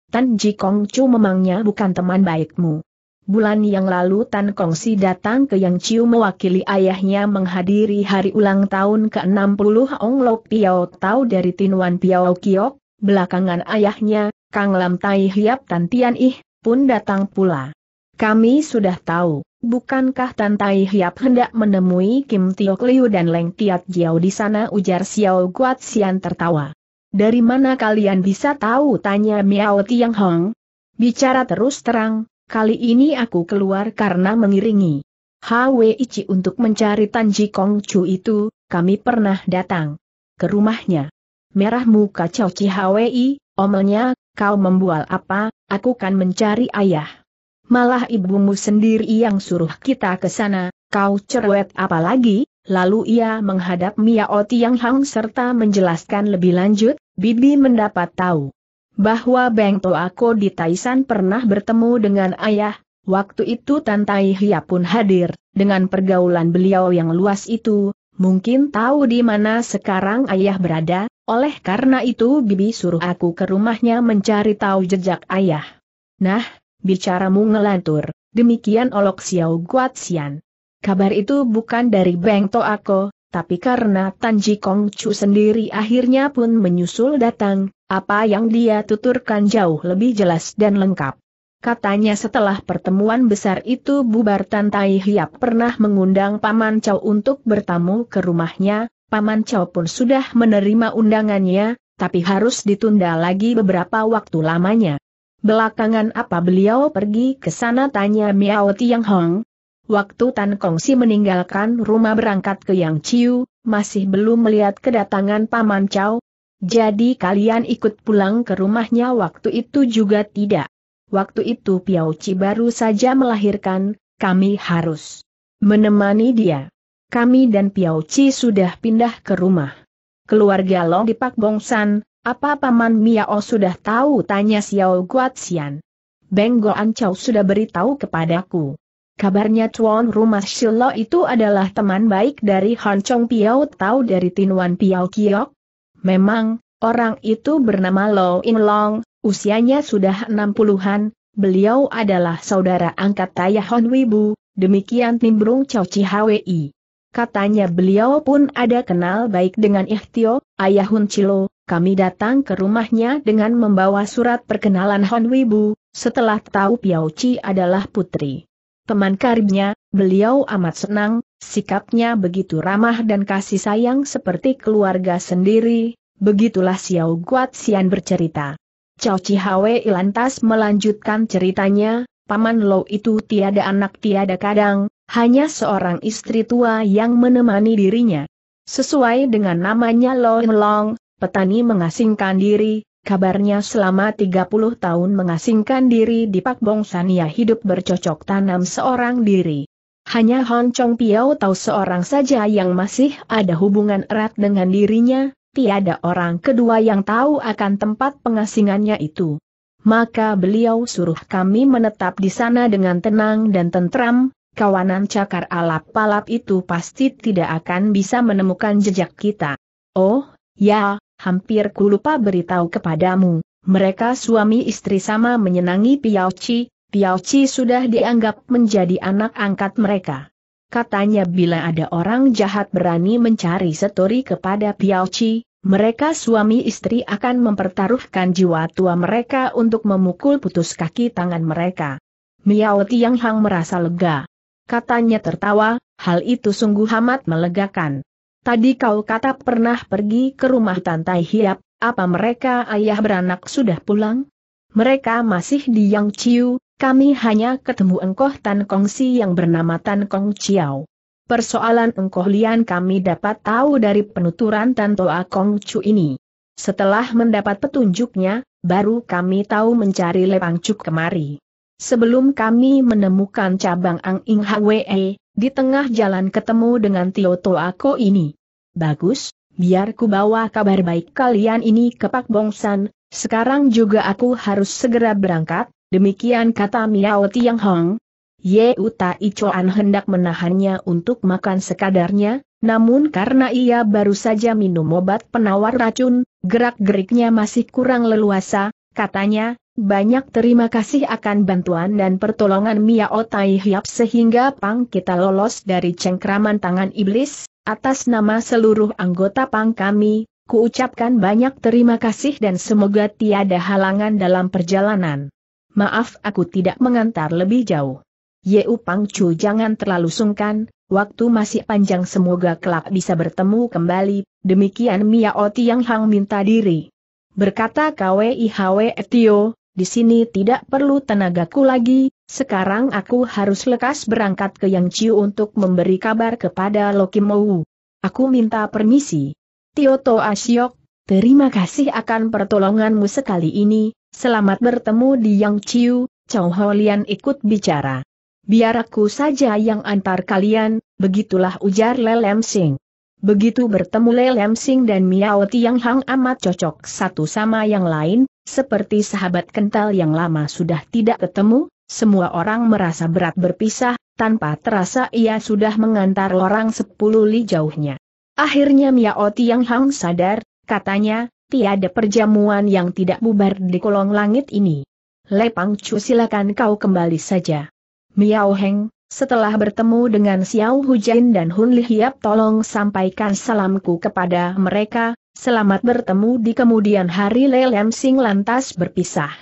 Tan Ji Kong Chu memangnya bukan teman baikmu. Bulan yang lalu Tan Kong Si datang ke Yang Ciu mewakili ayahnya menghadiri hari ulang tahun ke-60 Ong Lo Piao Tau dari Tinuan Piao Kiok, belakangan ayahnya, Kang Lam Tai Hiap Tan Tian Ih, pun datang pula. Kami sudah tahu, bukankah Tan Tai Hiap hendak menemui Kim Tiok Liu dan Leng Tiat Jiao di sana ujar Xiao Guat Xian tertawa. Dari mana kalian bisa tahu tanya Miao Tiang Hong? Bicara terus terang, kali ini aku keluar karena mengiringi. Hwi Ici untuk mencari Tan Ji Kong Chu itu, kami pernah datang ke rumahnya. Merah muka Cao Chi Hwi, omelnya, kau membual apa, aku kan mencari ayah malah ibumu sendiri yang suruh kita ke sana, kau cerewet apalagi, lalu ia menghadap Mia Oti yang Hang serta menjelaskan lebih lanjut, Bibi mendapat tahu bahwa Beng Toako di Taisan pernah bertemu dengan ayah, waktu itu Tan Hia pun hadir, dengan pergaulan beliau yang luas itu, mungkin tahu di mana sekarang ayah berada, oleh karena itu Bibi suruh aku ke rumahnya mencari tahu jejak ayah. Nah, bicaramu ngelantur, demikian olok Xiao Xian. Kabar itu bukan dari Beng Toako, tapi karena Tan Ji Kong Chu sendiri akhirnya pun menyusul datang, apa yang dia tuturkan jauh lebih jelas dan lengkap. Katanya setelah pertemuan besar itu bubar Tan Tai Hiap pernah mengundang Paman Chow untuk bertamu ke rumahnya, Paman Chow pun sudah menerima undangannya, tapi harus ditunda lagi beberapa waktu lamanya. Belakangan apa beliau pergi ke sana tanya Miao Tiang Hong? Waktu Tan Kongsi meninggalkan rumah berangkat ke Yang Ciu, masih belum melihat kedatangan Paman Chow. Jadi kalian ikut pulang ke rumahnya waktu itu juga tidak. Waktu itu Piao Chi baru saja melahirkan, kami harus menemani dia. Kami dan Piao Chi sudah pindah ke rumah. Keluarga Long di Pak Bongsan, apa Paman Miao sudah tahu? Tanya Xiao Guaxian. Beng Chow sudah beritahu kepadaku. Kabarnya tuan rumah Shilo itu adalah teman baik dari Han Chong Piao tahu dari Tin Wan Piao Kiok. Memang, orang itu bernama Lo In Long, usianya sudah 60-an, beliau adalah saudara angkat Taya Hon Wibu, demikian Nimbrung Chow Hwi. Katanya beliau pun ada kenal baik dengan Ihtio, ayah Hun Chilo, kami datang ke rumahnya dengan membawa surat perkenalan Hon Wibu, setelah tahu Piao Chi adalah putri. Teman karibnya, beliau amat senang, sikapnya begitu ramah dan kasih sayang seperti keluarga sendiri, begitulah Xiao Guat Xian bercerita. Cao Chi Hwe lantas melanjutkan ceritanya, Paman Lo itu tiada anak tiada kadang, hanya seorang istri tua yang menemani dirinya. Sesuai dengan namanya Lo Long, petani mengasingkan diri, kabarnya selama 30 tahun mengasingkan diri di Pak Bong Sania hidup bercocok tanam seorang diri. Hanya Hon Chong Piao tahu seorang saja yang masih ada hubungan erat dengan dirinya, tiada orang kedua yang tahu akan tempat pengasingannya itu. Maka beliau suruh kami menetap di sana dengan tenang dan tentram, kawanan cakar alap palap itu pasti tidak akan bisa menemukan jejak kita. Oh, ya, hampir ku lupa beritahu kepadamu, mereka suami istri sama menyenangi Piao Chi, Piao Chi sudah dianggap menjadi anak angkat mereka. Katanya bila ada orang jahat berani mencari setori kepada Piao Chi, mereka suami istri akan mempertaruhkan jiwa tua mereka untuk memukul putus kaki tangan mereka. Miao Yang Hang merasa lega. Katanya tertawa, hal itu sungguh amat melegakan. Tadi kau kata pernah pergi ke rumah Tante Hiap, apa mereka ayah beranak sudah pulang? Mereka masih di Yang Ciu, kami hanya ketemu engkoh Tan Kong Si yang bernama Tan Kong Chiao. Persoalan engkoh lian kami dapat tahu dari penuturan Tan Toa Kong Chu ini. Setelah mendapat petunjuknya, baru kami tahu mencari Lepang Cuk kemari. Sebelum kami menemukan cabang Ang Ing Hwe, di tengah jalan ketemu dengan Tio Toako ini. Bagus, biar ku bawa kabar baik kalian ini ke Pak Bongsan, sekarang juga aku harus segera berangkat, demikian kata Miao Tiang Hong. Ye Uta Icoan hendak menahannya untuk makan sekadarnya, namun karena ia baru saja minum obat penawar racun, gerak-geriknya masih kurang leluasa, katanya, banyak terima kasih akan bantuan dan pertolongan Mia Tai Hiap sehingga Pang kita lolos dari cengkraman tangan iblis, atas nama seluruh anggota Pang kami, kuucapkan banyak terima kasih dan semoga tiada halangan dalam perjalanan. Maaf aku tidak mengantar lebih jauh. Yeu Pang Chu jangan terlalu sungkan, waktu masih panjang semoga kelak bisa bertemu kembali, demikian Oti Yang Hang minta diri. Berkata KWI HW Tio, di sini tidak perlu tenagaku lagi, sekarang aku harus lekas berangkat ke Yang Ciu untuk memberi kabar kepada Loki Mou. Aku minta permisi. Tioto Asyok, terima kasih akan pertolonganmu sekali ini, selamat bertemu di Yang Ciu, Chow Lian ikut bicara. Biar aku saja yang antar kalian, begitulah ujar Lelem Sing. Begitu bertemu Lelem Sing dan Miao Tiang Hang amat cocok satu sama yang lain, seperti sahabat kental yang lama sudah tidak ketemu, semua orang merasa berat berpisah, tanpa terasa ia sudah mengantar orang sepuluh li jauhnya. Akhirnya Miao Tiang Hang sadar, katanya, tiada perjamuan yang tidak bubar di kolong langit ini. Pang Chu silakan kau kembali saja. Miao Heng, setelah bertemu dengan Xiao Hujain dan Hun Li Hiap tolong sampaikan salamku kepada mereka, Selamat bertemu di kemudian hari Lelem Sing lantas berpisah.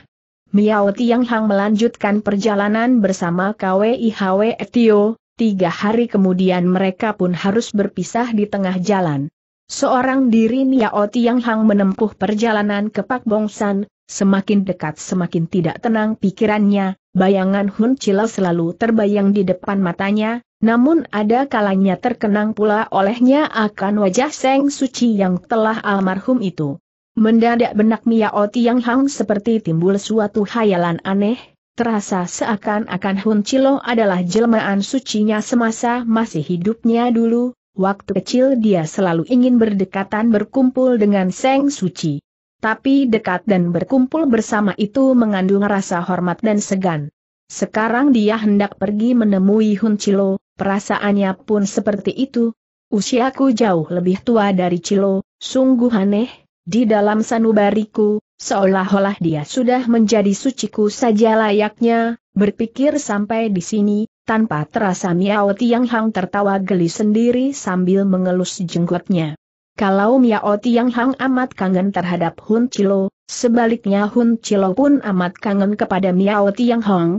Miao Tiang Hang melanjutkan perjalanan bersama KWIHW Tio, tiga hari kemudian mereka pun harus berpisah di tengah jalan. Seorang diri Miao Tiang Hang menempuh perjalanan ke Pak Bongsan, semakin dekat semakin tidak tenang pikirannya, bayangan Hun Chila selalu terbayang di depan matanya, namun ada kalanya terkenang pula olehnya akan wajah Seng Suci yang telah almarhum itu. Mendadak benak Miao Tiang Hang seperti timbul suatu hayalan aneh, terasa seakan-akan Hun Chilo adalah jelmaan sucinya semasa masih hidupnya dulu, waktu kecil dia selalu ingin berdekatan berkumpul dengan Seng Suci. Tapi dekat dan berkumpul bersama itu mengandung rasa hormat dan segan. Sekarang dia hendak pergi menemui Hun Chilo, perasaannya pun seperti itu. Usiaku jauh lebih tua dari Cilo, sungguh aneh, di dalam sanubariku, seolah-olah dia sudah menjadi suciku saja layaknya, berpikir sampai di sini, tanpa terasa Miao Tiang Hang tertawa geli sendiri sambil mengelus jenggotnya. Kalau Miao Tiang Hang amat kangen terhadap Hun Cilo, sebaliknya Hun Cilo pun amat kangen kepada Miao Tiang Hang.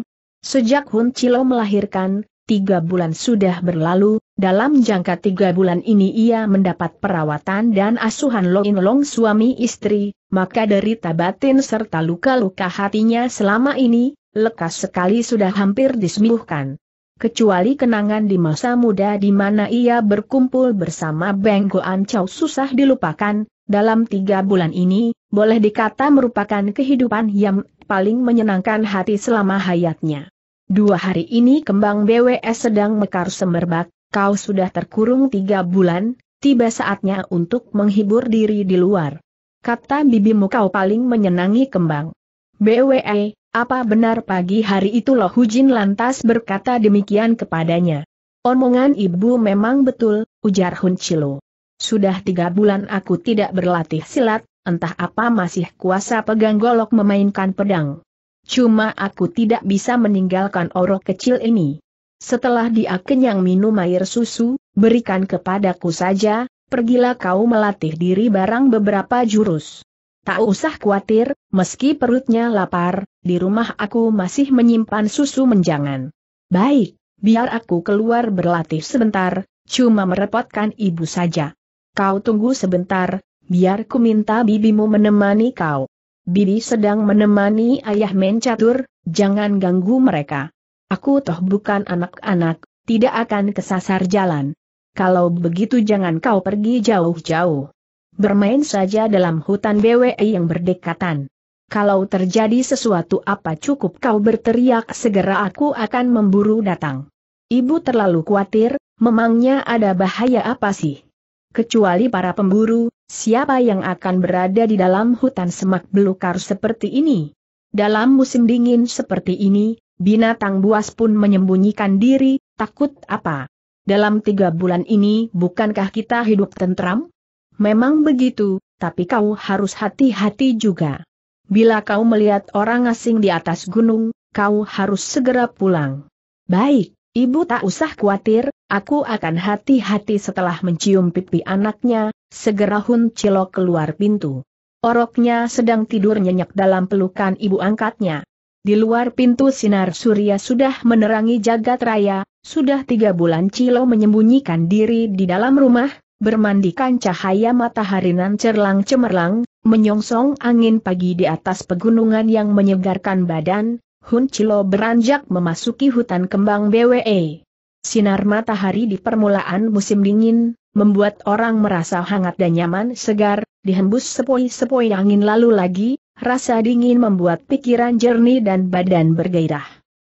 Sejak Hun Cilo melahirkan, tiga bulan sudah berlalu, dalam jangka tiga bulan ini ia mendapat perawatan dan asuhan Lo In Long suami istri, maka derita batin serta luka-luka hatinya selama ini, lekas sekali sudah hampir disembuhkan. Kecuali kenangan di masa muda di mana ia berkumpul bersama Beng Goan Chow susah dilupakan, dalam tiga bulan ini, boleh dikata merupakan kehidupan yang paling menyenangkan hati selama hayatnya. Dua hari ini kembang BWS sedang mekar semerbak, kau sudah terkurung tiga bulan, tiba saatnya untuk menghibur diri di luar. Kata bibimu kau paling menyenangi kembang. BWE, apa benar pagi hari itu loh Hujin lantas berkata demikian kepadanya. Omongan ibu memang betul, ujar Hun Chilo. Sudah tiga bulan aku tidak berlatih silat, entah apa masih kuasa pegang golok memainkan pedang. Cuma aku tidak bisa meninggalkan orok kecil ini. Setelah dia kenyang minum air susu, berikan kepadaku saja, pergilah kau melatih diri barang beberapa jurus. Tak usah khawatir, meski perutnya lapar, di rumah aku masih menyimpan susu menjangan. Baik, biar aku keluar berlatih sebentar, cuma merepotkan ibu saja. Kau tunggu sebentar, biar ku minta bibimu menemani kau. Bibi sedang menemani ayah mencatur, jangan ganggu mereka. Aku toh bukan anak-anak, tidak akan kesasar jalan. Kalau begitu jangan kau pergi jauh-jauh. Bermain saja dalam hutan BWI yang berdekatan. Kalau terjadi sesuatu apa cukup kau berteriak segera aku akan memburu datang. Ibu terlalu khawatir, memangnya ada bahaya apa sih? Kecuali para pemburu, Siapa yang akan berada di dalam hutan semak belukar seperti ini? Dalam musim dingin seperti ini, binatang buas pun menyembunyikan diri, takut apa? Dalam tiga bulan ini bukankah kita hidup tentram? Memang begitu, tapi kau harus hati-hati juga. Bila kau melihat orang asing di atas gunung, kau harus segera pulang. Baik, ibu tak usah khawatir, aku akan hati-hati setelah mencium pipi anaknya, Segera Hun Cilok keluar pintu. Oroknya sedang tidur nyenyak dalam pelukan ibu angkatnya. Di luar pintu sinar surya sudah menerangi jagat raya, sudah tiga bulan Cilo menyembunyikan diri di dalam rumah, bermandikan cahaya matahari nan cerlang cemerlang, menyongsong angin pagi di atas pegunungan yang menyegarkan badan, Hun Cilo beranjak memasuki hutan kembang BWE. Sinar matahari di permulaan musim dingin, membuat orang merasa hangat dan nyaman segar, dihembus sepoi-sepoi angin lalu lagi, rasa dingin membuat pikiran jernih dan badan bergairah.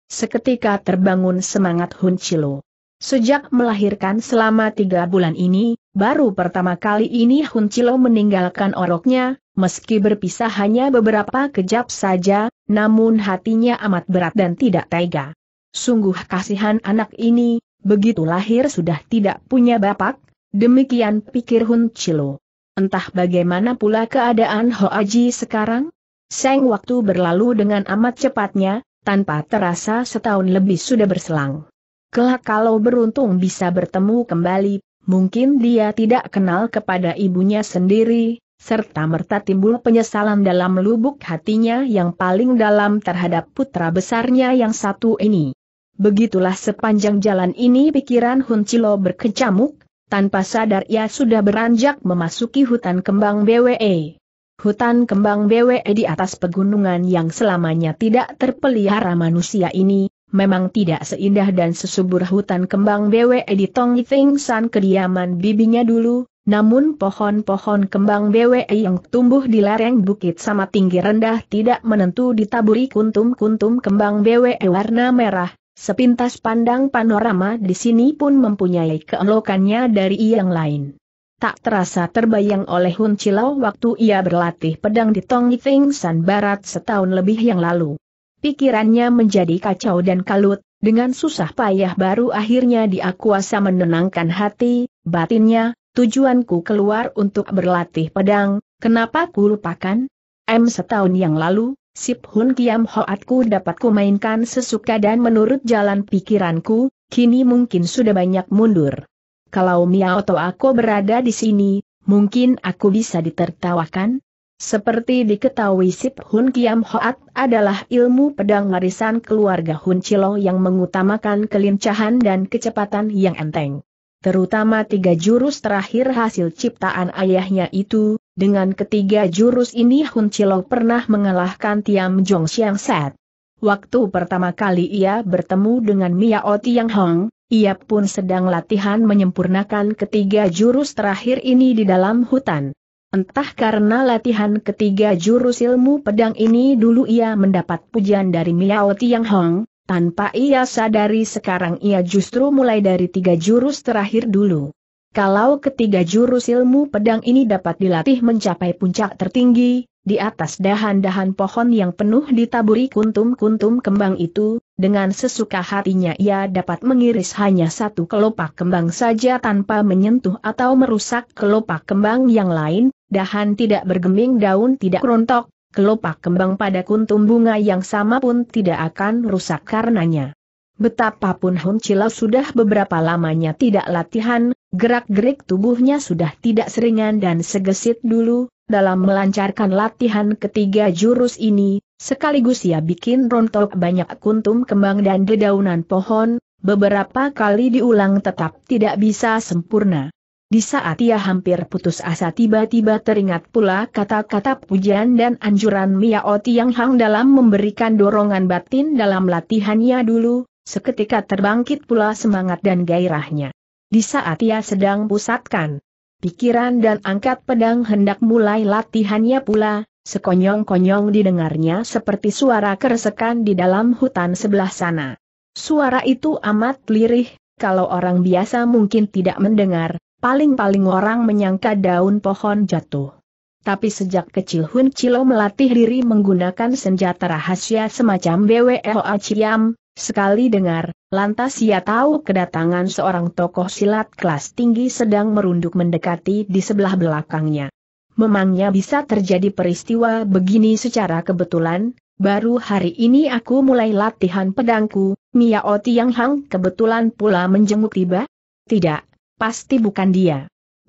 Seketika terbangun semangat Hun Chilo. Sejak melahirkan selama tiga bulan ini, baru pertama kali ini Hun Chilo meninggalkan oroknya, meski berpisah hanya beberapa kejap saja, namun hatinya amat berat dan tidak tega sungguh kasihan anak ini, begitu lahir sudah tidak punya bapak, demikian pikir Hun Chilo. Entah bagaimana pula keadaan Ho Aji sekarang? Seng waktu berlalu dengan amat cepatnya, tanpa terasa setahun lebih sudah berselang. Kelak kalau beruntung bisa bertemu kembali, mungkin dia tidak kenal kepada ibunya sendiri, serta merta timbul penyesalan dalam lubuk hatinya yang paling dalam terhadap putra besarnya yang satu ini. Begitulah sepanjang jalan ini pikiran Hun Cilo berkecamuk, tanpa sadar ia sudah beranjak memasuki hutan kembang BWE. Hutan kembang BWE di atas pegunungan yang selamanya tidak terpelihara manusia ini, memang tidak seindah dan sesubur hutan kembang BWE di Tong Ithing San kediaman bibinya dulu, namun pohon-pohon kembang BWE yang tumbuh di lereng bukit sama tinggi rendah tidak menentu ditaburi kuntum-kuntum kembang BWE warna merah, Sepintas pandang panorama di sini pun mempunyai keelokannya dari yang lain. Tak terasa terbayang oleh Hun Chilau waktu ia berlatih pedang di Tong Yiting San Barat setahun lebih yang lalu. Pikirannya menjadi kacau dan kalut, dengan susah payah baru akhirnya dia kuasa menenangkan hati, batinnya, tujuanku keluar untuk berlatih pedang, kenapa ku lupakan? M setahun yang lalu, Sip Hun Kiam Hoatku dapat kumainkan sesuka dan menurut jalan pikiranku, kini mungkin sudah banyak mundur. Kalau Miao atau aku berada di sini, mungkin aku bisa ditertawakan? Seperti diketahui Sip Hun Kiam Hoat adalah ilmu pedang warisan keluarga Hun Chilo yang mengutamakan kelincahan dan kecepatan yang enteng. Terutama tiga jurus terakhir hasil ciptaan ayahnya itu, dengan ketiga jurus ini Hun Chilo pernah mengalahkan Tiam Jong Xiang Set. Waktu pertama kali ia bertemu dengan Miao Tiang Hong, ia pun sedang latihan menyempurnakan ketiga jurus terakhir ini di dalam hutan. Entah karena latihan ketiga jurus ilmu pedang ini dulu ia mendapat pujian dari Miao Tiang Hong, tanpa ia sadari sekarang ia justru mulai dari tiga jurus terakhir dulu. Kalau ketiga jurus ilmu pedang ini dapat dilatih mencapai puncak tertinggi, di atas dahan-dahan pohon yang penuh ditaburi kuntum-kuntum kembang itu, dengan sesuka hatinya ia dapat mengiris hanya satu kelopak kembang saja tanpa menyentuh atau merusak kelopak kembang yang lain, dahan tidak bergeming daun tidak rontok, kelopak kembang pada kuntum bunga yang sama pun tidak akan rusak karenanya. Betapapun Hun Chila sudah beberapa lamanya tidak latihan, gerak-gerik tubuhnya sudah tidak seringan dan segesit dulu, dalam melancarkan latihan ketiga jurus ini, sekaligus ia bikin rontok banyak kuntum kembang dan dedaunan pohon, beberapa kali diulang tetap tidak bisa sempurna. Di saat ia hampir putus asa tiba-tiba teringat pula kata-kata pujian dan anjuran Miao yang Hang dalam memberikan dorongan batin dalam latihannya dulu, seketika terbangkit pula semangat dan gairahnya. Di saat ia sedang pusatkan pikiran dan angkat pedang hendak mulai latihannya pula, sekonyong-konyong didengarnya seperti suara keresekan di dalam hutan sebelah sana. Suara itu amat lirih, kalau orang biasa mungkin tidak mendengar, paling-paling orang menyangka daun pohon jatuh. Tapi sejak kecil Hun Chilo melatih diri menggunakan senjata rahasia semacam BWLA Chiam, sekali dengar, lantas ia tahu kedatangan seorang tokoh silat kelas tinggi sedang merunduk mendekati di sebelah belakangnya. Memangnya bisa terjadi peristiwa begini secara kebetulan, baru hari ini aku mulai latihan pedangku, Miao Tiang Hang kebetulan pula menjenguk tiba? Tidak, pasti bukan dia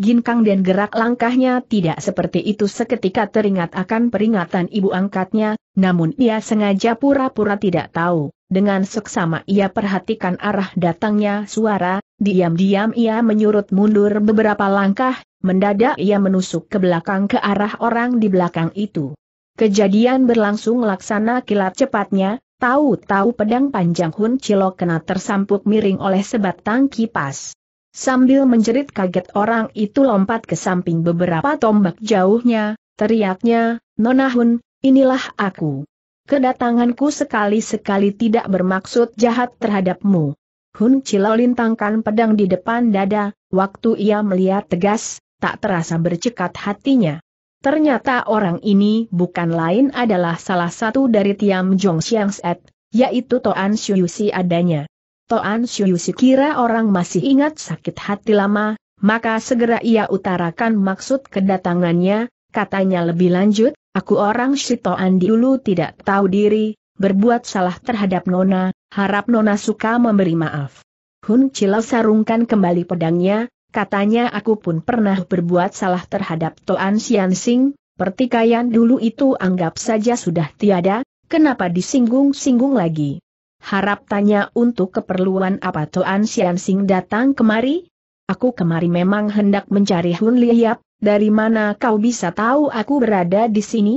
kang dan gerak langkahnya tidak seperti itu seketika teringat akan peringatan ibu angkatnya, namun ia sengaja pura-pura tidak tahu. Dengan seksama ia perhatikan arah datangnya suara, diam-diam ia menyurut mundur beberapa langkah, mendadak ia menusuk ke belakang ke arah orang di belakang itu. Kejadian berlangsung laksana kilat cepatnya, tahu-tahu pedang panjang Hun Cilok kena tersampuk miring oleh sebatang kipas. Sambil menjerit kaget orang itu lompat ke samping beberapa tombak jauhnya, teriaknya, Nona Hun, inilah aku. Kedatanganku sekali-sekali tidak bermaksud jahat terhadapmu. Hun cilau lintangkan pedang di depan dada, waktu ia melihat tegas, tak terasa bercekat hatinya. Ternyata orang ini bukan lain adalah salah satu dari Tiam Jong Siang Set, yaitu Toan si adanya. Toan Shuyusi kira orang masih ingat sakit hati lama, maka segera ia utarakan maksud kedatangannya, katanya lebih lanjut, aku orang Toan dulu tidak tahu diri, berbuat salah terhadap Nona, harap Nona suka memberi maaf. Hun Chila sarungkan kembali pedangnya, katanya aku pun pernah berbuat salah terhadap Toan Sian Sing, pertikaian dulu itu anggap saja sudah tiada, kenapa disinggung-singgung lagi. Harap tanya untuk keperluan apa tuan Sian Sing datang kemari? Aku kemari memang hendak mencari Hun Liap, dari mana kau bisa tahu aku berada di sini?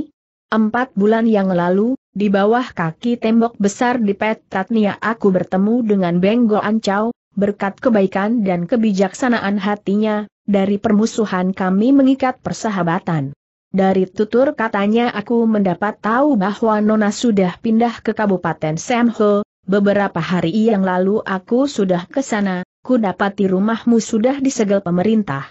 Empat bulan yang lalu, di bawah kaki tembok besar di Petatnia aku bertemu dengan Benggo Ancau, berkat kebaikan dan kebijaksanaan hatinya, dari permusuhan kami mengikat persahabatan. Dari tutur katanya aku mendapat tahu bahwa Nona sudah pindah ke Kabupaten Samho, Beberapa hari yang lalu aku sudah ke sana, ku dapati rumahmu sudah disegel pemerintah.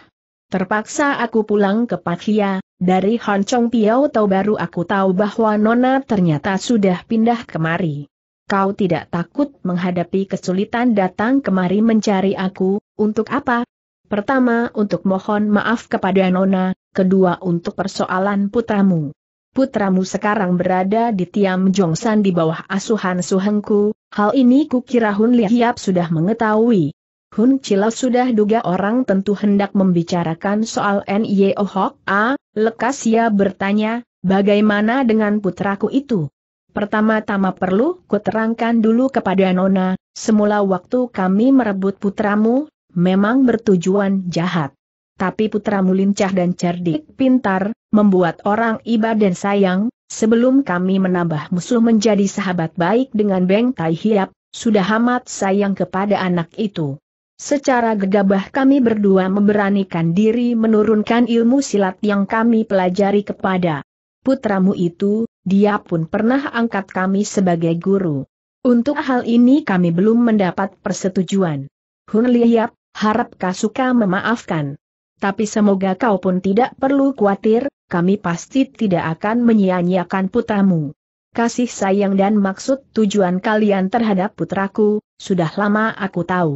Terpaksa aku pulang ke Pakia, dari Chong Piao tahu baru aku tahu bahwa Nona ternyata sudah pindah kemari. Kau tidak takut menghadapi kesulitan datang kemari mencari aku, untuk apa? Pertama untuk mohon maaf kepada Nona, kedua untuk persoalan putramu. Putramu sekarang berada di Tiam Jongsan di bawah asuhan suhengku, Hal ini kukira Hun Lihiap sudah mengetahui. Hun Cila sudah duga orang tentu hendak membicarakan soal N.Y.O. Hok A, lekas ia bertanya, bagaimana dengan putraku itu? Pertama-tama perlu kuterangkan dulu kepada Nona, semula waktu kami merebut putramu, memang bertujuan jahat tapi putramu lincah dan cerdik pintar, membuat orang iba dan sayang, sebelum kami menambah musuh menjadi sahabat baik dengan Beng Tai Hiap, sudah amat sayang kepada anak itu. Secara gegabah kami berdua memberanikan diri menurunkan ilmu silat yang kami pelajari kepada putramu itu, dia pun pernah angkat kami sebagai guru. Untuk hal ini kami belum mendapat persetujuan. Hun Liap, harap suka memaafkan tapi semoga kau pun tidak perlu khawatir, kami pasti tidak akan menyia-nyiakan putramu. Kasih sayang dan maksud tujuan kalian terhadap putraku, sudah lama aku tahu.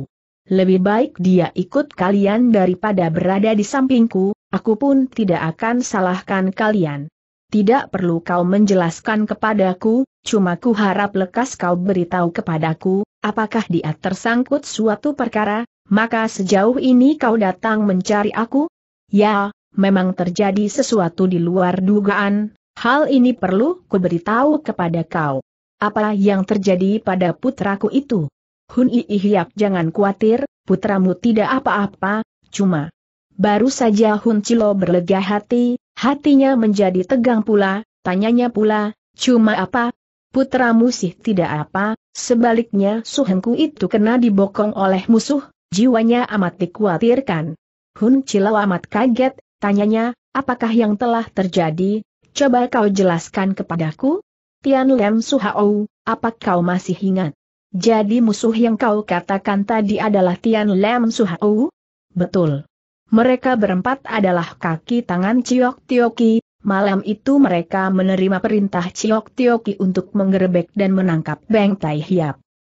Lebih baik dia ikut kalian daripada berada di sampingku, aku pun tidak akan salahkan kalian. Tidak perlu kau menjelaskan kepadaku, cuma ku harap lekas kau beritahu kepadaku, apakah dia tersangkut suatu perkara, maka sejauh ini kau datang mencari aku? Ya, memang terjadi sesuatu di luar dugaan, hal ini perlu kuberitahu kepada kau. Apa yang terjadi pada putraku itu? Hun Iihyak jangan khawatir, putramu tidak apa-apa, cuma. Baru saja Hun Cilo berlega hati, hatinya menjadi tegang pula, tanyanya pula, cuma apa? Putramu sih tidak apa, sebaliknya suhengku itu kena dibokong oleh musuh, Jiwanya amat dikhawatirkan. Hun Cilau amat kaget, tanyanya, apakah yang telah terjadi? Coba kau jelaskan kepadaku? Tian Lem Hao, apa kau masih ingat? Jadi musuh yang kau katakan tadi adalah Tian Lem Hao? Betul. Mereka berempat adalah kaki tangan Ciok Tioki, Malam itu mereka menerima perintah Ciok Tioki untuk menggerebek dan menangkap Beng Tai Hiap.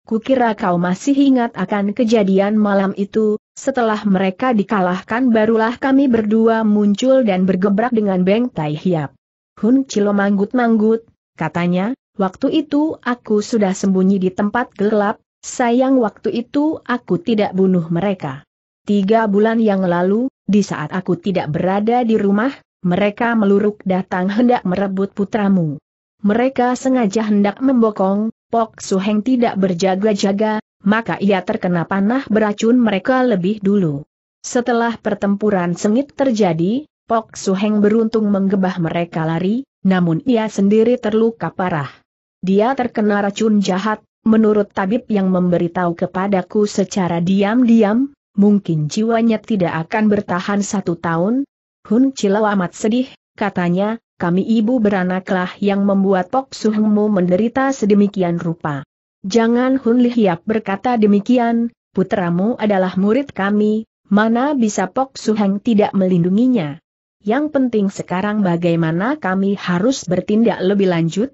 Kukira kau masih ingat akan kejadian malam itu, setelah mereka dikalahkan barulah kami berdua muncul dan bergebrak dengan Beng Tai Hiap. Hun Cilo manggut-manggut, katanya, waktu itu aku sudah sembunyi di tempat gelap, sayang waktu itu aku tidak bunuh mereka. Tiga bulan yang lalu, di saat aku tidak berada di rumah, mereka meluruk datang hendak merebut putramu. Mereka sengaja hendak membokong, Pok Suheng tidak berjaga-jaga, maka ia terkena panah beracun mereka lebih dulu. Setelah pertempuran sengit terjadi, Pok Suheng beruntung menggebah mereka lari, namun ia sendiri terluka parah. Dia terkena racun jahat, menurut tabib yang memberitahu kepadaku secara diam-diam, mungkin jiwanya tidak akan bertahan satu tahun. Hun Cilau amat sedih, katanya, kami ibu beranaklah yang membuat Pok Suhengmu menderita sedemikian rupa. Jangan Hun Lihiap berkata demikian, putramu adalah murid kami, mana bisa Pok Suheng tidak melindunginya. Yang penting sekarang bagaimana kami harus bertindak lebih lanjut?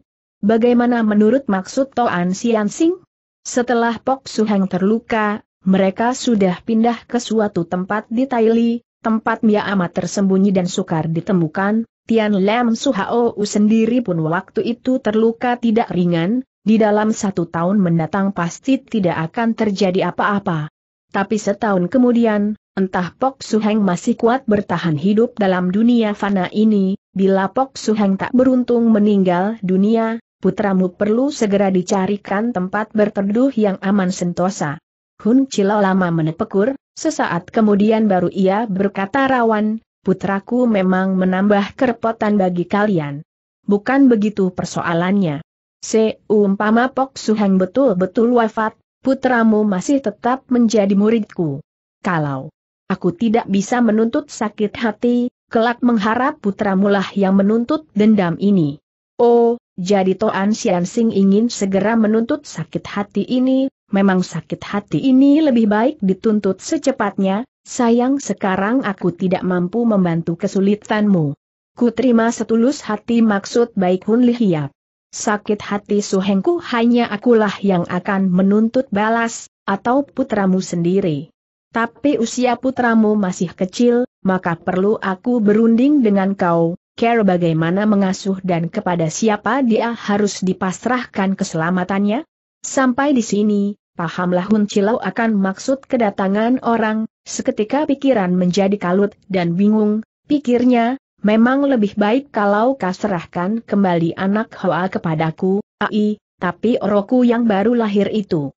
Bagaimana menurut maksud Toan Sian Sing? Setelah Pok Suheng terluka, mereka sudah pindah ke suatu tempat di Taili, tempat Mia amat tersembunyi dan sukar ditemukan, Tian Lam Suhao sendiri pun waktu itu terluka tidak ringan, di dalam satu tahun mendatang pasti tidak akan terjadi apa-apa. Tapi setahun kemudian, entah Pok Su Suheng masih kuat bertahan hidup dalam dunia fana ini, bila Pok Su Suheng tak beruntung meninggal dunia, putramu perlu segera dicarikan tempat berteduh yang aman sentosa. Hun Chilo lama menepekur, sesaat kemudian baru ia berkata rawan, putraku memang menambah kerepotan bagi kalian. Bukan begitu persoalannya. Seumpama Pok Suheng betul-betul wafat, putramu masih tetap menjadi muridku. Kalau aku tidak bisa menuntut sakit hati, kelak mengharap putramulah yang menuntut dendam ini. Oh, jadi Toan Sian Sing ingin segera menuntut sakit hati ini, memang sakit hati ini lebih baik dituntut secepatnya, Sayang sekarang aku tidak mampu membantu kesulitanmu. Ku terima setulus hati maksud baik Hun Lihiap. Sakit hati suhengku hanya akulah yang akan menuntut balas, atau putramu sendiri. Tapi usia putramu masih kecil, maka perlu aku berunding dengan kau, care bagaimana mengasuh dan kepada siapa dia harus dipasrahkan keselamatannya? Sampai di sini, pahamlah Hun Cilau akan maksud kedatangan orang, Seketika pikiran menjadi kalut dan bingung, pikirnya, memang lebih baik kalau kau serahkan kembali anak Hoa kepadaku, ai, tapi oroku yang baru lahir itu.